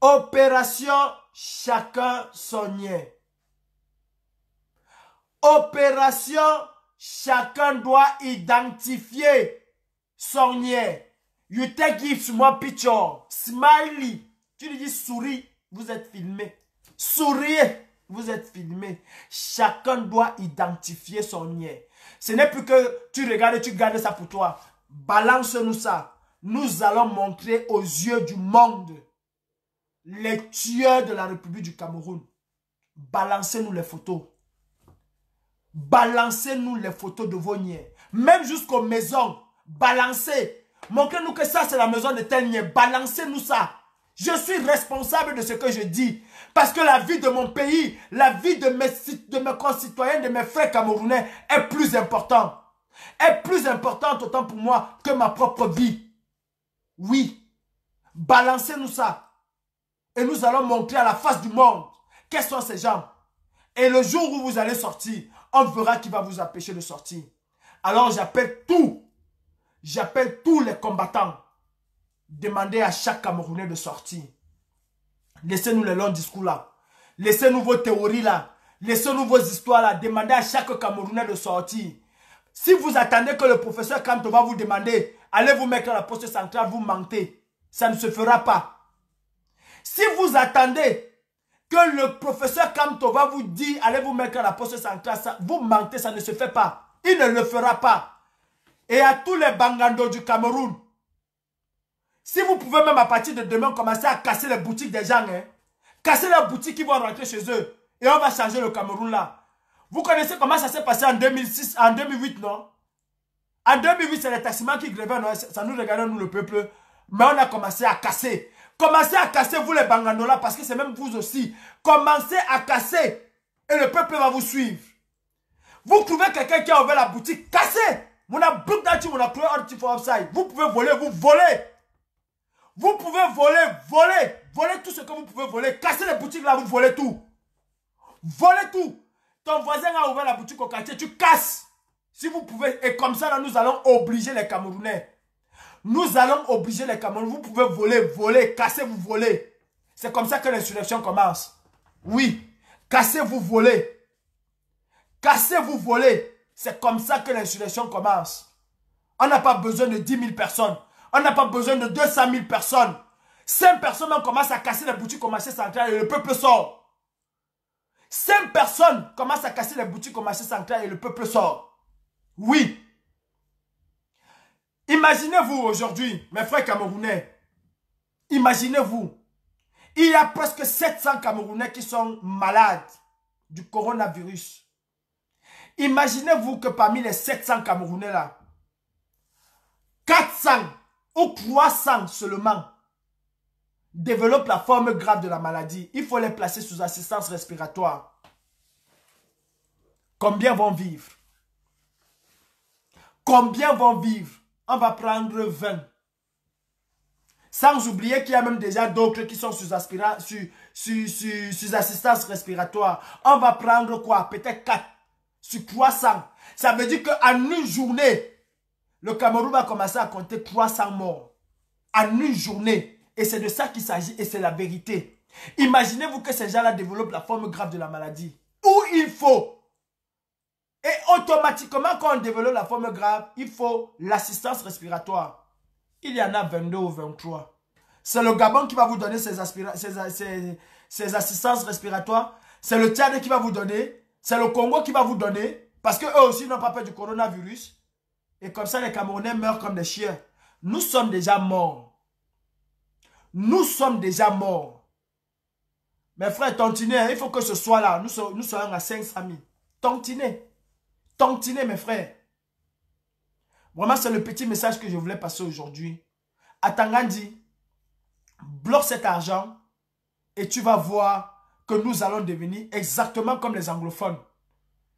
Opération chacun sonnier. Opération chacun doit identifier Sornier, You take gifts, moi picture. Smiley. Tu lui dis souris. Vous êtes filmé. Souriez. Vous êtes filmé. Chacun doit identifier son nier. Ce n'est plus que tu regardes et tu gardes ça pour toi. Balance-nous ça. Nous allons montrer aux yeux du monde les tueurs de la République du Cameroun. Balancez-nous les photos. Balancez-nous les photos de vos niais. Même jusqu'aux maisons. Balancez. Montrez-nous que ça, c'est la maison de Telnier. Balancez-nous ça. Je suis responsable de ce que je dis. Parce que la vie de mon pays, la vie de mes, de mes concitoyens, de mes frères camerounais est plus importante. Est plus importante autant pour moi que ma propre vie. Oui. Balancez-nous ça. Et nous allons montrer à la face du monde quels sont ces gens. Et le jour où vous allez sortir, on verra qui va vous empêcher de sortir. Alors j'appelle tout J'appelle tous les combattants. Demandez à chaque Camerounais de sortir. Laissez-nous les longs discours là. Laissez-nous vos théories là. Laissez-nous vos histoires là. Demandez à chaque Camerounais de sortir. Si vous attendez que le professeur Kanto va vous demander, allez vous mettre à la poste centrale, vous mentez. Ça ne se fera pas. Si vous attendez que le professeur Kamto va vous dire, allez vous mettre à la poste centrale, ça, vous mentez, ça ne se fait pas. Il ne le fera pas et à tous les bangando du Cameroun. Si vous pouvez même à partir de demain commencer à casser les boutiques des gens, hein, casser les boutiques qui vont rentrer chez eux, et on va changer le Cameroun là. Vous connaissez comment ça s'est passé en 2006, en 2008, non En 2008, c'est les taximans qui grévaient, non Ça nous regardait, nous, le peuple. Mais on a commencé à casser. Commencez à casser, vous, les bangando là, parce que c'est même vous aussi. Commencez à casser, et le peuple va vous suivre. Vous trouvez quelqu'un qui a ouvert la boutique, cassez vous pouvez voler, vous volez. Vous pouvez voler, voler, voler tout ce que vous pouvez voler. Casser les boutiques là, vous volez tout. Volez tout. Ton voisin a ouvert la boutique au quartier, tu casses. Si vous pouvez, et comme ça là, nous allons obliger les Camerounais. Nous allons obliger les Camerounais. Vous pouvez voler, voler, casser, vous voler. C'est comme ça que l'insurrection commence. Oui, cassez-vous voler. Cassez-vous voler. C'est comme ça que l'insurrection commence. On n'a pas besoin de 10 000 personnes. On n'a pas besoin de 200 000 personnes. 5 personnes, on commence à casser les boutiques au marché central et le peuple sort. 5 personnes commencent à casser les boutiques au marché central et le peuple sort. Oui. Imaginez-vous aujourd'hui, mes frères camerounais, imaginez-vous, il y a presque 700 Camerounais qui sont malades du coronavirus. Imaginez-vous que parmi les 700 Camerounais là, 400 ou 300 seulement développent la forme grave de la maladie. Il faut les placer sous assistance respiratoire. Combien vont vivre Combien vont vivre On va prendre 20. Sans oublier qu'il y a même déjà d'autres qui sont sous, assistance respiratoire. On va prendre quoi Peut-être 4 sur 300. Ça veut dire qu'en une journée, le Cameroun va commencer à compter 300 morts. En une journée. Et c'est de ça qu'il s'agit et c'est la vérité. Imaginez-vous que ces gens-là développent la forme grave de la maladie. Où il faut. Et automatiquement, quand on développe la forme grave, il faut l'assistance respiratoire. Il y en a 22 ou 23. C'est le Gabon qui va vous donner ses assistances respiratoires. C'est le Tchad qui va vous donner c'est le Congo qui va vous donner, parce qu'eux aussi n'ont pas peur du coronavirus. Et comme ça, les Camerounais meurent comme des chiens. Nous sommes déjà morts. Nous sommes déjà morts. Mes frères, tantinez. Hein. il faut que ce soit là. Nous, sommes, à 500 000. Tantinez. mes frères. Vraiment, c'est le petit message que je voulais passer aujourd'hui. Atangandi, bloque cet argent et tu vas voir nous allons devenir exactement comme les anglophones.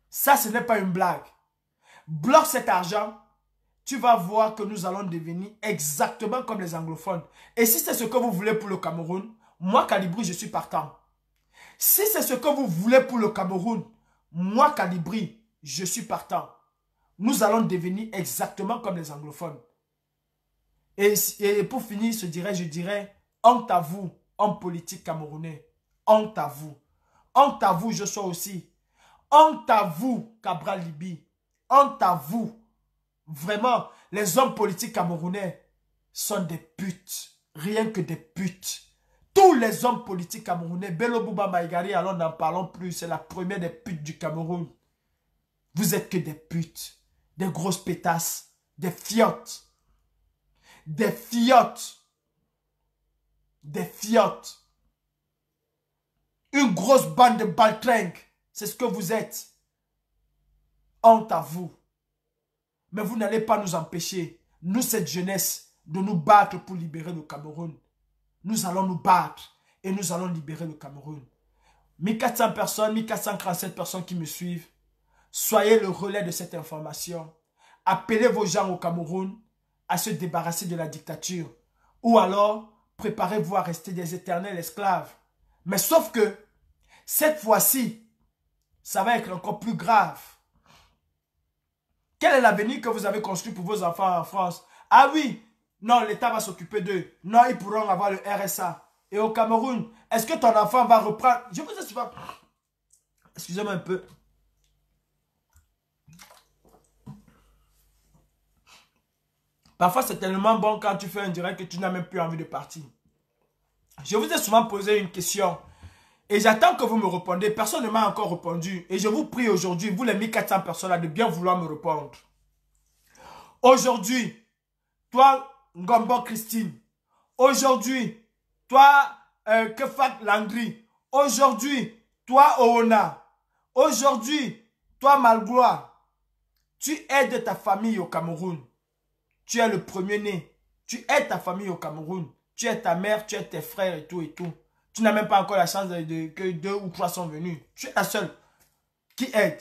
Ça, ce n'est pas une blague. Bloque cet argent, tu vas voir que nous allons devenir exactement comme les anglophones. Et si c'est ce que vous voulez pour le Cameroun, moi, Calibri, je suis partant. Si c'est ce que vous voulez pour le Cameroun, moi, Calibri, je suis partant. Nous allons devenir exactement comme les anglophones. Et, pour finir je dirais, je dirais, honte à vous, en politique camerounais. Honte à vous. Honte à vous, je sois aussi. Honte à vous, Cabral Libi. Honte à vous. Vraiment, les hommes politiques camerounais sont des putes. Rien que des putes. Tous les hommes politiques camerounais, Bello Bouba Maïgari, alors n'en parlons plus, c'est la première des putes du Cameroun. Vous êtes que des putes, des grosses pétasses, des fiottes. Des fiottes. Des fiottes. Une grosse bande de baltringues. C'est ce que vous êtes. Honte à vous. Mais vous n'allez pas nous empêcher, nous, cette jeunesse, de nous battre pour libérer le Cameroun. Nous allons nous battre et nous allons libérer le Cameroun. 1400 personnes, 1437 personnes qui me suivent, soyez le relais de cette information. Appelez vos gens au Cameroun à se débarrasser de la dictature. Ou alors, préparez-vous à rester des éternels esclaves. Mais sauf que, cette fois-ci, ça va être encore plus grave. Quel est l'avenir que vous avez construit pour vos enfants en France Ah oui, non, l'État va s'occuper d'eux. Non, ils pourront avoir le RSA. Et au Cameroun, est-ce que ton enfant va reprendre Je vous ai souvent... Excusez-moi un peu. Parfois, c'est tellement bon quand tu fais un direct que tu n'as même plus envie de partir. Je vous ai souvent posé une question. Et j'attends que vous me répondiez. Personne ne m'a encore répondu. Et je vous prie aujourd'hui, vous les 1400 personnes-là, de bien vouloir me répondre. Aujourd'hui, toi, Ngombo Christine. Aujourd'hui, toi, euh, Kefat Landry. Aujourd'hui, toi, Oona. Aujourd'hui, toi, malglois Tu de ta famille au Cameroun. Tu es le premier-né. Tu aides ta famille au Cameroun. Tu es ta mère, tu es tes frères et tout et tout. Tu n'as même pas encore la chance que deux ou trois sont venus. Tu es la seule qui aide.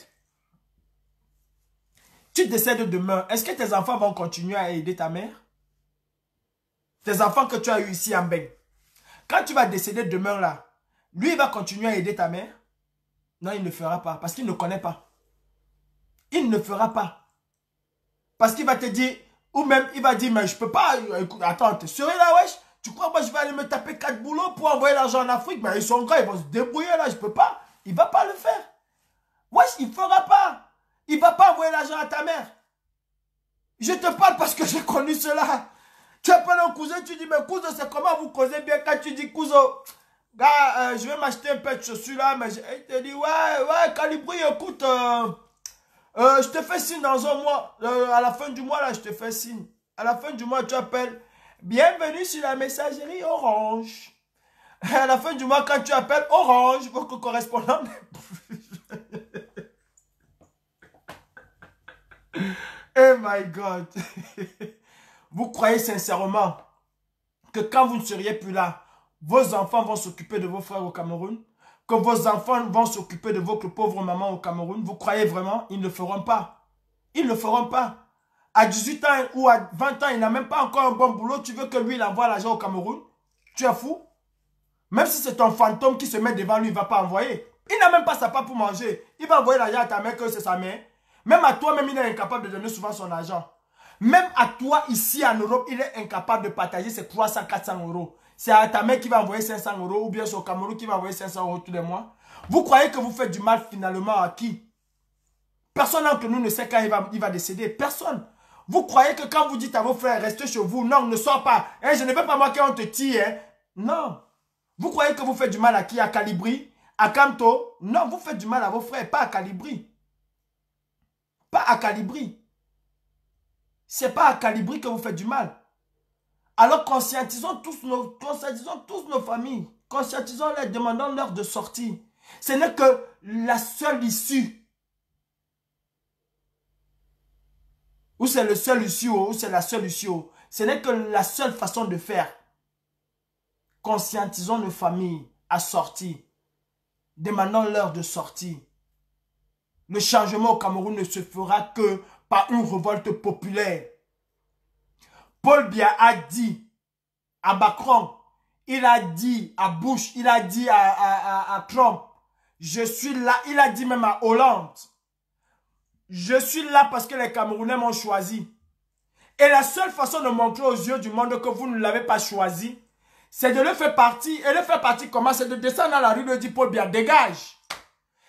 Tu décèdes demain. Est-ce que tes enfants vont continuer à aider ta mère Tes enfants que tu as eu ici en Beng. Quand tu vas décéder demain là, lui il va continuer à aider ta mère Non, il ne fera pas parce qu'il ne connaît pas. Il ne fera pas. Parce qu'il va te dire, ou même il va dire, mais je peux pas, euh, attends, t'es serais là, wesh tu crois moi je vais aller me taper quatre boulots pour envoyer l'argent en Afrique Mais ben, ils sont grands, ils vont se débrouiller là, je ne peux pas. Il ne va pas le faire. Moi, il fera pas. Il ne va pas envoyer l'argent à ta mère. Je te parle parce que j'ai connu cela. Tu appelles un cousin, tu dis, mais cousin, c'est comment vous causez bien quand tu dis cousin euh, je vais m'acheter un peu de chaussures là, mais il te dit, ouais, ouais, Calibri, écoute, euh, euh, je te fais signe dans un mois. à la fin du mois, là, je te fais signe. À la fin du mois, tu appelles. Bienvenue sur la messagerie Orange. À la fin du mois, quand tu appelles Orange votre correspondant... oh my God. Vous croyez sincèrement que quand vous ne seriez plus là, vos enfants vont s'occuper de vos frères au Cameroun? Que vos enfants vont s'occuper de votre pauvre maman au Cameroun? Vous croyez vraiment? Ils ne le feront pas. Ils ne le feront pas à 18 ans ou à 20 ans, il n'a même pas encore un bon boulot, tu veux que lui, il envoie l'argent au Cameroun Tu es fou Même si c'est ton fantôme qui se met devant lui, il ne va pas envoyer. Il n'a même pas sa part pour manger. Il va envoyer l'argent à ta mère que c'est sa mère. Même à toi-même, il est incapable de donner souvent son argent. Même à toi, ici en Europe, il est incapable de partager ses 300, 400 euros. C'est à ta mère qui va envoyer 500 euros ou bien c'est au Cameroun qui va envoyer 500 euros tous les mois. Vous croyez que vous faites du mal finalement à qui Personne entre nous ne sait quand il va décéder. Personne. Vous croyez que quand vous dites à vos frères, restez chez vous, non, ne sois pas. Hein, je ne veux pas moi qu'on te tire. Hein. Non. Vous croyez que vous faites du mal à qui À Calibri À Kanto Non, vous faites du mal à vos frères, pas à Calibri. Pas à Calibri. C'est pas à Calibri que vous faites du mal. Alors conscientisons tous nos, conscientisons tous nos familles. Conscientisons-les, demandons leur de sortir. Ce n'est que la seule issue c'est le seul issue, oh, ou c'est la seule issue. Oh. Ce n'est que la seule façon de faire. Conscientisons nos familles à sortir. Demandons l'heure de sortie. Le changement au Cameroun ne se fera que par une révolte populaire. Paul Bia a dit à Macron, il a dit à Bush, il a dit à, à, à Trump, je suis là, il a dit même à Hollande, je suis là parce que les Camerounais m'ont choisi. Et la seule façon de montrer aux yeux du monde que vous ne l'avez pas choisi, c'est de le faire partie. Et le faire partie comment C'est de descendre dans la rue de dire Paul Bia, dégage.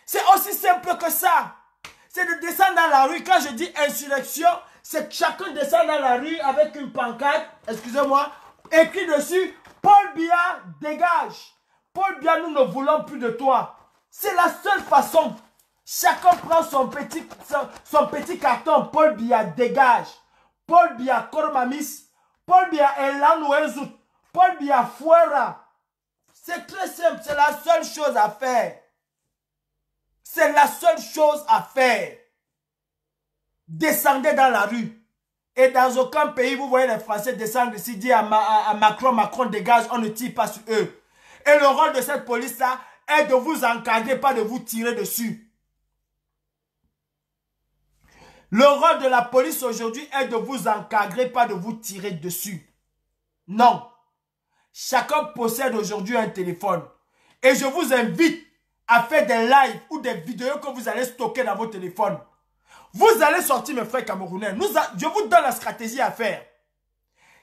C'est aussi simple que ça. C'est de descendre dans la rue. Quand je dis insurrection, c'est que chacun descend dans la rue avec une pancarte, excusez-moi, écrit dessus Paul Biya, dégage. Paul Biya, nous ne voulons plus de toi. C'est la seule façon. Chacun prend son petit, son, petit carton. Paul Bia dégage. Paul Bia Kormamis. Paul Bia Elan Paul Bia Fuera. C'est très simple. C'est la seule chose à faire. C'est la seule chose à faire. Descendez dans la rue. Et dans aucun pays, vous voyez les Français descendre ici, dire à, à Macron, Macron dégage, on ne tire pas sur eux. Et le rôle de cette police-là est de vous encadrer, pas de vous tirer dessus. Le rôle de la police aujourd'hui est de vous encadrer, pas de vous tirer dessus. Non. Chacun possède aujourd'hui un téléphone. Et je vous invite à faire des lives ou des vidéos que vous allez stocker dans vos téléphones. Vous allez sortir, mes frères camerounais. je vous donne la stratégie à faire.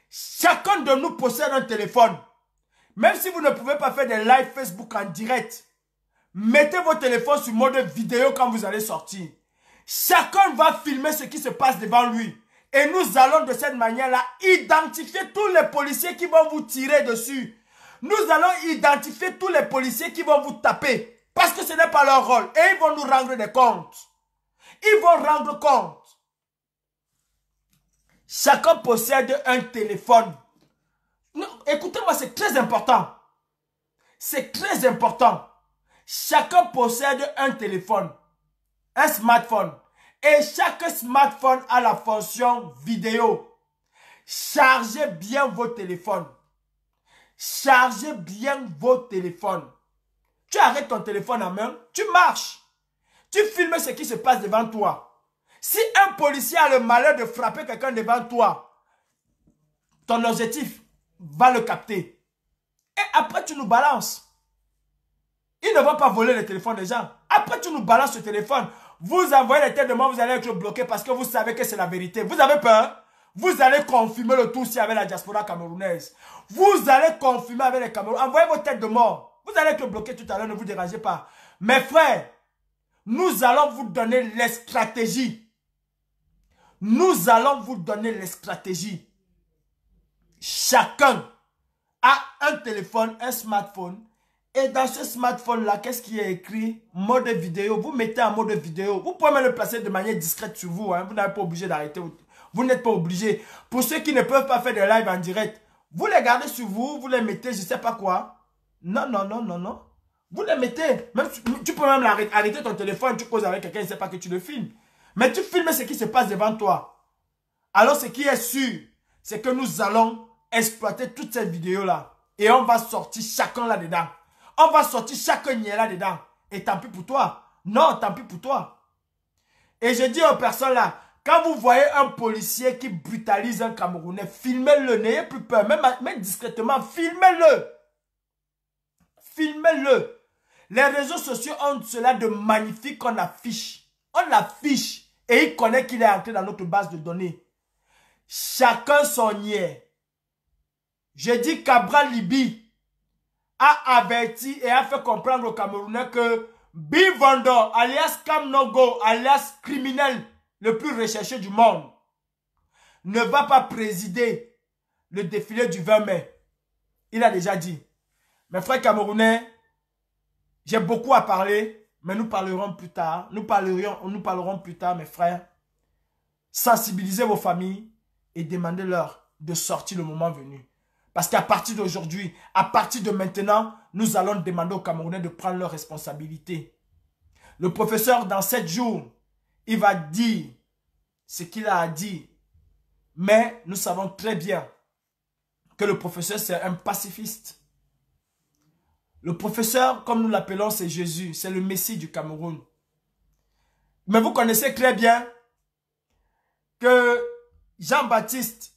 Chacun de nous possède un téléphone. Même si vous ne pouvez pas faire des lives Facebook en direct, mettez vos téléphones sur mode vidéo quand vous allez sortir. Chacun va filmer ce qui se passe devant lui. Et nous allons de cette manière-là identifier tous les policiers qui vont vous tirer dessus. Nous allons identifier tous les policiers qui vont vous taper. Parce que ce n'est pas leur rôle. Et ils vont nous rendre des comptes. Ils vont rendre compte. Chacun possède un téléphone. Écoutez-moi, c'est très important. C'est très important. Chacun possède un téléphone un smartphone. Et chaque smartphone a la fonction vidéo. Chargez bien vos téléphones. Chargez bien vos téléphones. Tu arrêtes ton téléphone en main, tu marches. Tu filmes ce qui se passe devant toi. Si un policier a le malheur de frapper quelqu'un devant toi, ton objectif va le capter. Et après, tu nous balances. Ils ne vont pas voler le téléphone des gens. Après, tu nous balances le téléphone. Vous envoyez les têtes de mort, vous allez être bloqué parce que vous savez que c'est la vérité. Vous avez peur vous allez confirmer le tout si avec la diaspora camerounaise. Vous allez confirmer avec les Cameroun. Envoyez vos têtes de mort. Vous allez être bloqué tout à l'heure, ne vous dérangez pas. Mes frères, nous allons vous donner les stratégies. Nous allons vous donner les stratégies. Chacun a un téléphone, un smartphone et dans ce smartphone-là, qu'est-ce qui est écrit Mode vidéo. Vous mettez en mode vidéo. Vous pouvez même le placer de manière discrète sur vous. Hein. Vous n'êtes pas obligé d'arrêter. Vous n'êtes pas obligé. Pour ceux qui ne peuvent pas faire de live en direct, vous les gardez sur vous, vous les mettez, je ne sais pas quoi. Non, non, non, non, non. Vous les mettez. Même, tu peux même arrêter, arrêter ton téléphone, tu poses avec quelqu'un, il ne sait pas que tu le filmes. Mais tu filmes ce qui se passe devant toi. Alors ce qui est sûr, c'est que nous allons exploiter toutes ces vidéos-là. Et on va sortir chacun là-dedans. On va sortir chaque là dedans. Et tant pis pour toi. Non, tant pis pour toi. Et je dis aux personnes là, quand vous voyez un policier qui brutalise un Camerounais, filmez-le, n'ayez plus peur, même, discrètement, filmez-le. Filmez-le. Les réseaux sociaux ont cela de magnifique qu'on affiche. On l'affiche. et il connaît qu'il est entré dans notre base de données. Chacun son nier Je dis Cabral Libye, a averti et a fait comprendre aux Camerounais que Bivondo, alias Kamnogo, alias criminel le plus recherché du monde, ne va pas présider le défilé du 20 mai. Il a déjà dit. Mes frères camerounais, j'ai beaucoup à parler, mais nous parlerons plus tard. Nous parlerons, nous parlerons plus tard, mes frères. Sensibilisez vos familles et demandez-leur de sortir le moment venu. Parce qu'à partir d'aujourd'hui, à partir de maintenant, nous allons demander aux Camerounais de prendre leurs responsabilités. Le professeur, dans sept jours, il va dire ce qu'il a dit. Mais nous savons très bien que le professeur, c'est un pacifiste. Le professeur, comme nous l'appelons, c'est Jésus. C'est le Messie du Cameroun. Mais vous connaissez très bien que Jean-Baptiste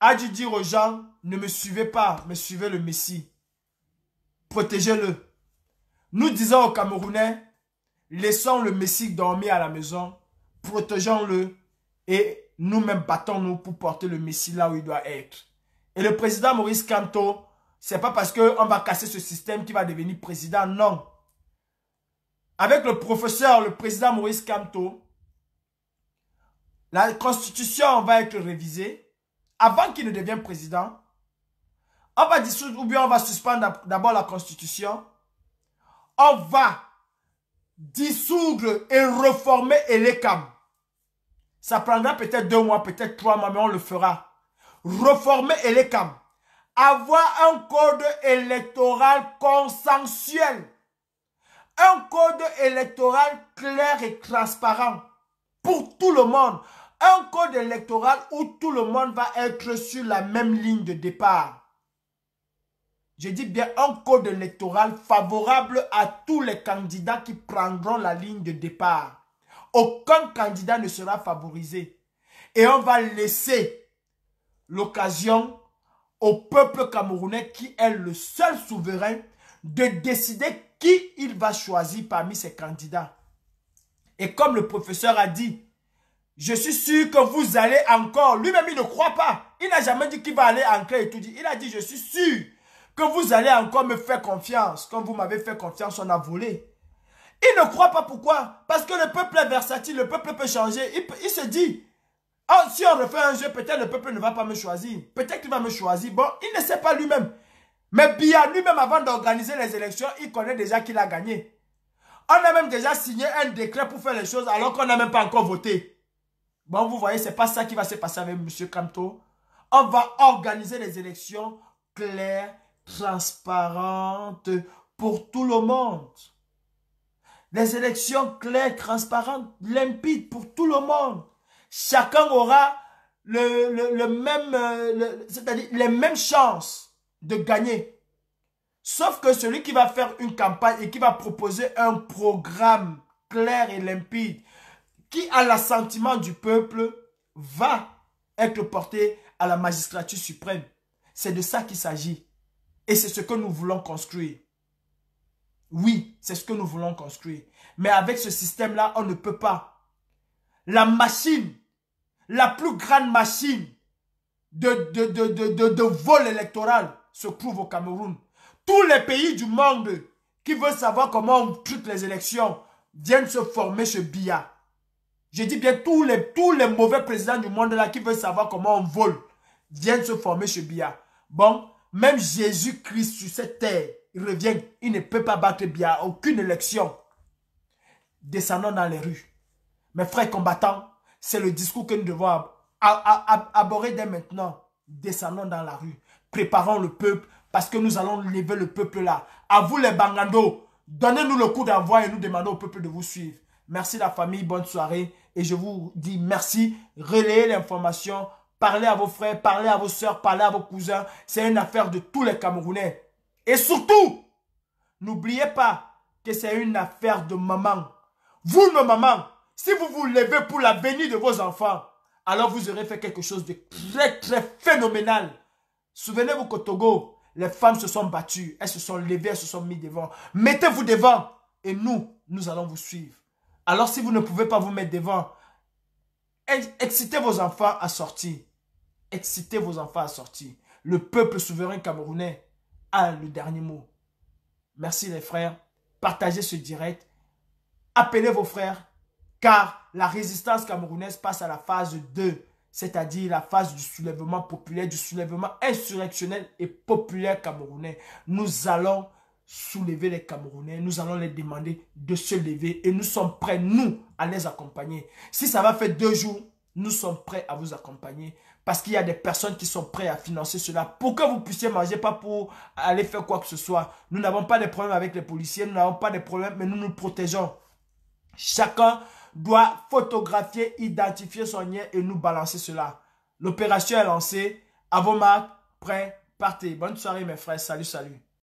a dû dire aux gens ne me suivez pas, mais suivez le Messie. Protégez-le. Nous disons aux Camerounais, laissons le Messie dormir à la maison, protégeons-le et nous-mêmes battons-nous pour porter le Messie là où il doit être. Et le président Maurice ce c'est pas parce qu'on va casser ce système qu'il va devenir président, non. Avec le professeur, le président Maurice Canto, la constitution va être révisée avant qu'il ne devienne président, on va dissoudre ou bien on va suspendre d'abord la constitution. On va dissoudre et reformer Elecam. Ça prendra peut-être deux mois, peut-être trois mois, mais on le fera. Reformer Elecam, Avoir un code électoral consensuel. Un code électoral clair et transparent pour tout le monde. Un code électoral où tout le monde va être sur la même ligne de départ je dis bien un code électoral favorable à tous les candidats qui prendront la ligne de départ. Aucun candidat ne sera favorisé. Et on va laisser l'occasion au peuple camerounais qui est le seul souverain de décider qui il va choisir parmi ses candidats. Et comme le professeur a dit, je suis sûr que vous allez encore, lui-même il ne croit pas, il n'a jamais dit qu'il va aller encore. et tout dit, il a dit je suis sûr que vous allez encore me faire confiance, Quand vous m'avez fait confiance, on a volé. Il ne croit pas pourquoi Parce que le peuple est versatile, le peuple peut changer. Il, se dit, ah, si on refait un jeu, peut-être le peuple ne va pas me choisir. Peut-être qu'il va me choisir. Bon, il ne sait pas lui-même. Mais bien lui-même, avant d'organiser les élections, il connaît déjà qu'il a gagné. On a même déjà signé un décret pour faire les choses alors qu'on n'a même pas encore voté. Bon, vous voyez, c'est pas ça qui va se passer avec M. Camto. On va organiser les élections claires transparente pour tout le monde. Les élections claires, transparentes, limpides pour tout le monde. Chacun aura le, même, euh, c'est-à-dire les mêmes chances de gagner. Sauf que celui qui va faire une campagne et qui va proposer un programme clair et limpide, qui a l'assentiment du peuple, va être porté à la magistrature suprême. C'est de ça qu'il s'agit. Et c'est ce que nous voulons construire. Oui, c'est ce que nous voulons construire. Mais avec ce système-là, on ne peut pas. La machine, la plus grande machine de, de, vol électoral se trouve au Cameroun. Tous les pays du monde qui veulent savoir comment on truque les élections viennent se former chez BIA. Je dis bien tous les, tous les mauvais présidents du monde là qui veulent savoir comment on vole viennent se former chez BIA. Bon, même Jésus-Christ sur cette terre, il revient, il ne peut pas battre bien aucune élection. Descendons dans les rues. Mes frères combattants, c'est le discours que nous devons aborder dès maintenant. Descendons dans la rue. Préparons le peuple parce que nous allons lever le peuple là. À vous les Bangando, donnez-nous le coup d'envoi et nous demandons au peuple de vous suivre. Merci la famille, bonne soirée et je vous dis merci. Relayez l'information Parlez à vos frères, parlez à vos soeurs, parlez à vos cousins. C'est une affaire de tous les Camerounais. Et surtout, n'oubliez pas que c'est une affaire de maman. Vous, nos mamans, si vous vous levez pour l'avenir de vos enfants, alors vous aurez fait quelque chose de très, très phénoménal. Souvenez-vous qu'au Togo, les femmes se sont battues, elles se sont levées, elles se sont mises devant. Mettez-vous devant et nous, nous allons vous suivre. Alors si vous ne pouvez pas vous mettre devant, excitez vos enfants à sortir. Excitez vos enfants à sortir. Le peuple souverain camerounais a le dernier mot. Merci les frères. Partagez ce direct. Appelez vos frères. Car la résistance camerounaise passe à la phase 2. C'est-à-dire la phase du soulèvement populaire, du soulèvement insurrectionnel et populaire camerounais. Nous allons soulever les Camerounais. Nous allons les demander de se lever. Et nous sommes prêts, nous, à les accompagner. Si ça va faire deux jours, nous sommes prêts à vous accompagner. Parce qu'il y a des personnes qui sont prêtes à financer cela pour que vous puissiez manger, pas pour aller faire quoi que ce soit. Nous n'avons pas de problème avec les policiers, nous n'avons pas de problème, mais nous nous protégeons. Chacun doit photographier, identifier son lien et nous balancer cela. L'opération est lancée. avant vos prêt, partez. Bonne soirée mes frères. Salut, salut.